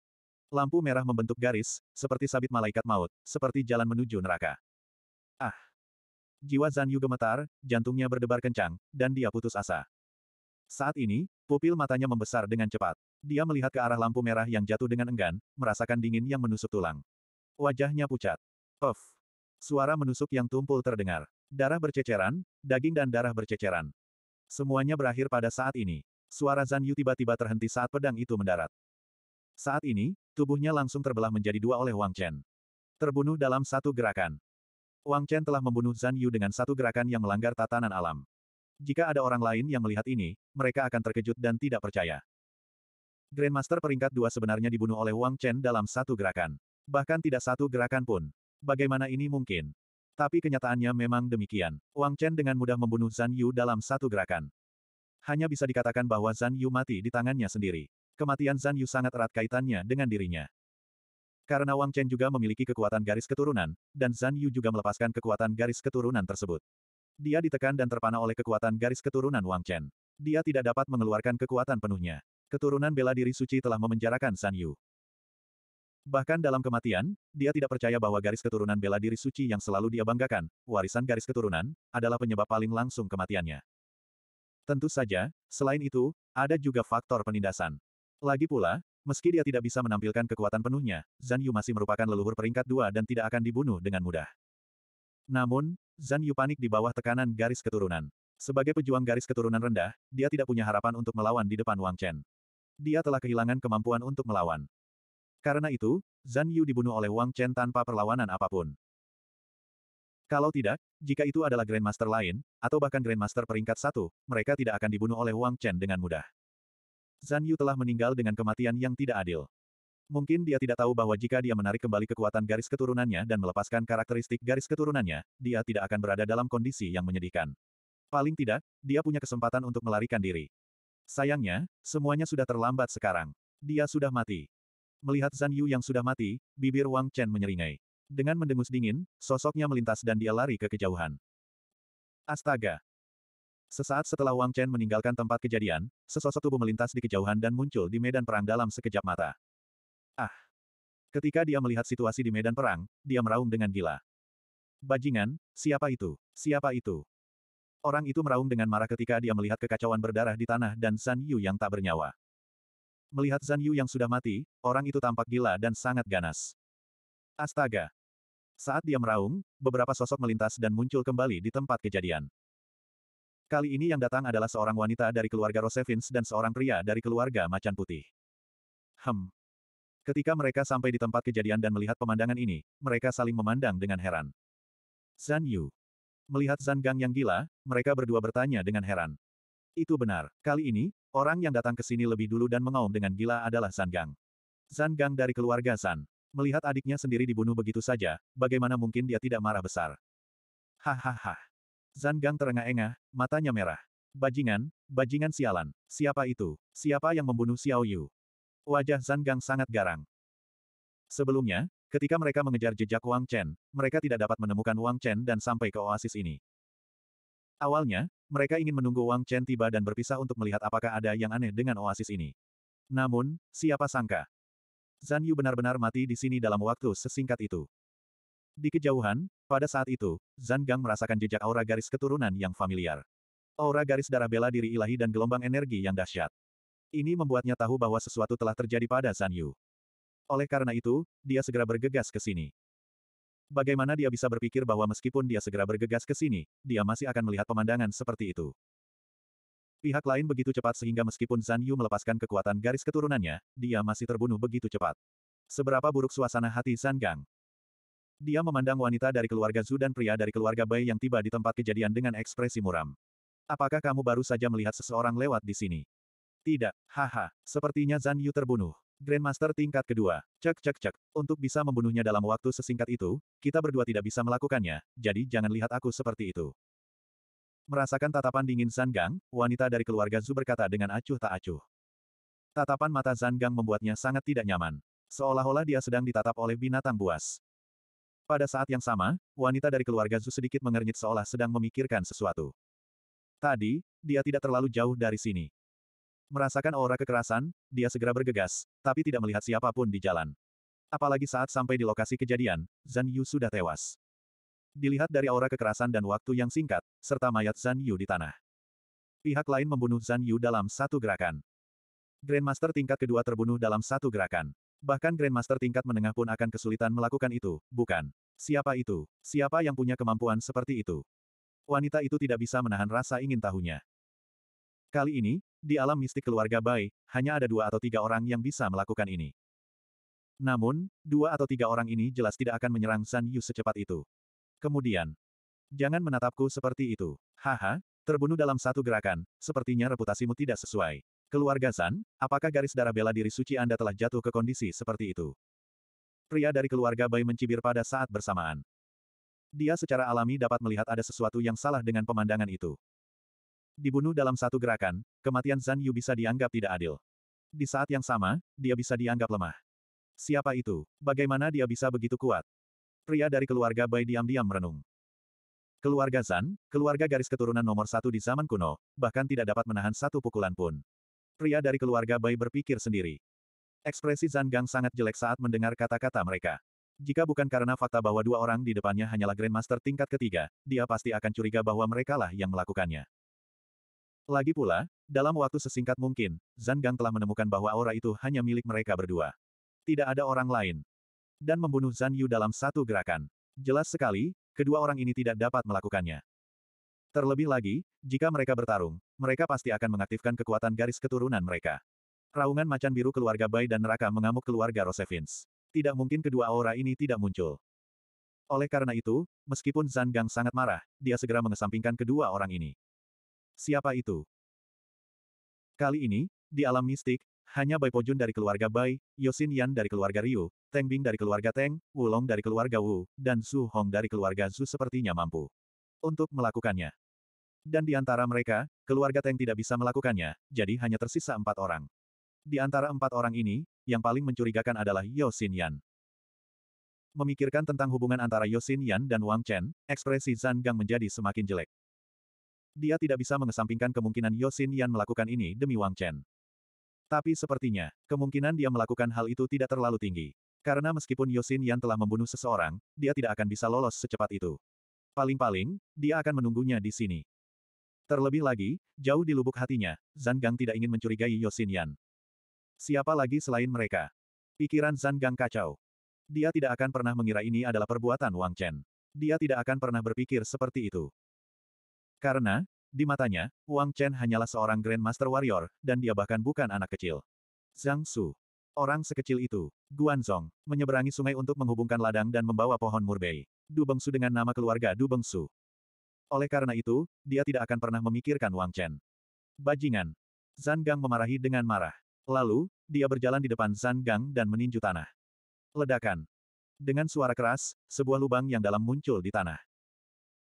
Lampu merah membentuk garis, seperti sabit malaikat maut, seperti jalan menuju neraka. Ah! Jiwa Zan Yu gemetar, jantungnya berdebar kencang, dan dia putus asa. Saat ini, pupil matanya membesar dengan cepat. Dia melihat ke arah lampu merah yang jatuh dengan enggan, merasakan dingin yang menusuk tulang. Wajahnya pucat. Of. Suara menusuk yang tumpul terdengar. Darah berceceran, daging dan darah berceceran. Semuanya berakhir pada saat ini. Suara Zan Yu tiba-tiba terhenti saat pedang itu mendarat. Saat ini, tubuhnya langsung terbelah menjadi dua oleh Wang Chen. Terbunuh dalam satu gerakan. Wang Chen telah membunuh Zan Yu dengan satu gerakan yang melanggar tatanan alam. Jika ada orang lain yang melihat ini, mereka akan terkejut dan tidak percaya. Grandmaster peringkat dua sebenarnya dibunuh oleh Wang Chen dalam satu gerakan. Bahkan tidak satu gerakan pun. Bagaimana ini mungkin? Tapi kenyataannya memang demikian. Wang Chen dengan mudah membunuh Zan Yu dalam satu gerakan. Hanya bisa dikatakan bahwa Zan Yu mati di tangannya sendiri. Kematian Zan Yu sangat erat kaitannya dengan dirinya. Karena Wang Chen juga memiliki kekuatan garis keturunan, dan Zan Yu juga melepaskan kekuatan garis keturunan tersebut. Dia ditekan dan terpana oleh kekuatan garis keturunan Wang Chen. Dia tidak dapat mengeluarkan kekuatan penuhnya. Keturunan bela diri suci telah memenjarakan Zan Yu. Bahkan dalam kematian, dia tidak percaya bahwa garis keturunan bela diri suci yang selalu dia banggakan, warisan garis keturunan, adalah penyebab paling langsung kematiannya. Tentu saja, selain itu, ada juga faktor penindasan. Lagi pula, Meski dia tidak bisa menampilkan kekuatan penuhnya, Zan Yu masih merupakan leluhur peringkat dua dan tidak akan dibunuh dengan mudah. Namun, Zan Yu panik di bawah tekanan garis keturunan. Sebagai pejuang garis keturunan rendah, dia tidak punya harapan untuk melawan di depan Wang Chen. Dia telah kehilangan kemampuan untuk melawan. Karena itu, Zan Yu dibunuh oleh Wang Chen tanpa perlawanan apapun. Kalau tidak, jika itu adalah Grandmaster lain, atau bahkan Grandmaster peringkat satu, mereka tidak akan dibunuh oleh Wang Chen dengan mudah. Zan Yu telah meninggal dengan kematian yang tidak adil. Mungkin dia tidak tahu bahwa jika dia menarik kembali kekuatan garis keturunannya dan melepaskan karakteristik garis keturunannya, dia tidak akan berada dalam kondisi yang menyedihkan. Paling tidak, dia punya kesempatan untuk melarikan diri. Sayangnya, semuanya sudah terlambat sekarang. Dia sudah mati. Melihat Zan Yu yang sudah mati, bibir Wang Chen menyeringai. Dengan mendengus dingin, sosoknya melintas dan dia lari ke kejauhan. Astaga! Sesaat setelah Wang Chen meninggalkan tempat kejadian, sesosok tubuh melintas di kejauhan dan muncul di medan perang dalam sekejap mata. Ah! Ketika dia melihat situasi di medan perang, dia meraung dengan gila. Bajingan, siapa itu? Siapa itu? Orang itu meraung dengan marah ketika dia melihat kekacauan berdarah di tanah dan Zan Yu yang tak bernyawa. Melihat Zan Yu yang sudah mati, orang itu tampak gila dan sangat ganas. Astaga! Saat dia meraung, beberapa sosok melintas dan muncul kembali di tempat kejadian. Kali ini yang datang adalah seorang wanita dari keluarga Rosevins dan seorang pria dari keluarga Macan Putih. Hem. Ketika mereka sampai di tempat kejadian dan melihat pemandangan ini, mereka saling memandang dengan heran. Zan Yu. Melihat Zan Gang yang gila, mereka berdua bertanya dengan heran. Itu benar, kali ini, orang yang datang ke sini lebih dulu dan mengaum dengan gila adalah Zan Gang. Zan Gang dari keluarga Zan. Melihat adiknya sendiri dibunuh begitu saja, bagaimana mungkin dia tidak marah besar? Hahaha. Zan Gang terengah-engah, matanya merah. Bajingan, bajingan sialan. Siapa itu? Siapa yang membunuh Xiao Yu? Wajah Zan Gang sangat garang. Sebelumnya, ketika mereka mengejar jejak Wang Chen, mereka tidak dapat menemukan Wang Chen dan sampai ke oasis ini. Awalnya, mereka ingin menunggu Wang Chen tiba dan berpisah untuk melihat apakah ada yang aneh dengan oasis ini. Namun, siapa sangka? Zan Yu benar-benar mati di sini dalam waktu sesingkat itu. Di kejauhan, pada saat itu, Zhang Gang merasakan jejak aura garis keturunan yang familiar. Aura garis darah bela diri ilahi dan gelombang energi yang dahsyat. Ini membuatnya tahu bahwa sesuatu telah terjadi pada Zan Yu. Oleh karena itu, dia segera bergegas ke sini. Bagaimana dia bisa berpikir bahwa meskipun dia segera bergegas ke sini, dia masih akan melihat pemandangan seperti itu. Pihak lain begitu cepat sehingga meskipun Zan Yu melepaskan kekuatan garis keturunannya, dia masih terbunuh begitu cepat. Seberapa buruk suasana hati Zan Gang. Dia memandang wanita dari keluarga Zhu dan pria dari keluarga Bai yang tiba di tempat kejadian dengan ekspresi muram. Apakah kamu baru saja melihat seseorang lewat di sini? Tidak, haha, sepertinya Zan Yu terbunuh. Grandmaster tingkat kedua, cek cek cek, untuk bisa membunuhnya dalam waktu sesingkat itu, kita berdua tidak bisa melakukannya, jadi jangan lihat aku seperti itu. Merasakan tatapan dingin Zan Gang, wanita dari keluarga Zhu berkata dengan acuh tak acuh. Tatapan mata Zan Gang membuatnya sangat tidak nyaman. Seolah-olah dia sedang ditatap oleh binatang buas. Pada saat yang sama, wanita dari keluarga Zu sedikit mengernyit seolah sedang memikirkan sesuatu. Tadi, dia tidak terlalu jauh dari sini. Merasakan aura kekerasan, dia segera bergegas, tapi tidak melihat siapapun di jalan. Apalagi saat sampai di lokasi kejadian, Zan Yu sudah tewas. Dilihat dari aura kekerasan dan waktu yang singkat, serta mayat Zan Yu di tanah. Pihak lain membunuh Zan Yu dalam satu gerakan. Grandmaster tingkat kedua terbunuh dalam satu gerakan. Bahkan Grandmaster tingkat menengah pun akan kesulitan melakukan itu, bukan? Siapa itu? Siapa yang punya kemampuan seperti itu? Wanita itu tidak bisa menahan rasa ingin tahunya. Kali ini, di alam mistik keluarga Bai, hanya ada dua atau tiga orang yang bisa melakukan ini. Namun, dua atau tiga orang ini jelas tidak akan menyerang San Yu secepat itu. Kemudian, jangan menatapku seperti itu. Haha, terbunuh dalam satu gerakan, sepertinya reputasimu tidak sesuai. Keluarga San, apakah garis darah bela diri suci Anda telah jatuh ke kondisi seperti itu? Pria dari keluarga Bai mencibir pada saat bersamaan. Dia secara alami dapat melihat ada sesuatu yang salah dengan pemandangan itu. Dibunuh dalam satu gerakan, kematian Zan Yu bisa dianggap tidak adil. Di saat yang sama, dia bisa dianggap lemah. Siapa itu? Bagaimana dia bisa begitu kuat? Pria dari keluarga Bai diam-diam merenung. Keluarga Zan, keluarga garis keturunan nomor satu di zaman kuno, bahkan tidak dapat menahan satu pukulan pun. Pria dari keluarga Bai berpikir sendiri. Ekspresi Zhang Gang sangat jelek saat mendengar kata-kata mereka. Jika bukan karena fakta bahwa dua orang di depannya hanyalah Grandmaster tingkat ketiga, dia pasti akan curiga bahwa merekalah yang melakukannya. Lagi pula, dalam waktu sesingkat mungkin, Zhang Gang telah menemukan bahwa aura itu hanya milik mereka berdua. Tidak ada orang lain. Dan membunuh Zhang Yu dalam satu gerakan. Jelas sekali, kedua orang ini tidak dapat melakukannya. Terlebih lagi, jika mereka bertarung, mereka pasti akan mengaktifkan kekuatan garis keturunan mereka. Raungan macan biru keluarga Bai dan neraka mengamuk keluarga Rosevins. Tidak mungkin kedua aura ini tidak muncul. Oleh karena itu, meskipun Zhang Gang sangat marah, dia segera mengesampingkan kedua orang ini. Siapa itu? Kali ini, di alam mistik, hanya Bai Pojun dari keluarga Bai, Yosin Yan dari keluarga Ryu, Teng Bing dari keluarga Teng, Wulong dari keluarga Wu, dan Su Hong dari keluarga Zhu sepertinya mampu. Untuk melakukannya, dan di antara mereka, keluarga Teng tidak bisa melakukannya, jadi hanya tersisa empat orang. Di antara empat orang ini, yang paling mencurigakan adalah Xin Yan. Memikirkan tentang hubungan antara Xin Yan dan Wang Chen, ekspresi Zhang Gang menjadi semakin jelek. Dia tidak bisa mengesampingkan kemungkinan Xin Yan melakukan ini demi Wang Chen. Tapi sepertinya, kemungkinan dia melakukan hal itu tidak terlalu tinggi. Karena meskipun Yosin Yan telah membunuh seseorang, dia tidak akan bisa lolos secepat itu. Paling-paling, dia akan menunggunya di sini. Terlebih lagi, jauh di lubuk hatinya, Zhang Gang tidak ingin mencurigai Yosin Yan. Siapa lagi selain mereka? Pikiran Zhang Gang kacau. Dia tidak akan pernah mengira ini adalah perbuatan Wang Chen. Dia tidak akan pernah berpikir seperti itu. Karena, di matanya, Wang Chen hanyalah seorang Grandmaster Warrior, dan dia bahkan bukan anak kecil. Zhang Su. Orang sekecil itu, Guan Guanzong, menyeberangi sungai untuk menghubungkan ladang dan membawa pohon murbei. Du dengan nama keluarga Du oleh karena itu, dia tidak akan pernah memikirkan Wang Chen. Bajingan. Zan Gang memarahi dengan marah. Lalu, dia berjalan di depan Zan Gang dan meninju tanah. Ledakan. Dengan suara keras, sebuah lubang yang dalam muncul di tanah.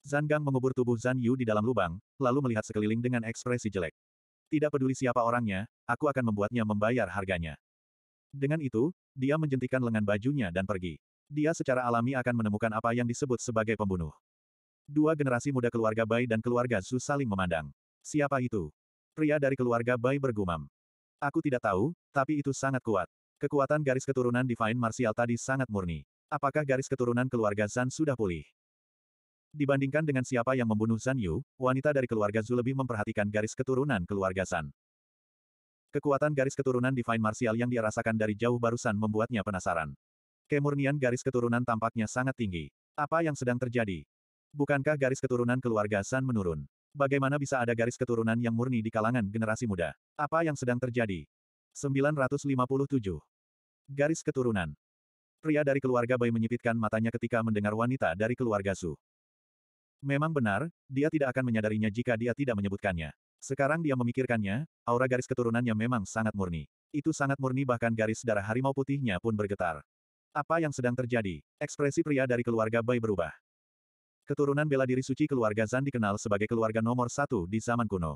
Zan Gang mengubur tubuh Zan Yu di dalam lubang, lalu melihat sekeliling dengan ekspresi jelek. Tidak peduli siapa orangnya, aku akan membuatnya membayar harganya. Dengan itu, dia menjentikan lengan bajunya dan pergi. Dia secara alami akan menemukan apa yang disebut sebagai pembunuh. Dua generasi muda keluarga Bai dan keluarga Zhu saling memandang. Siapa itu? Pria dari keluarga Bai bergumam. Aku tidak tahu, tapi itu sangat kuat. Kekuatan garis keturunan Divine Martial tadi sangat murni. Apakah garis keturunan keluarga Zan sudah pulih? Dibandingkan dengan siapa yang membunuh Zan Yu, wanita dari keluarga Zhu lebih memperhatikan garis keturunan keluarga Zan. Kekuatan garis keturunan Divine Martial yang dia rasakan dari jauh barusan membuatnya penasaran. Kemurnian garis keturunan tampaknya sangat tinggi. Apa yang sedang terjadi? Bukankah garis keturunan keluarga San menurun? Bagaimana bisa ada garis keturunan yang murni di kalangan generasi muda? Apa yang sedang terjadi? 957. Garis keturunan. Pria dari keluarga Bai menyipitkan matanya ketika mendengar wanita dari keluarga Su. Memang benar, dia tidak akan menyadarinya jika dia tidak menyebutkannya. Sekarang dia memikirkannya, aura garis keturunannya memang sangat murni. Itu sangat murni bahkan garis darah harimau putihnya pun bergetar. Apa yang sedang terjadi? Ekspresi pria dari keluarga Bai berubah. Keturunan bela diri suci keluarga Zan dikenal sebagai keluarga nomor satu di zaman kuno.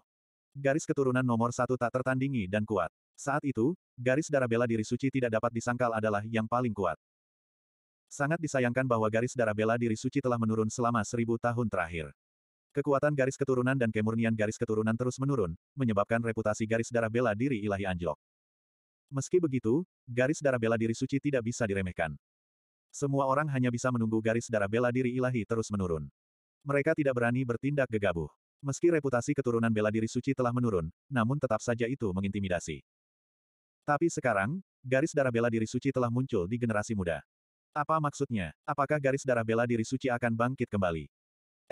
Garis keturunan nomor satu tak tertandingi dan kuat. Saat itu, garis darah bela diri suci tidak dapat disangkal adalah yang paling kuat. Sangat disayangkan bahwa garis darah bela diri suci telah menurun selama seribu tahun terakhir. Kekuatan garis keturunan dan kemurnian garis keturunan terus menurun, menyebabkan reputasi garis darah bela diri ilahi anjlok. Meski begitu, garis darah bela diri suci tidak bisa diremehkan. Semua orang hanya bisa menunggu garis darah bela diri ilahi terus menurun. Mereka tidak berani bertindak gegabah. Meski reputasi keturunan bela diri suci telah menurun, namun tetap saja itu mengintimidasi. Tapi sekarang, garis darah bela diri suci telah muncul di generasi muda. Apa maksudnya? Apakah garis darah bela diri suci akan bangkit kembali?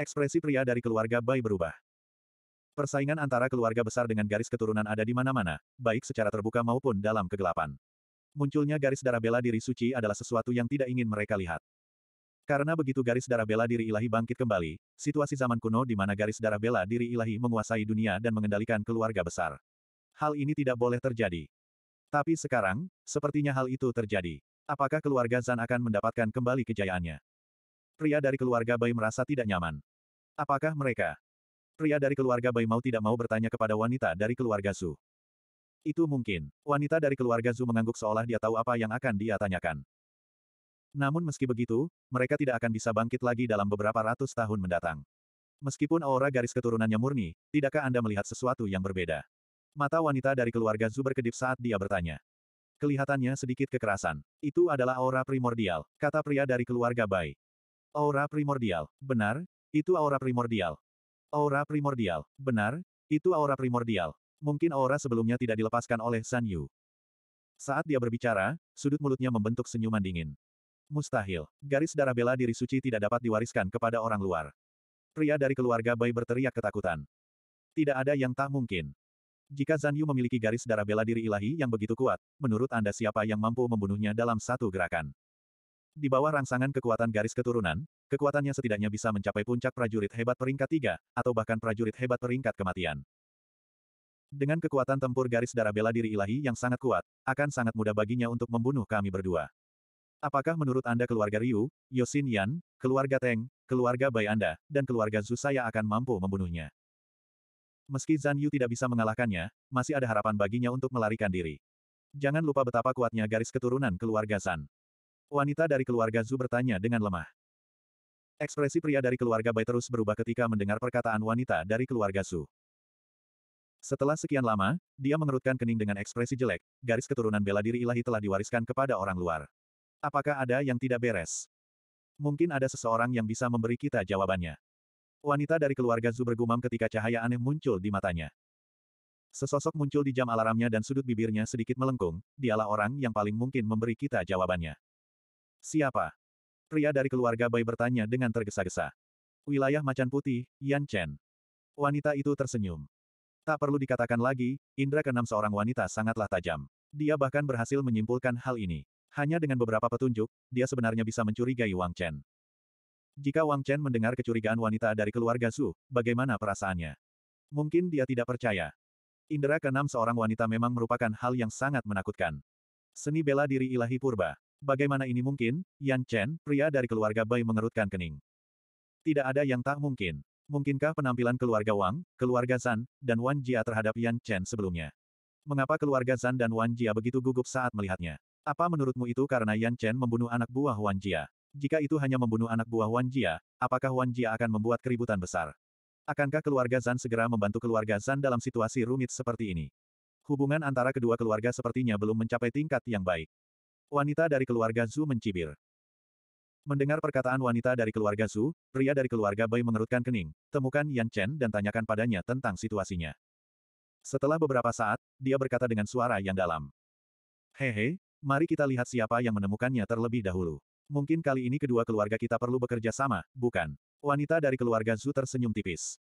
Ekspresi pria dari keluarga Bai berubah. Persaingan antara keluarga besar dengan garis keturunan ada di mana-mana, baik secara terbuka maupun dalam kegelapan. Munculnya garis darah bela diri suci adalah sesuatu yang tidak ingin mereka lihat. Karena begitu garis darah bela diri ilahi bangkit kembali, situasi zaman kuno di mana garis darah bela diri ilahi menguasai dunia dan mengendalikan keluarga besar. Hal ini tidak boleh terjadi. Tapi sekarang, sepertinya hal itu terjadi. Apakah keluarga Zan akan mendapatkan kembali kejayaannya? Pria dari keluarga Bai merasa tidak nyaman. Apakah mereka? Pria dari keluarga Bai mau tidak mau bertanya kepada wanita dari keluarga Su. Itu mungkin. Wanita dari keluarga Zu mengangguk seolah dia tahu apa yang akan dia tanyakan. Namun meski begitu, mereka tidak akan bisa bangkit lagi dalam beberapa ratus tahun mendatang. Meskipun aura garis keturunannya murni, tidakkah Anda melihat sesuatu yang berbeda? Mata wanita dari keluarga Zu berkedip saat dia bertanya. Kelihatannya sedikit kekerasan. Itu adalah aura primordial, kata pria dari keluarga Bai. Aura primordial, benar, itu aura primordial. Aura primordial, benar, itu aura primordial, Mungkin aura sebelumnya tidak dilepaskan oleh San Yu. Saat dia berbicara, sudut mulutnya membentuk senyuman dingin. Mustahil, garis darah bela diri suci tidak dapat diwariskan kepada orang luar. Pria dari keluarga Bai berteriak ketakutan. Tidak ada yang tak mungkin. Jika Zan Yu memiliki garis darah bela diri ilahi yang begitu kuat, menurut Anda siapa yang mampu membunuhnya dalam satu gerakan? Di bawah rangsangan kekuatan garis keturunan, kekuatannya setidaknya bisa mencapai puncak prajurit hebat peringkat tiga, atau bahkan prajurit hebat peringkat kematian. Dengan kekuatan tempur garis darah bela diri ilahi yang sangat kuat, akan sangat mudah baginya untuk membunuh kami berdua. Apakah menurut Anda keluarga Ryu, Yosin Yan, keluarga Teng, keluarga Bai Anda, dan keluarga Zhu saya akan mampu membunuhnya? Meski Zan Yu tidak bisa mengalahkannya, masih ada harapan baginya untuk melarikan diri. Jangan lupa betapa kuatnya garis keturunan keluarga Zan. Wanita dari keluarga Zhu bertanya dengan lemah. Ekspresi pria dari keluarga Bai terus berubah ketika mendengar perkataan wanita dari keluarga Zhu. Setelah sekian lama, dia mengerutkan kening dengan ekspresi jelek, garis keturunan bela diri ilahi telah diwariskan kepada orang luar. Apakah ada yang tidak beres? Mungkin ada seseorang yang bisa memberi kita jawabannya. Wanita dari keluarga Zu bergumam ketika cahaya aneh muncul di matanya. Sesosok muncul di jam alarmnya dan sudut bibirnya sedikit melengkung, dialah orang yang paling mungkin memberi kita jawabannya. Siapa? Pria dari keluarga Bai bertanya dengan tergesa-gesa. Wilayah Macan Putih, Yan Chen. Wanita itu tersenyum. Tak perlu dikatakan lagi, indra keenam seorang wanita sangatlah tajam. Dia bahkan berhasil menyimpulkan hal ini. Hanya dengan beberapa petunjuk, dia sebenarnya bisa mencurigai Wang Chen. Jika Wang Chen mendengar kecurigaan wanita dari keluarga Su, bagaimana perasaannya? Mungkin dia tidak percaya. Indera keenam seorang wanita memang merupakan hal yang sangat menakutkan. Seni bela diri ilahi purba. Bagaimana ini mungkin? Yan Chen, pria dari keluarga Bai mengerutkan kening. Tidak ada yang tak mungkin. Mungkinkah penampilan keluarga Wang, keluarga Zan, dan Wan Jia terhadap Yan Chen sebelumnya? Mengapa keluarga Zan dan Wan Jia begitu gugup saat melihatnya? Apa menurutmu itu karena Yan Chen membunuh anak buah Wan Jia? Jika itu hanya membunuh anak buah Wan Jia, apakah Wan Jia akan membuat keributan besar? Akankah keluarga Zan segera membantu keluarga Zan dalam situasi rumit seperti ini? Hubungan antara kedua keluarga sepertinya belum mencapai tingkat yang baik. Wanita dari keluarga Zhu mencibir. Mendengar perkataan wanita dari keluarga Su, pria dari keluarga Bai mengerutkan kening, temukan Yan Chen dan tanyakan padanya tentang situasinya. Setelah beberapa saat, dia berkata dengan suara yang dalam. Hehe, mari kita lihat siapa yang menemukannya terlebih dahulu. Mungkin kali ini kedua keluarga kita perlu bekerja sama, bukan? Wanita dari keluarga Zu tersenyum tipis.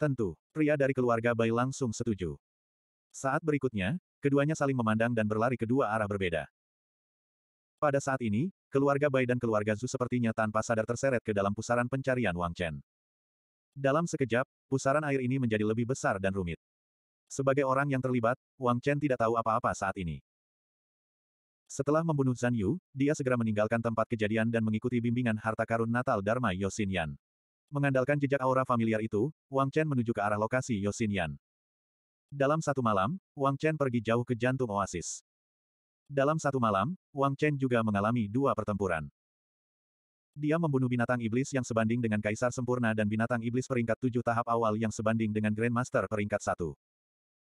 Tentu, pria dari keluarga Bai langsung setuju. Saat berikutnya, keduanya saling memandang dan berlari kedua arah berbeda. Pada saat ini, keluarga Bai dan keluarga Zhu sepertinya tanpa sadar terseret ke dalam pusaran pencarian Wang Chen. Dalam sekejap, pusaran air ini menjadi lebih besar dan rumit. Sebagai orang yang terlibat, Wang Chen tidak tahu apa-apa saat ini. Setelah membunuh Zhan Yu, dia segera meninggalkan tempat kejadian dan mengikuti bimbingan harta karun Natal Dharma Yosin Yan. Mengandalkan jejak aura familiar itu, Wang Chen menuju ke arah lokasi Yosin Yan. Dalam satu malam, Wang Chen pergi jauh ke jantung oasis. Dalam satu malam, Wang Chen juga mengalami dua pertempuran. Dia membunuh binatang iblis yang sebanding dengan kaisar sempurna dan binatang iblis peringkat tujuh tahap awal yang sebanding dengan Grandmaster peringkat satu.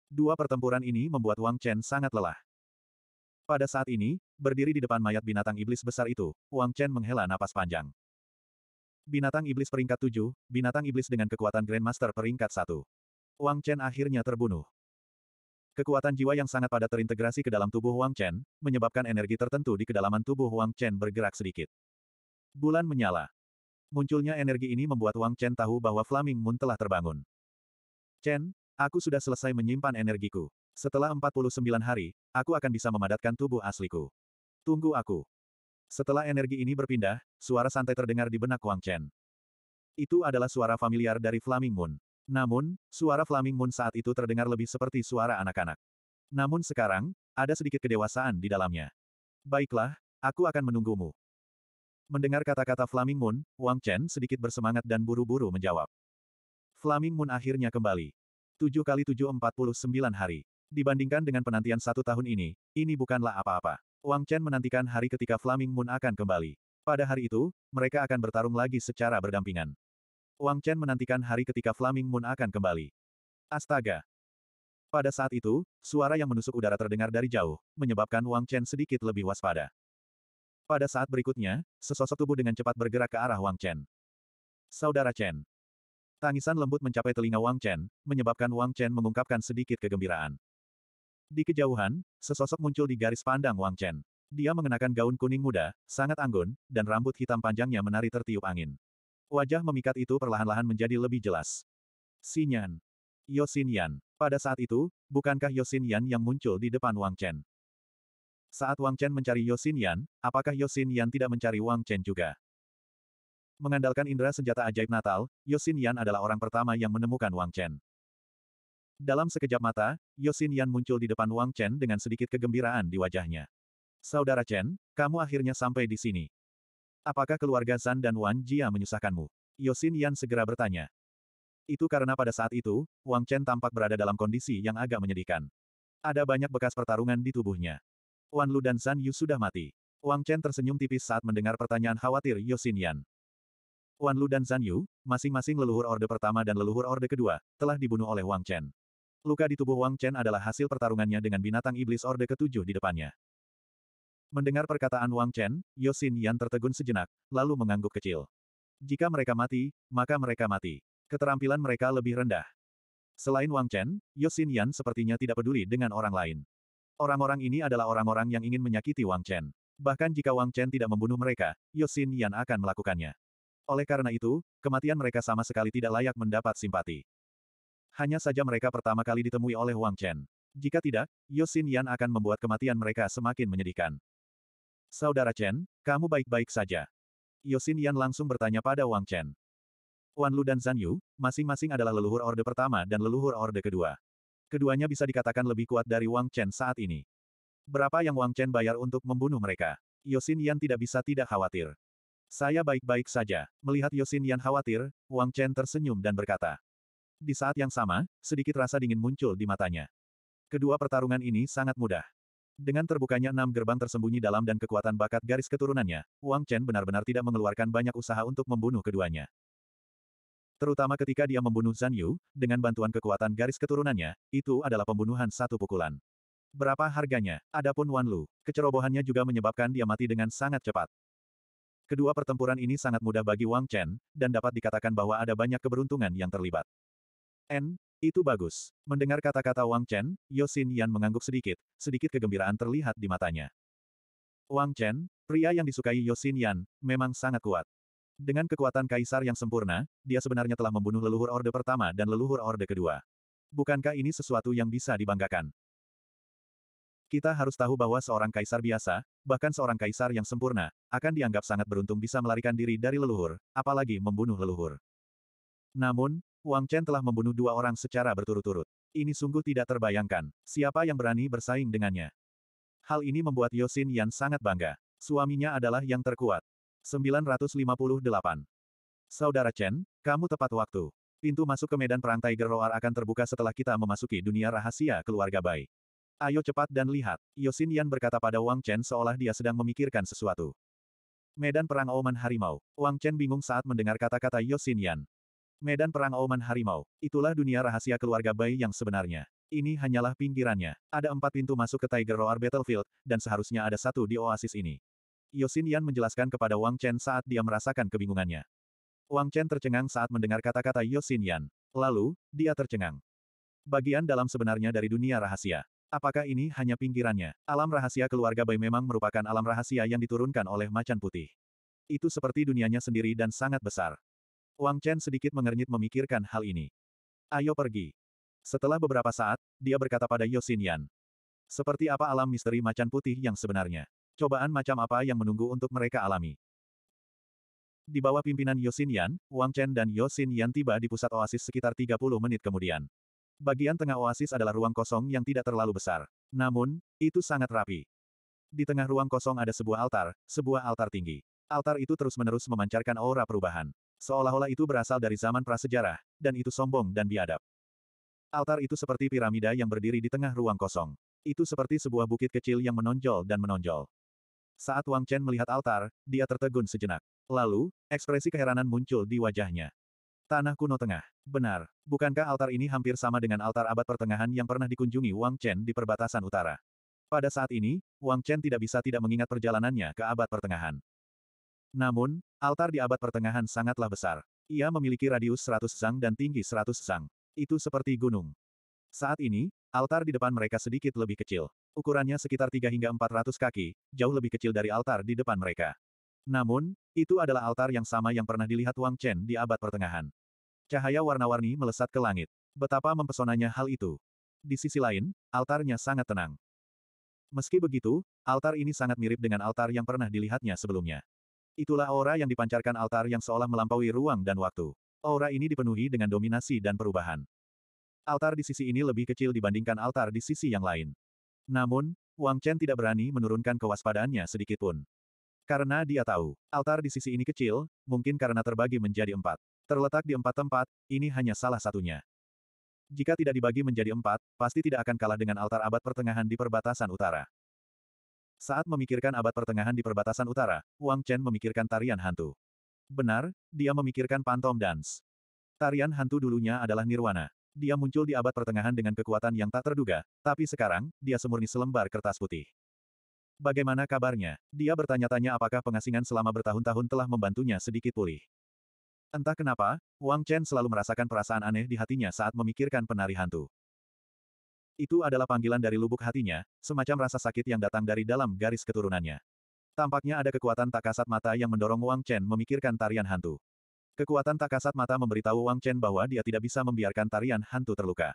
Dua pertempuran ini membuat Wang Chen sangat lelah. Pada saat ini, berdiri di depan mayat binatang iblis besar itu, Wang Chen menghela napas panjang. Binatang iblis peringkat tujuh, binatang iblis dengan kekuatan Grandmaster peringkat satu. Wang Chen akhirnya terbunuh. Kekuatan jiwa yang sangat padat terintegrasi ke dalam tubuh Wang Chen, menyebabkan energi tertentu di kedalaman tubuh Wang Chen bergerak sedikit. Bulan menyala. Munculnya energi ini membuat Wang Chen tahu bahwa Flaming Moon telah terbangun. Chen, aku sudah selesai menyimpan energiku. Setelah 49 hari, aku akan bisa memadatkan tubuh asliku. Tunggu aku. Setelah energi ini berpindah, suara santai terdengar di benak Wang Chen. Itu adalah suara familiar dari Flaming Moon. Namun, suara Flaming Moon saat itu terdengar lebih seperti suara anak-anak. Namun sekarang, ada sedikit kedewasaan di dalamnya. Baiklah, aku akan menunggumu. Mendengar kata-kata Flaming Moon, Wang Chen sedikit bersemangat dan buru-buru menjawab. Flaming Moon akhirnya kembali. 7 kali 7 49 hari. Dibandingkan dengan penantian satu tahun ini, ini bukanlah apa-apa. Wang Chen menantikan hari ketika Flaming Moon akan kembali. Pada hari itu, mereka akan bertarung lagi secara berdampingan. Wang Chen menantikan hari ketika Flaming Moon akan kembali. Astaga! Pada saat itu, suara yang menusuk udara terdengar dari jauh, menyebabkan Wang Chen sedikit lebih waspada. Pada saat berikutnya, sesosok tubuh dengan cepat bergerak ke arah Wang Chen. Saudara Chen. Tangisan lembut mencapai telinga Wang Chen, menyebabkan Wang Chen mengungkapkan sedikit kegembiraan. Di kejauhan, sesosok muncul di garis pandang Wang Chen. Dia mengenakan gaun kuning muda, sangat anggun, dan rambut hitam panjangnya menari tertiup angin. Wajah memikat itu perlahan-lahan menjadi lebih jelas. Sinyan. Yosin Yan. Pada saat itu, bukankah Yosin Yan yang muncul di depan Wang Chen? Saat Wang Chen mencari Yosin Yan, apakah Yosin Yan tidak mencari Wang Chen juga? Mengandalkan indera senjata ajaib Natal, Yosin Yan adalah orang pertama yang menemukan Wang Chen. Dalam sekejap mata, Yosin Yan muncul di depan Wang Chen dengan sedikit kegembiraan di wajahnya. Saudara Chen, kamu akhirnya sampai di sini. Apakah keluarga Zan dan Wan Jia menyusahkanmu? Yosin Yan segera bertanya. Itu karena pada saat itu, Wang Chen tampak berada dalam kondisi yang agak menyedihkan. Ada banyak bekas pertarungan di tubuhnya. Wan Lu dan Zan Yu sudah mati. Wang Chen tersenyum tipis saat mendengar pertanyaan khawatir Yosin Yan. Wan Lu dan Zan Yu, masing-masing leluhur orde pertama dan leluhur orde kedua, telah dibunuh oleh Wang Chen. Luka di tubuh Wang Chen adalah hasil pertarungannya dengan binatang iblis orde ketujuh di depannya. Mendengar perkataan Wang Chen, Yosin Yan tertegun sejenak, lalu mengangguk kecil. Jika mereka mati, maka mereka mati. Keterampilan mereka lebih rendah. Selain Wang Chen, Yosin Yan sepertinya tidak peduli dengan orang lain. Orang-orang ini adalah orang-orang yang ingin menyakiti Wang Chen. Bahkan jika Wang Chen tidak membunuh mereka, Yosin Yan akan melakukannya. Oleh karena itu, kematian mereka sama sekali tidak layak mendapat simpati. Hanya saja mereka pertama kali ditemui oleh Wang Chen. Jika tidak, Yosin Yan akan membuat kematian mereka semakin menyedihkan. Saudara Chen, kamu baik-baik saja. Yosin Yan langsung bertanya pada Wang Chen. Wan Lu dan Zan Yu, masing-masing adalah leluhur orde pertama dan leluhur orde kedua. Keduanya bisa dikatakan lebih kuat dari Wang Chen saat ini. Berapa yang Wang Chen bayar untuk membunuh mereka? Yosin Yan tidak bisa tidak khawatir. Saya baik-baik saja. Melihat Yosin Yan khawatir, Wang Chen tersenyum dan berkata. Di saat yang sama, sedikit rasa dingin muncul di matanya. Kedua pertarungan ini sangat mudah. Dengan terbukanya enam gerbang tersembunyi dalam dan kekuatan bakat garis keturunannya, Wang Chen benar-benar tidak mengeluarkan banyak usaha untuk membunuh keduanya. Terutama ketika dia membunuh Zhan Yu, dengan bantuan kekuatan garis keturunannya, itu adalah pembunuhan satu pukulan. Berapa harganya? Adapun Wan Lu, kecerobohannya juga menyebabkan dia mati dengan sangat cepat. Kedua pertempuran ini sangat mudah bagi Wang Chen, dan dapat dikatakan bahwa ada banyak keberuntungan yang terlibat. N, itu bagus. Mendengar kata-kata Wang Chen, Yosin Yan mengangguk sedikit, sedikit kegembiraan terlihat di matanya. Wang Chen, pria yang disukai Yosin Yan, memang sangat kuat. Dengan kekuatan kaisar yang sempurna, dia sebenarnya telah membunuh leluhur orde pertama dan leluhur orde kedua. Bukankah ini sesuatu yang bisa dibanggakan? Kita harus tahu bahwa seorang kaisar biasa, bahkan seorang kaisar yang sempurna, akan dianggap sangat beruntung bisa melarikan diri dari leluhur, apalagi membunuh leluhur. Namun, Wang Chen telah membunuh dua orang secara berturut-turut. Ini sungguh tidak terbayangkan, siapa yang berani bersaing dengannya. Hal ini membuat Yosin Yan sangat bangga. Suaminya adalah yang terkuat. 958. Saudara Chen, kamu tepat waktu. Pintu masuk ke medan perang Tiger Roar akan terbuka setelah kita memasuki dunia rahasia keluarga Bai. Ayo cepat dan lihat, Yosin Yan berkata pada Wang Chen seolah dia sedang memikirkan sesuatu. Medan Perang Oman Harimau. Wang Chen bingung saat mendengar kata-kata Yosin Yan. Medan Perang Oman Harimau, itulah dunia rahasia keluarga Bai yang sebenarnya. Ini hanyalah pinggirannya. Ada empat pintu masuk ke Tiger Roar Battlefield, dan seharusnya ada satu di oasis ini. Yosin Yan menjelaskan kepada Wang Chen saat dia merasakan kebingungannya. Wang Chen tercengang saat mendengar kata-kata Yosin Yan. Lalu, dia tercengang. Bagian dalam sebenarnya dari dunia rahasia. Apakah ini hanya pinggirannya? Alam rahasia keluarga Bai memang merupakan alam rahasia yang diturunkan oleh macan putih. Itu seperti dunianya sendiri dan sangat besar. Wang Chen sedikit mengernyit memikirkan hal ini. Ayo pergi. Setelah beberapa saat, dia berkata pada Yosin Yan. Seperti apa alam misteri macan putih yang sebenarnya? Cobaan macam apa yang menunggu untuk mereka alami? Di bawah pimpinan Yosin Yan, Wang Chen dan Yosin Yan tiba di pusat oasis sekitar 30 menit kemudian. Bagian tengah oasis adalah ruang kosong yang tidak terlalu besar. Namun, itu sangat rapi. Di tengah ruang kosong ada sebuah altar, sebuah altar tinggi. Altar itu terus-menerus memancarkan aura perubahan. Seolah-olah itu berasal dari zaman prasejarah, dan itu sombong dan biadab. Altar itu seperti piramida yang berdiri di tengah ruang kosong. Itu seperti sebuah bukit kecil yang menonjol dan menonjol. Saat Wang Chen melihat altar, dia tertegun sejenak. Lalu, ekspresi keheranan muncul di wajahnya. Tanah kuno tengah. Benar, bukankah altar ini hampir sama dengan altar abad pertengahan yang pernah dikunjungi Wang Chen di perbatasan utara? Pada saat ini, Wang Chen tidak bisa tidak mengingat perjalanannya ke abad pertengahan. Namun, altar di abad pertengahan sangatlah besar. Ia memiliki radius 100 zang dan tinggi 100 zang. Itu seperti gunung. Saat ini, altar di depan mereka sedikit lebih kecil. Ukurannya sekitar 3 hingga 400 kaki, jauh lebih kecil dari altar di depan mereka. Namun, itu adalah altar yang sama yang pernah dilihat Wang Chen di abad pertengahan. Cahaya warna-warni melesat ke langit. Betapa mempesonanya hal itu. Di sisi lain, altarnya sangat tenang. Meski begitu, altar ini sangat mirip dengan altar yang pernah dilihatnya sebelumnya. Itulah aura yang dipancarkan altar yang seolah melampaui ruang dan waktu. Aura ini dipenuhi dengan dominasi dan perubahan. Altar di sisi ini lebih kecil dibandingkan altar di sisi yang lain. Namun, Wang Chen tidak berani menurunkan kewaspadaannya sedikitpun. Karena dia tahu, altar di sisi ini kecil, mungkin karena terbagi menjadi empat. Terletak di empat tempat, ini hanya salah satunya. Jika tidak dibagi menjadi empat, pasti tidak akan kalah dengan altar abad pertengahan di perbatasan utara. Saat memikirkan abad pertengahan di perbatasan utara, Wang Chen memikirkan tarian hantu. Benar, dia memikirkan pantom dance. Tarian hantu dulunya adalah nirwana. Dia muncul di abad pertengahan dengan kekuatan yang tak terduga, tapi sekarang, dia semurni selembar kertas putih. Bagaimana kabarnya? Dia bertanya-tanya apakah pengasingan selama bertahun-tahun telah membantunya sedikit pulih. Entah kenapa, Wang Chen selalu merasakan perasaan aneh di hatinya saat memikirkan penari hantu. Itu adalah panggilan dari lubuk hatinya, semacam rasa sakit yang datang dari dalam garis keturunannya. Tampaknya ada kekuatan tak kasat mata yang mendorong Wang Chen memikirkan tarian hantu. Kekuatan tak kasat mata memberitahu Wang Chen bahwa dia tidak bisa membiarkan tarian hantu terluka.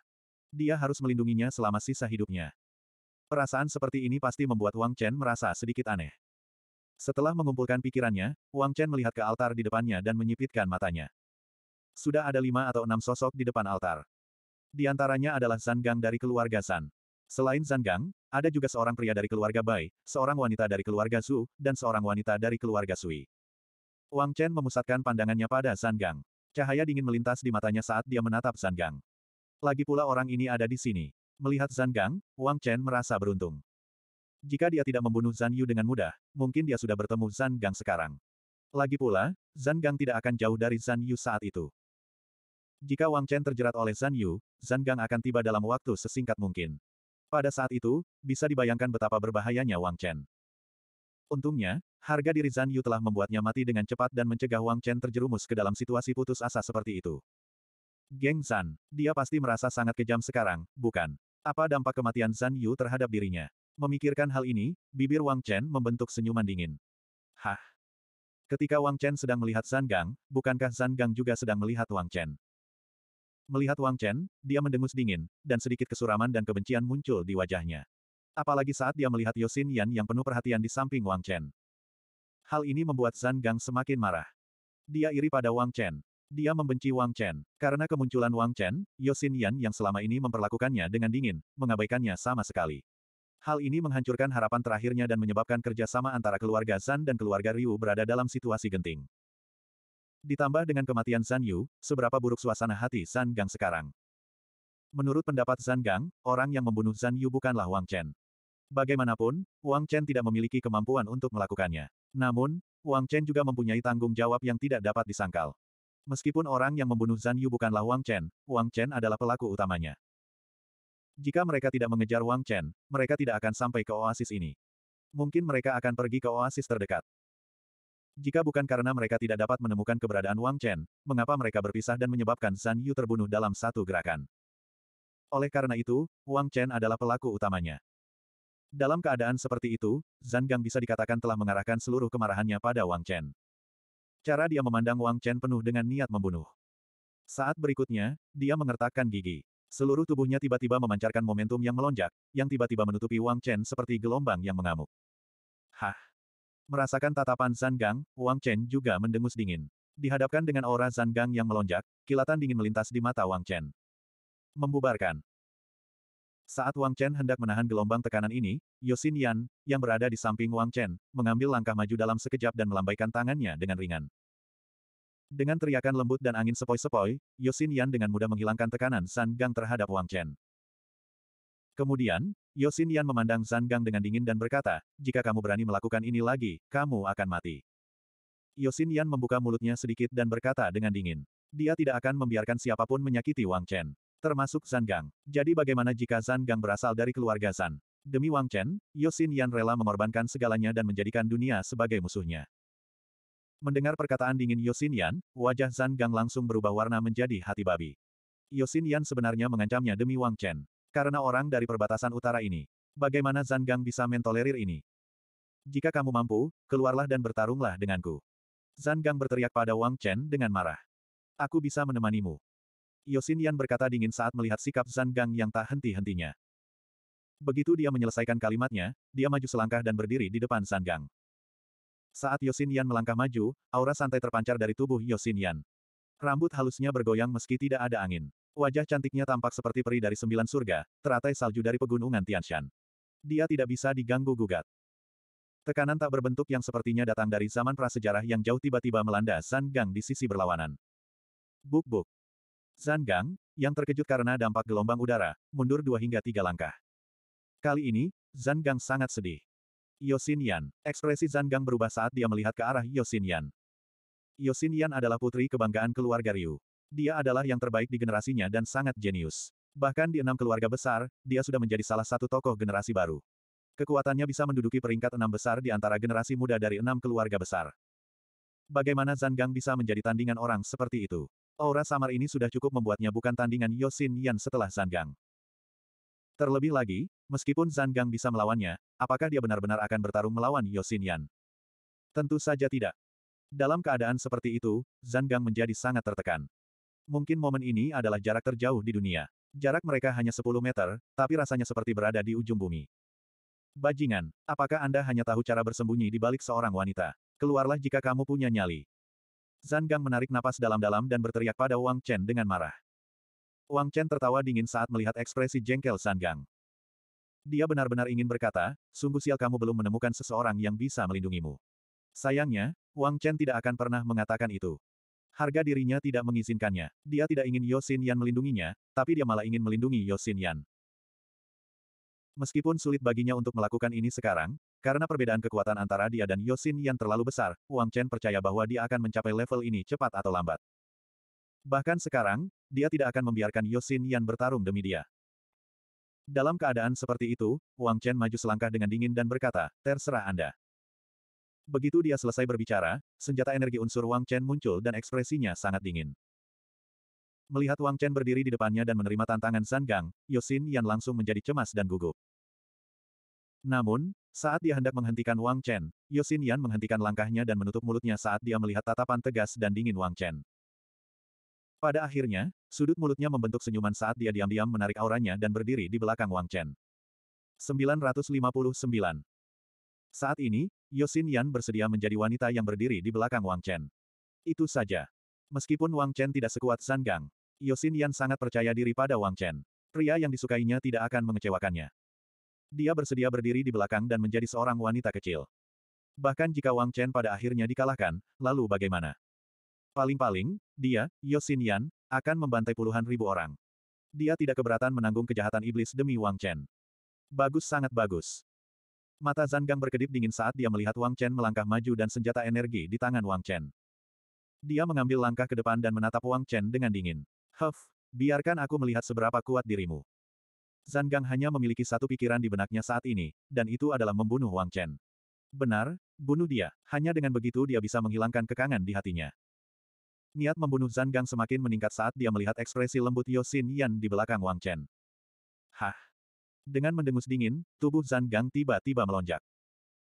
Dia harus melindunginya selama sisa hidupnya. Perasaan seperti ini pasti membuat Wang Chen merasa sedikit aneh. Setelah mengumpulkan pikirannya, Wang Chen melihat ke altar di depannya dan menyipitkan matanya. Sudah ada lima atau enam sosok di depan altar. Di antaranya adalah Zangang dari keluarga San. Selain Zangang, ada juga seorang pria dari keluarga Bai, seorang wanita dari keluarga Zhu, dan seorang wanita dari keluarga Sui. Wang Chen memusatkan pandangannya pada Zangang. Cahaya dingin melintas di matanya saat dia menatap Zangang. Lagi pula orang ini ada di sini. Melihat Zangang, Wang Chen merasa beruntung. Jika dia tidak membunuh Zan Yu dengan mudah, mungkin dia sudah bertemu Zangang sekarang. Lagi pula, Zangang tidak akan jauh dari Zan Yu saat itu. Jika Wang Chen terjerat oleh Zan Yu, Zan Gang akan tiba dalam waktu sesingkat mungkin. Pada saat itu, bisa dibayangkan betapa berbahayanya Wang Chen. Untungnya, harga diri Zan Yu telah membuatnya mati dengan cepat dan mencegah Wang Chen terjerumus ke dalam situasi putus asa seperti itu. Geng Zan, dia pasti merasa sangat kejam sekarang, bukan? Apa dampak kematian Zan Yu terhadap dirinya? Memikirkan hal ini, bibir Wang Chen membentuk senyuman dingin. Hah? Ketika Wang Chen sedang melihat Zan Gang, bukankah Zan Gang juga sedang melihat Wang Chen? Melihat Wang Chen, dia mendengus dingin, dan sedikit kesuraman dan kebencian muncul di wajahnya. Apalagi saat dia melihat Yosin Yan yang penuh perhatian di samping Wang Chen. Hal ini membuat Zhang Gang semakin marah. Dia iri pada Wang Chen. Dia membenci Wang Chen. Karena kemunculan Wang Chen, Yosin Yan yang selama ini memperlakukannya dengan dingin, mengabaikannya sama sekali. Hal ini menghancurkan harapan terakhirnya dan menyebabkan kerjasama antara keluarga Zhang dan keluarga Ryu berada dalam situasi genting. Ditambah dengan kematian San Yu, seberapa buruk suasana hati San Gang sekarang. Menurut pendapat San Gang, orang yang membunuh San Yu bukanlah Wang Chen. Bagaimanapun, Wang Chen tidak memiliki kemampuan untuk melakukannya. Namun, Wang Chen juga mempunyai tanggung jawab yang tidak dapat disangkal. Meskipun orang yang membunuh San Yu bukanlah Wang Chen, Wang Chen adalah pelaku utamanya. Jika mereka tidak mengejar Wang Chen, mereka tidak akan sampai ke oasis ini. Mungkin mereka akan pergi ke oasis terdekat. Jika bukan karena mereka tidak dapat menemukan keberadaan Wang Chen, mengapa mereka berpisah dan menyebabkan San Yu terbunuh dalam satu gerakan? Oleh karena itu, Wang Chen adalah pelaku utamanya. Dalam keadaan seperti itu, Zan Gang bisa dikatakan telah mengarahkan seluruh kemarahannya pada Wang Chen. Cara dia memandang Wang Chen penuh dengan niat membunuh. Saat berikutnya, dia mengertakkan gigi. Seluruh tubuhnya tiba-tiba memancarkan momentum yang melonjak, yang tiba-tiba menutupi Wang Chen seperti gelombang yang mengamuk. Hah! Merasakan tatapan Zhang Gang, Wang Chen juga mendengus dingin. Dihadapkan dengan aura Zhang Gang yang melonjak, kilatan dingin melintas di mata Wang Chen. Membubarkan. Saat Wang Chen hendak menahan gelombang tekanan ini, Yosin Yan, yang berada di samping Wang Chen, mengambil langkah maju dalam sekejap dan melambaikan tangannya dengan ringan. Dengan teriakan lembut dan angin sepoi-sepoi, Yosin Yan dengan mudah menghilangkan tekanan Sang Gang terhadap Wang Chen. Kemudian, Yosin Yan memandang Zhang Gang dengan dingin dan berkata, jika kamu berani melakukan ini lagi, kamu akan mati. Yosin Yan membuka mulutnya sedikit dan berkata dengan dingin. Dia tidak akan membiarkan siapapun menyakiti Wang Chen. Termasuk Zhang Gang. Jadi bagaimana jika Zhang Gang berasal dari keluarga Zhang? Demi Wang Chen, Yosin Yan rela mengorbankan segalanya dan menjadikan dunia sebagai musuhnya. Mendengar perkataan dingin Yosin Yan, wajah Zhang Gang langsung berubah warna menjadi hati babi. Yosin Yan sebenarnya mengancamnya demi Wang Chen. Karena orang dari perbatasan utara ini. Bagaimana Zanggang bisa mentolerir ini? Jika kamu mampu, keluarlah dan bertarunglah denganku. Zanggang berteriak pada Wang Chen dengan marah. Aku bisa menemanimu. Yosin Yan berkata dingin saat melihat sikap Zanggang yang tak henti-hentinya. Begitu dia menyelesaikan kalimatnya, dia maju selangkah dan berdiri di depan Zanggang. Saat Yosin Yan melangkah maju, aura santai terpancar dari tubuh Yosin Yan. Rambut halusnya bergoyang meski tidak ada angin. Wajah cantiknya tampak seperti peri dari sembilan surga, teratai salju dari pegunungan Tianshan. Dia tidak bisa diganggu-gugat. Tekanan tak berbentuk yang sepertinya datang dari zaman prasejarah yang jauh tiba-tiba melanda Zan Gang di sisi berlawanan. Buk-buk. Zan Gang, yang terkejut karena dampak gelombang udara, mundur dua hingga tiga langkah. Kali ini, Zan Gang sangat sedih. Yosin Yan. Ekspresi Zan Gang berubah saat dia melihat ke arah Yosin Yan. Yosin Yan adalah putri kebanggaan keluarga Ryu. Dia adalah yang terbaik di generasinya dan sangat jenius. Bahkan di enam keluarga besar, dia sudah menjadi salah satu tokoh generasi baru. Kekuatannya bisa menduduki peringkat enam besar di antara generasi muda dari enam keluarga besar. Bagaimana Zhang Gang bisa menjadi tandingan orang seperti itu? Aura samar ini sudah cukup membuatnya bukan tandingan Yosin Yan setelah Zhang Gang. Terlebih lagi, meskipun Zhang Gang bisa melawannya, apakah dia benar-benar akan bertarung melawan Yosin Yan? Tentu saja tidak. Dalam keadaan seperti itu, Zanggang menjadi sangat tertekan. Mungkin momen ini adalah jarak terjauh di dunia. Jarak mereka hanya 10 meter, tapi rasanya seperti berada di ujung bumi. Bajingan, apakah Anda hanya tahu cara bersembunyi di balik seorang wanita? Keluarlah jika kamu punya nyali. Zanggang menarik napas dalam-dalam dan berteriak pada Wang Chen dengan marah. Wang Chen tertawa dingin saat melihat ekspresi jengkel Zhang Dia benar-benar ingin berkata, sungguh sial kamu belum menemukan seseorang yang bisa melindungimu. Sayangnya, Wang Chen tidak akan pernah mengatakan itu. Harga dirinya tidak mengizinkannya. Dia tidak ingin Yosin Yan melindunginya, tapi dia malah ingin melindungi Yosin Yan. Meskipun sulit baginya untuk melakukan ini sekarang, karena perbedaan kekuatan antara dia dan Yosin Yan terlalu besar, Wang Chen percaya bahwa dia akan mencapai level ini cepat atau lambat. Bahkan sekarang, dia tidak akan membiarkan Yosin Yan bertarung demi dia. Dalam keadaan seperti itu, Wang Chen maju selangkah dengan dingin dan berkata, terserah Anda. Begitu dia selesai berbicara, senjata energi unsur Wang Chen muncul dan ekspresinya sangat dingin. Melihat Wang Chen berdiri di depannya dan menerima tantangan Zhang Gang, Yosin Yan langsung menjadi cemas dan gugup. Namun, saat dia hendak menghentikan Wang Chen, Yosin Yan menghentikan langkahnya dan menutup mulutnya saat dia melihat tatapan tegas dan dingin Wang Chen. Pada akhirnya, sudut mulutnya membentuk senyuman saat dia diam-diam menarik auranya dan berdiri di belakang Wang Chen. 959 saat ini, Yosin Yan bersedia menjadi wanita yang berdiri di belakang Wang Chen. Itu saja. Meskipun Wang Chen tidak sekuat sang Gang, Yosin Yan sangat percaya diri pada Wang Chen. Pria yang disukainya tidak akan mengecewakannya. Dia bersedia berdiri di belakang dan menjadi seorang wanita kecil. Bahkan jika Wang Chen pada akhirnya dikalahkan, lalu bagaimana? Paling-paling, dia, Yosin Yan, akan membantai puluhan ribu orang. Dia tidak keberatan menanggung kejahatan iblis demi Wang Chen. Bagus sangat bagus. Mata Zhang berkedip dingin saat dia melihat Wang Chen melangkah maju dan senjata energi di tangan Wang Chen. Dia mengambil langkah ke depan dan menatap Wang Chen dengan dingin. Huff, biarkan aku melihat seberapa kuat dirimu. Zhang hanya memiliki satu pikiran di benaknya saat ini, dan itu adalah membunuh Wang Chen. Benar, bunuh dia. Hanya dengan begitu dia bisa menghilangkan kekangan di hatinya. Niat membunuh Zhang semakin meningkat saat dia melihat ekspresi lembut Yosin Yan di belakang Wang Chen. Hah, dengan mendengus dingin, tubuh Zhang Gang tiba-tiba melonjak.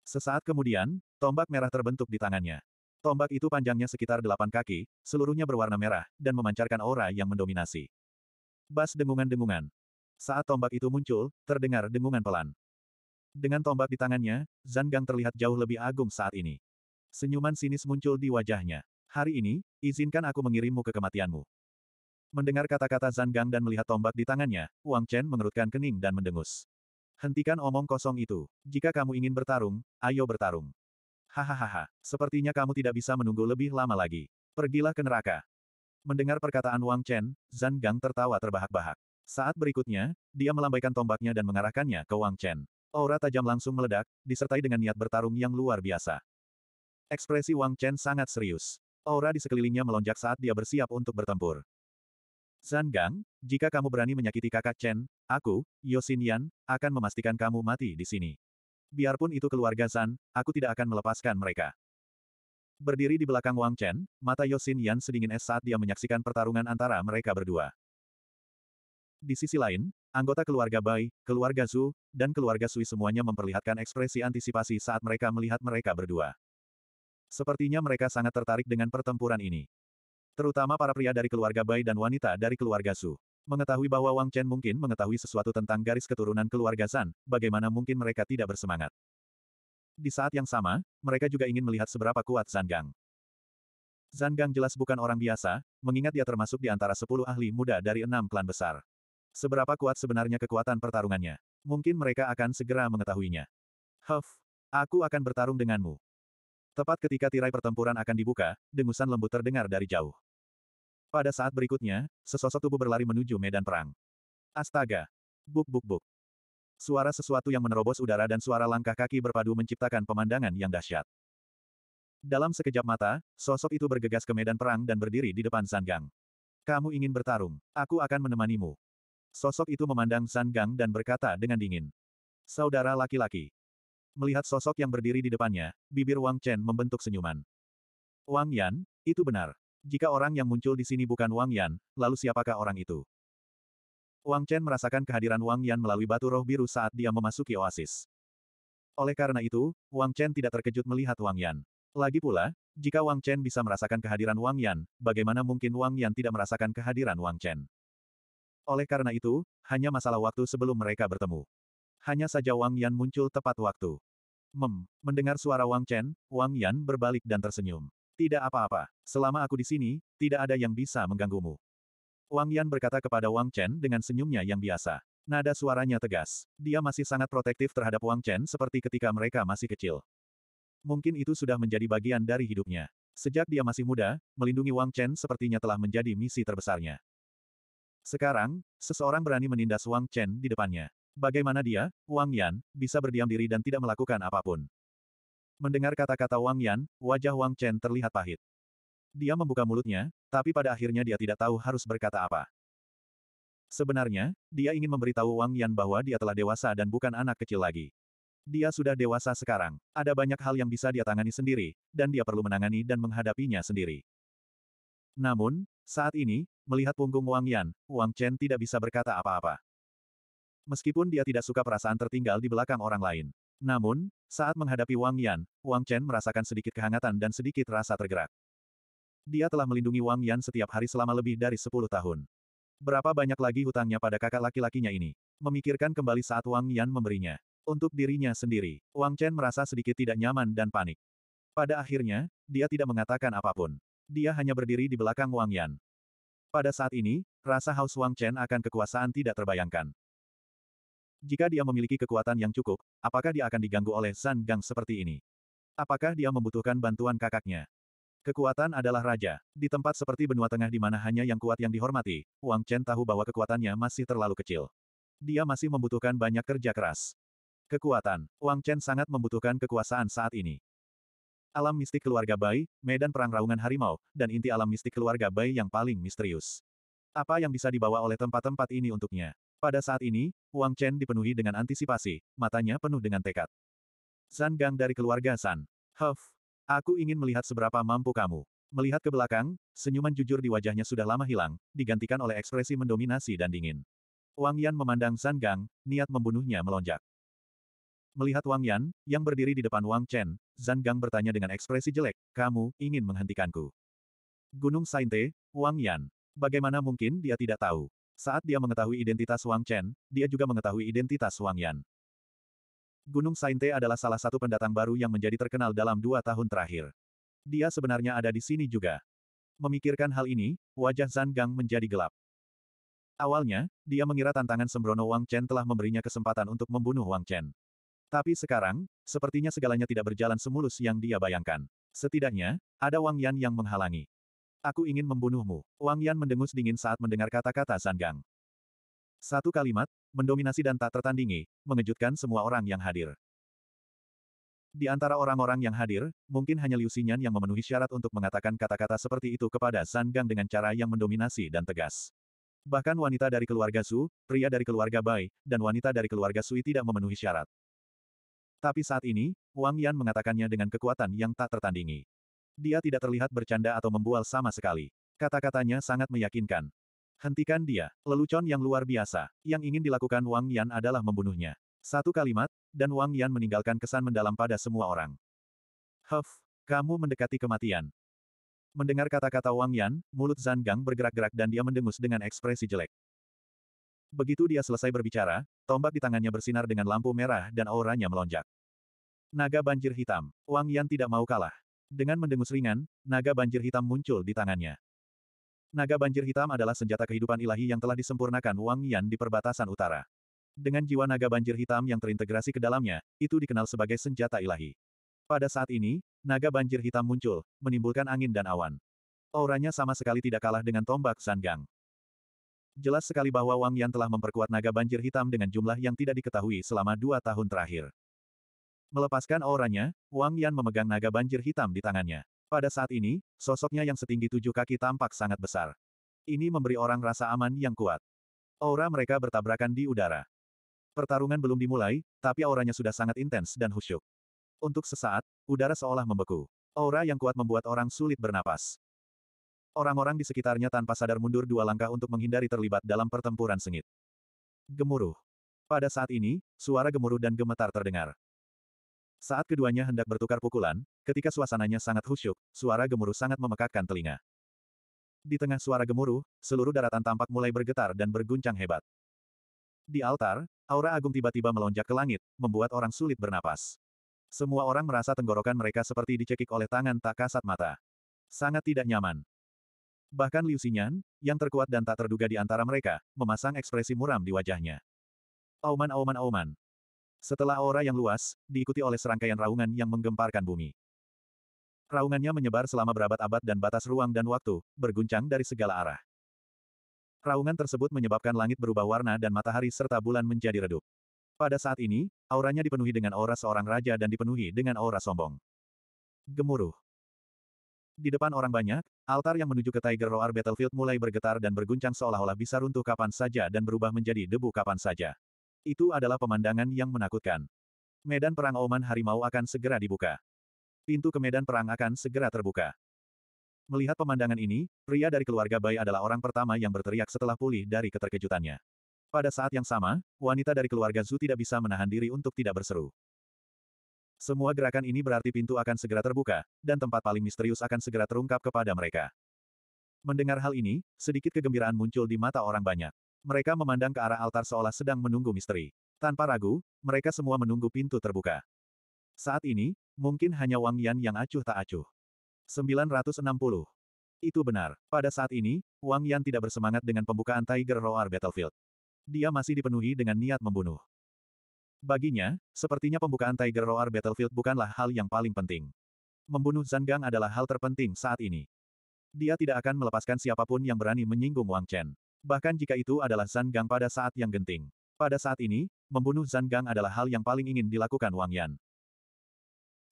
Sesaat kemudian, tombak merah terbentuk di tangannya. Tombak itu panjangnya sekitar delapan kaki, seluruhnya berwarna merah, dan memancarkan aura yang mendominasi. Bas dengungan-dengungan. Saat tombak itu muncul, terdengar dengungan pelan. Dengan tombak di tangannya, Zhang Gang terlihat jauh lebih agung saat ini. Senyuman sinis muncul di wajahnya. Hari ini, izinkan aku mengirimmu ke kematianmu. Mendengar kata-kata Zhang Gang dan melihat tombak di tangannya, Wang Chen mengerutkan kening dan mendengus. Hentikan omong kosong itu. Jika kamu ingin bertarung, ayo bertarung. Hahaha, sepertinya kamu tidak bisa menunggu lebih lama lagi. Pergilah ke neraka. Mendengar perkataan Wang Chen, Zhang Gang tertawa terbahak-bahak. Saat berikutnya, dia melambaikan tombaknya dan mengarahkannya ke Wang Chen. Aura tajam langsung meledak, disertai dengan niat bertarung yang luar biasa. Ekspresi Wang Chen sangat serius. Aura di sekelilingnya melonjak saat dia bersiap untuk bertempur. Zan Gang, jika kamu berani menyakiti kakak Chen, aku, Yosin Yan, akan memastikan kamu mati di sini. Biarpun itu keluarga Zan, aku tidak akan melepaskan mereka. Berdiri di belakang Wang Chen, mata Yosin Yan sedingin es saat dia menyaksikan pertarungan antara mereka berdua. Di sisi lain, anggota keluarga Bai, keluarga Zhu, dan keluarga Sui semuanya memperlihatkan ekspresi antisipasi saat mereka melihat mereka berdua. Sepertinya mereka sangat tertarik dengan pertempuran ini. Terutama para pria dari keluarga Bai dan wanita dari keluarga Su. Mengetahui bahwa Wang Chen mungkin mengetahui sesuatu tentang garis keturunan keluarga San. bagaimana mungkin mereka tidak bersemangat. Di saat yang sama, mereka juga ingin melihat seberapa kuat Zan Gang. Zan Gang jelas bukan orang biasa, mengingat dia termasuk di antara sepuluh ahli muda dari enam klan besar. Seberapa kuat sebenarnya kekuatan pertarungannya? Mungkin mereka akan segera mengetahuinya. Huff, aku akan bertarung denganmu. Tepat ketika tirai pertempuran akan dibuka, dengusan lembut terdengar dari jauh. Pada saat berikutnya, sesosok tubuh berlari menuju medan perang. Astaga! Buk buk buk. Suara sesuatu yang menerobos udara dan suara langkah kaki berpadu menciptakan pemandangan yang dahsyat. Dalam sekejap mata, sosok itu bergegas ke medan perang dan berdiri di depan Sanggang. Kamu ingin bertarung, aku akan menemanimu. Sosok itu memandang Sanggang dan berkata dengan dingin. Saudara laki-laki. Melihat sosok yang berdiri di depannya, bibir Wang Chen membentuk senyuman. Wang Yan, itu benar. Jika orang yang muncul di sini bukan Wang Yan, lalu siapakah orang itu? Wang Chen merasakan kehadiran Wang Yan melalui batu roh biru saat dia memasuki oasis. Oleh karena itu, Wang Chen tidak terkejut melihat Wang Yan. Lagi pula, jika Wang Chen bisa merasakan kehadiran Wang Yan, bagaimana mungkin Wang Yan tidak merasakan kehadiran Wang Chen? Oleh karena itu, hanya masalah waktu sebelum mereka bertemu. Hanya saja Wang Yan muncul tepat waktu. Mem, mendengar suara Wang Chen, Wang Yan berbalik dan tersenyum. Tidak apa-apa. Selama aku di sini, tidak ada yang bisa mengganggumu. Wang Yan berkata kepada Wang Chen dengan senyumnya yang biasa. Nada suaranya tegas. Dia masih sangat protektif terhadap Wang Chen seperti ketika mereka masih kecil. Mungkin itu sudah menjadi bagian dari hidupnya. Sejak dia masih muda, melindungi Wang Chen sepertinya telah menjadi misi terbesarnya. Sekarang, seseorang berani menindas Wang Chen di depannya. Bagaimana dia, Wang Yan, bisa berdiam diri dan tidak melakukan apapun. Mendengar kata-kata Wang Yan, wajah Wang Chen terlihat pahit. Dia membuka mulutnya, tapi pada akhirnya dia tidak tahu harus berkata apa. Sebenarnya, dia ingin memberitahu Wang Yan bahwa dia telah dewasa dan bukan anak kecil lagi. Dia sudah dewasa sekarang, ada banyak hal yang bisa dia tangani sendiri, dan dia perlu menangani dan menghadapinya sendiri. Namun, saat ini, melihat punggung Wang Yan, Wang Chen tidak bisa berkata apa-apa. Meskipun dia tidak suka perasaan tertinggal di belakang orang lain, namun, saat menghadapi Wang Yan, Wang Chen merasakan sedikit kehangatan dan sedikit rasa tergerak. Dia telah melindungi Wang Yan setiap hari selama lebih dari 10 tahun. Berapa banyak lagi hutangnya pada kakak laki-lakinya ini? Memikirkan kembali saat Wang Yan memberinya. Untuk dirinya sendiri, Wang Chen merasa sedikit tidak nyaman dan panik. Pada akhirnya, dia tidak mengatakan apapun. Dia hanya berdiri di belakang Wang Yan. Pada saat ini, rasa haus Wang Chen akan kekuasaan tidak terbayangkan. Jika dia memiliki kekuatan yang cukup, apakah dia akan diganggu oleh Zhang Gang seperti ini? Apakah dia membutuhkan bantuan kakaknya? Kekuatan adalah raja. Di tempat seperti benua tengah di mana hanya yang kuat yang dihormati, Wang Chen tahu bahwa kekuatannya masih terlalu kecil. Dia masih membutuhkan banyak kerja keras. Kekuatan, Wang Chen sangat membutuhkan kekuasaan saat ini. Alam mistik keluarga Bai, medan perang raungan harimau, dan inti alam mistik keluarga Bai yang paling misterius. Apa yang bisa dibawa oleh tempat-tempat ini untuknya? Pada saat ini, Wang Chen dipenuhi dengan antisipasi, matanya penuh dengan tekad. San Gang dari keluarga San. Huff. Aku ingin melihat seberapa mampu kamu. Melihat ke belakang, senyuman jujur di wajahnya sudah lama hilang, digantikan oleh ekspresi mendominasi dan dingin. Wang Yan memandang San Gang, niat membunuhnya melonjak. Melihat Wang Yan, yang berdiri di depan Wang Chen, Zan Gang bertanya dengan ekspresi jelek, kamu, ingin menghentikanku. Gunung Sainte, Wang Yan. Bagaimana mungkin dia tidak tahu? Saat dia mengetahui identitas Wang Chen, dia juga mengetahui identitas Wang Yan. Gunung Sainte adalah salah satu pendatang baru yang menjadi terkenal dalam dua tahun terakhir. Dia sebenarnya ada di sini juga. Memikirkan hal ini, wajah Zhang Gang menjadi gelap. Awalnya, dia mengira tantangan sembrono Wang Chen telah memberinya kesempatan untuk membunuh Wang Chen. Tapi sekarang, sepertinya segalanya tidak berjalan semulus yang dia bayangkan. Setidaknya, ada Wang Yan yang menghalangi. Aku ingin membunuhmu. Wang Yan mendengus dingin saat mendengar kata-kata Sanggang. Satu kalimat, mendominasi dan tak tertandingi, mengejutkan semua orang yang hadir. Di antara orang-orang yang hadir, mungkin hanya Liu Xinyan yang memenuhi syarat untuk mengatakan kata-kata seperti itu kepada Sanggang dengan cara yang mendominasi dan tegas. Bahkan wanita dari keluarga Su, pria dari keluarga Bai, dan wanita dari keluarga Sui tidak memenuhi syarat. Tapi saat ini, Wang Yan mengatakannya dengan kekuatan yang tak tertandingi. Dia tidak terlihat bercanda atau membual sama sekali. Kata-katanya sangat meyakinkan. Hentikan dia, lelucon yang luar biasa. Yang ingin dilakukan Wang Yan adalah membunuhnya. Satu kalimat, dan Wang Yan meninggalkan kesan mendalam pada semua orang. Huff, kamu mendekati kematian. Mendengar kata-kata Wang Yan, mulut Zhang Gang bergerak-gerak dan dia mendengus dengan ekspresi jelek. Begitu dia selesai berbicara, tombak di tangannya bersinar dengan lampu merah dan auranya melonjak. Naga banjir hitam, Wang Yan tidak mau kalah. Dengan mendengus ringan, naga banjir hitam muncul di tangannya. Naga banjir hitam adalah senjata kehidupan ilahi yang telah disempurnakan Wang Yan di perbatasan utara. Dengan jiwa naga banjir hitam yang terintegrasi ke dalamnya, itu dikenal sebagai senjata ilahi. Pada saat ini, naga banjir hitam muncul, menimbulkan angin dan awan. Auranya sama sekali tidak kalah dengan tombak Sanggang. Jelas sekali bahwa Wang Yan telah memperkuat naga banjir hitam dengan jumlah yang tidak diketahui selama dua tahun terakhir. Melepaskan auranya, Wang Yan memegang naga banjir hitam di tangannya. Pada saat ini, sosoknya yang setinggi tujuh kaki tampak sangat besar. Ini memberi orang rasa aman yang kuat. Aura mereka bertabrakan di udara. Pertarungan belum dimulai, tapi auranya sudah sangat intens dan khusyuk. Untuk sesaat, udara seolah membeku. Aura yang kuat membuat orang sulit bernapas. Orang-orang di sekitarnya tanpa sadar mundur dua langkah untuk menghindari terlibat dalam pertempuran sengit. Gemuruh. Pada saat ini, suara gemuruh dan gemetar terdengar. Saat keduanya hendak bertukar pukulan, ketika suasananya sangat khusyuk, suara gemuruh sangat memekakkan telinga. Di tengah suara gemuruh, seluruh daratan tampak mulai bergetar dan berguncang hebat. Di altar, aura agung tiba-tiba melonjak ke langit, membuat orang sulit bernapas. Semua orang merasa tenggorokan mereka seperti dicekik oleh tangan tak kasat mata. Sangat tidak nyaman. Bahkan Liu Xinyan, yang terkuat dan tak terduga di antara mereka, memasang ekspresi muram di wajahnya. Auman auman auman, setelah aura yang luas, diikuti oleh serangkaian raungan yang menggemparkan bumi. Raungannya menyebar selama berabad-abad dan batas ruang dan waktu, berguncang dari segala arah. Raungan tersebut menyebabkan langit berubah warna dan matahari serta bulan menjadi redup. Pada saat ini, auranya dipenuhi dengan aura seorang raja dan dipenuhi dengan aura sombong. Gemuruh. Di depan orang banyak, altar yang menuju ke Tiger Roar Battlefield mulai bergetar dan berguncang seolah-olah bisa runtuh kapan saja dan berubah menjadi debu kapan saja. Itu adalah pemandangan yang menakutkan. Medan perang Oman Harimau akan segera dibuka. Pintu ke medan perang akan segera terbuka. Melihat pemandangan ini, pria dari keluarga Bai adalah orang pertama yang berteriak setelah pulih dari keterkejutannya. Pada saat yang sama, wanita dari keluarga Zu tidak bisa menahan diri untuk tidak berseru. Semua gerakan ini berarti pintu akan segera terbuka, dan tempat paling misterius akan segera terungkap kepada mereka. Mendengar hal ini, sedikit kegembiraan muncul di mata orang banyak. Mereka memandang ke arah altar seolah sedang menunggu misteri. Tanpa ragu, mereka semua menunggu pintu terbuka. Saat ini, mungkin hanya Wang Yan yang acuh tak acuh. 960. Itu benar. Pada saat ini, Wang Yan tidak bersemangat dengan pembukaan Tiger Roar Battlefield. Dia masih dipenuhi dengan niat membunuh. Baginya, sepertinya pembukaan Tiger Roar Battlefield bukanlah hal yang paling penting. Membunuh Zhang adalah hal terpenting saat ini. Dia tidak akan melepaskan siapapun yang berani menyinggung Wang Chen. Bahkan jika itu adalah Zan Gang pada saat yang genting. Pada saat ini, membunuh Zan Gang adalah hal yang paling ingin dilakukan Wang Yan.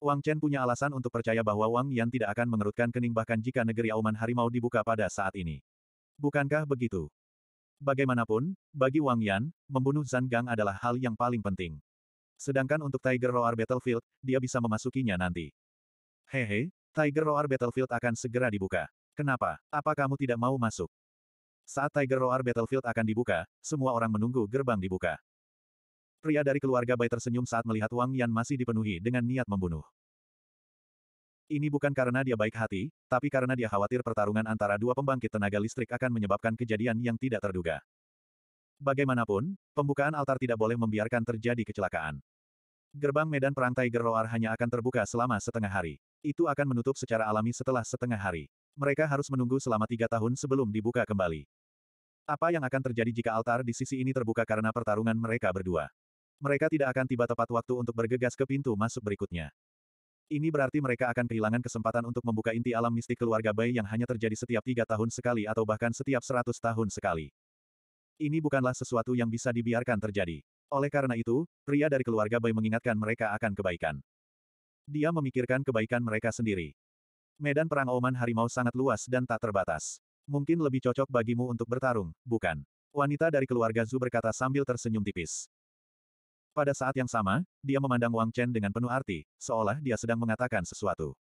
Wang Chen punya alasan untuk percaya bahwa Wang Yan tidak akan mengerutkan kening bahkan jika negeri auman harimau dibuka pada saat ini. Bukankah begitu? Bagaimanapun, bagi Wang Yan, membunuh Zan Gang adalah hal yang paling penting. Sedangkan untuk Tiger Roar Battlefield, dia bisa memasukinya nanti. Hehe, Tiger Roar Battlefield akan segera dibuka. Kenapa? Apa kamu tidak mau masuk? Saat Tiger Roar Battlefield akan dibuka, semua orang menunggu gerbang dibuka. Pria dari keluarga Bai tersenyum saat melihat Wang Yan masih dipenuhi dengan niat membunuh. Ini bukan karena dia baik hati, tapi karena dia khawatir pertarungan antara dua pembangkit tenaga listrik akan menyebabkan kejadian yang tidak terduga. Bagaimanapun, pembukaan altar tidak boleh membiarkan terjadi kecelakaan. Gerbang medan perang Tiger Roar hanya akan terbuka selama setengah hari. Itu akan menutup secara alami setelah setengah hari. Mereka harus menunggu selama tiga tahun sebelum dibuka kembali. Apa yang akan terjadi jika altar di sisi ini terbuka karena pertarungan mereka berdua? Mereka tidak akan tiba tepat waktu untuk bergegas ke pintu masuk berikutnya. Ini berarti mereka akan kehilangan kesempatan untuk membuka inti alam mistik keluarga Bai yang hanya terjadi setiap tiga tahun sekali atau bahkan setiap seratus tahun sekali. Ini bukanlah sesuatu yang bisa dibiarkan terjadi. Oleh karena itu, pria dari keluarga Bai mengingatkan mereka akan kebaikan. Dia memikirkan kebaikan mereka sendiri. Medan perang Oman Harimau sangat luas dan tak terbatas. Mungkin lebih cocok bagimu untuk bertarung, bukan? Wanita dari keluarga Zhu berkata sambil tersenyum tipis. Pada saat yang sama, dia memandang Wang Chen dengan penuh arti, seolah dia sedang mengatakan sesuatu.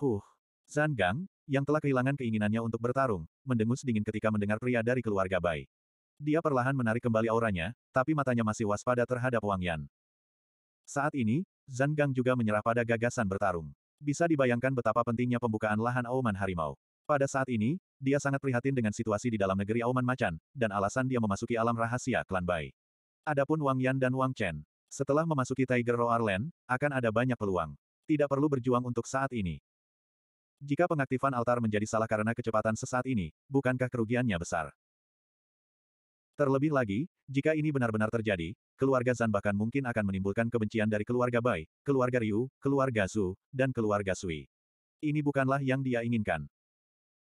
Huh. Zhang Gang, yang telah kehilangan keinginannya untuk bertarung, mendengus dingin ketika mendengar pria dari keluarga Bai. Dia perlahan menarik kembali auranya, tapi matanya masih waspada terhadap Wang Yan. Saat ini, Zhang Gang juga menyerah pada gagasan bertarung. Bisa dibayangkan betapa pentingnya pembukaan lahan auman harimau. Pada saat ini, dia sangat prihatin dengan situasi di dalam negeri Auman Macan, dan alasan dia memasuki alam rahasia klan Bai. Adapun Wang Yan dan Wang Chen, setelah memasuki Tiger Roar Land, akan ada banyak peluang. Tidak perlu berjuang untuk saat ini. Jika pengaktifan altar menjadi salah karena kecepatan sesaat ini, bukankah kerugiannya besar? Terlebih lagi, jika ini benar-benar terjadi, keluarga Zan bahkan mungkin akan menimbulkan kebencian dari keluarga Bai, keluarga Ryu, keluarga Su, dan keluarga Sui. Ini bukanlah yang dia inginkan.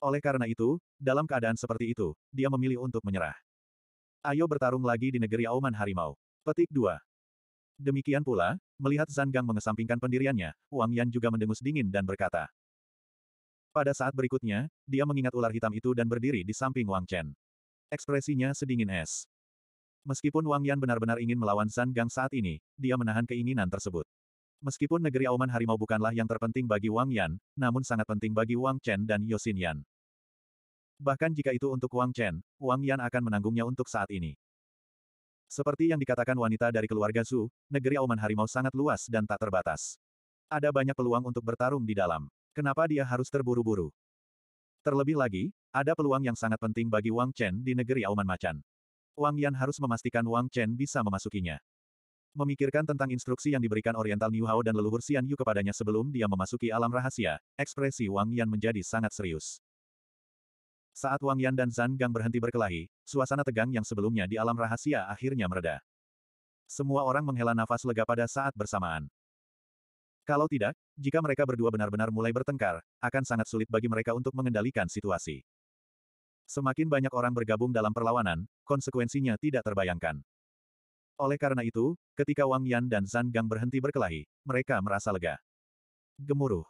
Oleh karena itu, dalam keadaan seperti itu, dia memilih untuk menyerah. Ayo bertarung lagi di negeri Auman Harimau. Petik 2. Demikian pula, melihat Zhang Gang mengesampingkan pendiriannya, Wang Yan juga mendengus dingin dan berkata. Pada saat berikutnya, dia mengingat ular hitam itu dan berdiri di samping Wang Chen. Ekspresinya sedingin es. Meskipun Wang Yan benar-benar ingin melawan Zhang Gang saat ini, dia menahan keinginan tersebut. Meskipun negeri Auman Harimau bukanlah yang terpenting bagi Wang Yan, namun sangat penting bagi Wang Chen dan Yosin Yan. Bahkan jika itu untuk Wang Chen, Wang Yan akan menanggungnya untuk saat ini. Seperti yang dikatakan wanita dari keluarga Zhu, negeri Auman Harimau sangat luas dan tak terbatas. Ada banyak peluang untuk bertarung di dalam. Kenapa dia harus terburu-buru? Terlebih lagi, ada peluang yang sangat penting bagi Wang Chen di negeri Auman Macan. Wang Yan harus memastikan Wang Chen bisa memasukinya. Memikirkan tentang instruksi yang diberikan Oriental New Hao dan leluhur Xian Yu kepadanya sebelum dia memasuki alam rahasia, ekspresi Wang Yan menjadi sangat serius. Saat Wang Yan dan Zhang Gang berhenti berkelahi, suasana tegang yang sebelumnya di alam rahasia akhirnya mereda. Semua orang menghela nafas lega pada saat bersamaan. Kalau tidak, jika mereka berdua benar-benar mulai bertengkar, akan sangat sulit bagi mereka untuk mengendalikan situasi. Semakin banyak orang bergabung dalam perlawanan, konsekuensinya tidak terbayangkan. Oleh karena itu, ketika Wang Yan dan Zhang Gang berhenti berkelahi, mereka merasa lega. Gemuruh.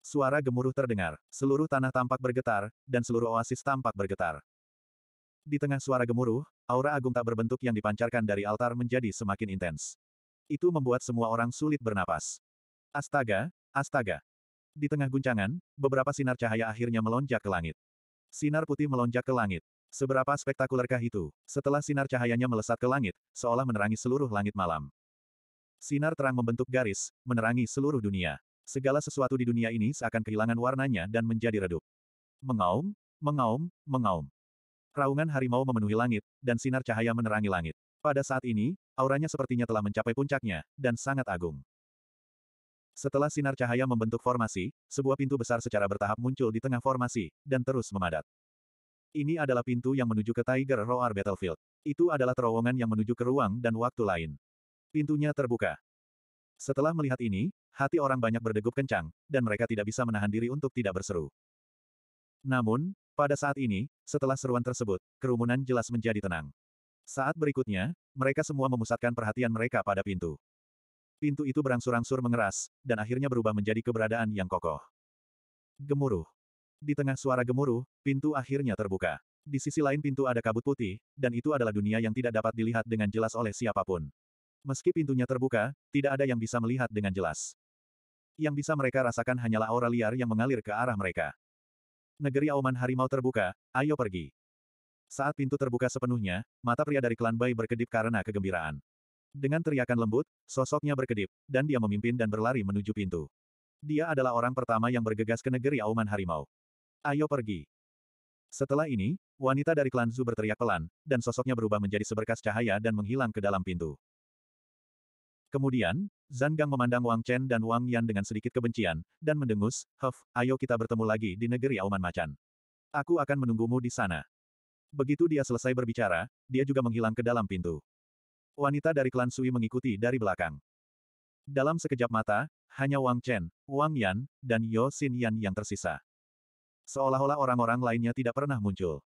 Suara gemuruh terdengar, seluruh tanah tampak bergetar, dan seluruh oasis tampak bergetar. Di tengah suara gemuruh, aura agung tak berbentuk yang dipancarkan dari altar menjadi semakin intens. Itu membuat semua orang sulit bernapas. Astaga, astaga. Di tengah guncangan, beberapa sinar cahaya akhirnya melonjak ke langit. Sinar putih melonjak ke langit. Seberapa spektakulerkah itu? Setelah sinar cahayanya melesat ke langit, seolah menerangi seluruh langit malam. Sinar terang membentuk garis, menerangi seluruh dunia. Segala sesuatu di dunia ini seakan kehilangan warnanya dan menjadi redup. Mengaum, mengaum, mengaum. Raungan harimau memenuhi langit, dan sinar cahaya menerangi langit. Pada saat ini, auranya sepertinya telah mencapai puncaknya, dan sangat agung. Setelah sinar cahaya membentuk formasi, sebuah pintu besar secara bertahap muncul di tengah formasi, dan terus memadat. Ini adalah pintu yang menuju ke Tiger Roar Battlefield. Itu adalah terowongan yang menuju ke ruang dan waktu lain. Pintunya terbuka. Setelah melihat ini, hati orang banyak berdegup kencang, dan mereka tidak bisa menahan diri untuk tidak berseru. Namun, pada saat ini, setelah seruan tersebut, kerumunan jelas menjadi tenang. Saat berikutnya, mereka semua memusatkan perhatian mereka pada pintu. Pintu itu berangsur-angsur mengeras, dan akhirnya berubah menjadi keberadaan yang kokoh. Gemuruh. Di tengah suara gemuruh, pintu akhirnya terbuka. Di sisi lain pintu ada kabut putih, dan itu adalah dunia yang tidak dapat dilihat dengan jelas oleh siapapun. Meski pintunya terbuka, tidak ada yang bisa melihat dengan jelas. Yang bisa mereka rasakan hanyalah aura liar yang mengalir ke arah mereka. Negeri auman harimau terbuka, ayo pergi. Saat pintu terbuka sepenuhnya, mata pria dari klan Bai berkedip karena kegembiraan. Dengan teriakan lembut, sosoknya berkedip, dan dia memimpin dan berlari menuju pintu. Dia adalah orang pertama yang bergegas ke negeri auman harimau. Ayo pergi. Setelah ini, wanita dari klan Zu berteriak pelan, dan sosoknya berubah menjadi seberkas cahaya dan menghilang ke dalam pintu. Kemudian, Zhang Gang memandang Wang Chen dan Wang Yan dengan sedikit kebencian, dan mendengus, Huff, ayo kita bertemu lagi di negeri Auman Macan. Aku akan menunggumu di sana. Begitu dia selesai berbicara, dia juga menghilang ke dalam pintu. Wanita dari klan Sui mengikuti dari belakang. Dalam sekejap mata, hanya Wang Chen, Wang Yan, dan Yo Xin Yan yang tersisa. Seolah-olah orang-orang lainnya tidak pernah muncul.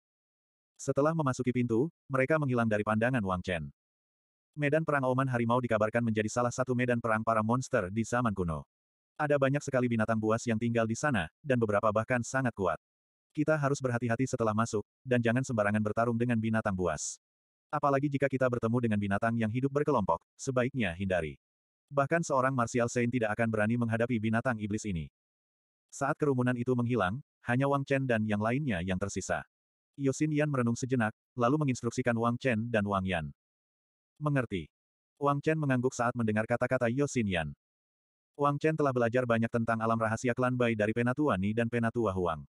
Setelah memasuki pintu, mereka menghilang dari pandangan Wang Chen. Medan Perang Oman Harimau dikabarkan menjadi salah satu medan perang para monster di zaman kuno. Ada banyak sekali binatang buas yang tinggal di sana, dan beberapa bahkan sangat kuat. Kita harus berhati-hati setelah masuk, dan jangan sembarangan bertarung dengan binatang buas. Apalagi jika kita bertemu dengan binatang yang hidup berkelompok, sebaiknya hindari. Bahkan seorang Martial Saint tidak akan berani menghadapi binatang iblis ini. Saat kerumunan itu menghilang, hanya Wang Chen dan yang lainnya yang tersisa. Yosin Yan merenung sejenak, lalu menginstruksikan Wang Chen dan Wang Yan. Mengerti. Wang Chen mengangguk saat mendengar kata-kata Yosinian. Wang Chen telah belajar banyak tentang alam rahasia klan Bai dari Penatua Ni dan Penatua Huang.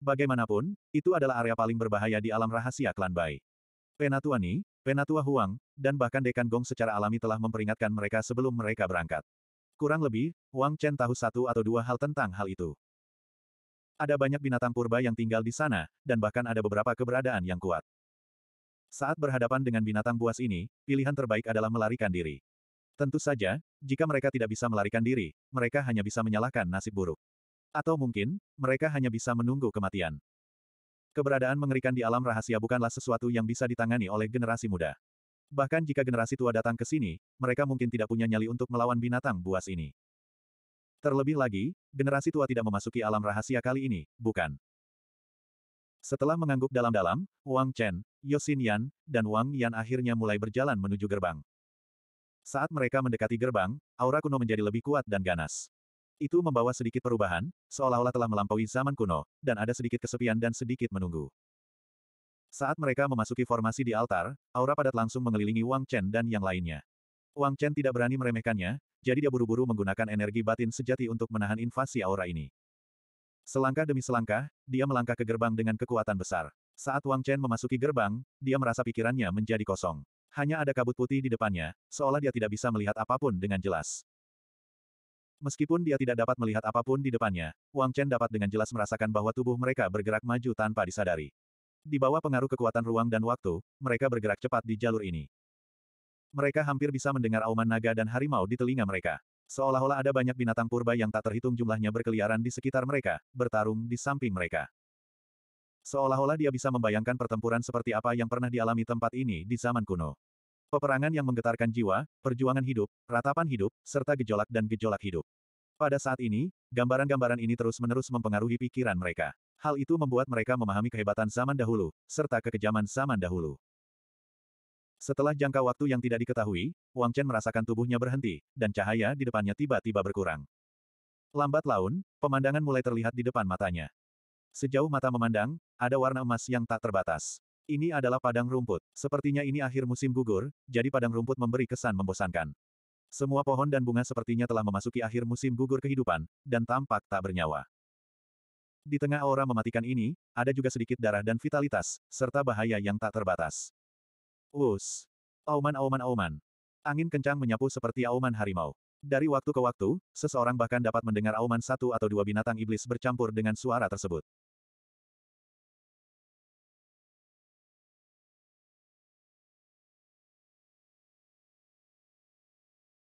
Bagaimanapun, itu adalah area paling berbahaya di alam rahasia klan Bai. Penatua Ni, Penatua Huang, dan bahkan Dekan Gong secara alami telah memperingatkan mereka sebelum mereka berangkat. Kurang lebih, Wang Chen tahu satu atau dua hal tentang hal itu. Ada banyak binatang purba yang tinggal di sana, dan bahkan ada beberapa keberadaan yang kuat. Saat berhadapan dengan binatang buas ini, pilihan terbaik adalah melarikan diri. Tentu saja, jika mereka tidak bisa melarikan diri, mereka hanya bisa menyalahkan nasib buruk. Atau mungkin, mereka hanya bisa menunggu kematian. Keberadaan mengerikan di alam rahasia bukanlah sesuatu yang bisa ditangani oleh generasi muda. Bahkan jika generasi tua datang ke sini, mereka mungkin tidak punya nyali untuk melawan binatang buas ini. Terlebih lagi, generasi tua tidak memasuki alam rahasia kali ini, bukan? Setelah mengangguk dalam-dalam, Wang Chen, Yosin Yan, dan Wang Yan akhirnya mulai berjalan menuju gerbang. Saat mereka mendekati gerbang, aura kuno menjadi lebih kuat dan ganas. Itu membawa sedikit perubahan, seolah-olah telah melampaui zaman kuno, dan ada sedikit kesepian dan sedikit menunggu. Saat mereka memasuki formasi di altar, aura padat langsung mengelilingi Wang Chen dan yang lainnya. Wang Chen tidak berani meremehkannya, jadi dia buru-buru menggunakan energi batin sejati untuk menahan invasi aura ini. Selangkah demi selangkah, dia melangkah ke gerbang dengan kekuatan besar. Saat Wang Chen memasuki gerbang, dia merasa pikirannya menjadi kosong. Hanya ada kabut putih di depannya, seolah dia tidak bisa melihat apapun dengan jelas. Meskipun dia tidak dapat melihat apapun di depannya, Wang Chen dapat dengan jelas merasakan bahwa tubuh mereka bergerak maju tanpa disadari. Di bawah pengaruh kekuatan ruang dan waktu, mereka bergerak cepat di jalur ini. Mereka hampir bisa mendengar auman naga dan harimau di telinga mereka. Seolah-olah ada banyak binatang purba yang tak terhitung jumlahnya berkeliaran di sekitar mereka, bertarung di samping mereka. Seolah-olah dia bisa membayangkan pertempuran seperti apa yang pernah dialami tempat ini di zaman kuno. Peperangan yang menggetarkan jiwa, perjuangan hidup, ratapan hidup, serta gejolak dan gejolak hidup. Pada saat ini, gambaran-gambaran ini terus-menerus mempengaruhi pikiran mereka. Hal itu membuat mereka memahami kehebatan zaman dahulu, serta kekejaman zaman dahulu. Setelah jangka waktu yang tidak diketahui, Wang Chen merasakan tubuhnya berhenti, dan cahaya di depannya tiba-tiba berkurang. Lambat laun, pemandangan mulai terlihat di depan matanya. Sejauh mata memandang, ada warna emas yang tak terbatas. Ini adalah padang rumput. Sepertinya ini akhir musim gugur, jadi padang rumput memberi kesan membosankan. Semua pohon dan bunga sepertinya telah memasuki akhir musim gugur kehidupan, dan tampak tak bernyawa. Di tengah aura mematikan ini, ada juga sedikit darah dan vitalitas, serta bahaya yang tak terbatas. Us. Auman auman auman. Angin kencang menyapu seperti auman harimau. Dari waktu ke waktu, seseorang bahkan dapat mendengar auman satu atau dua binatang iblis bercampur dengan suara tersebut.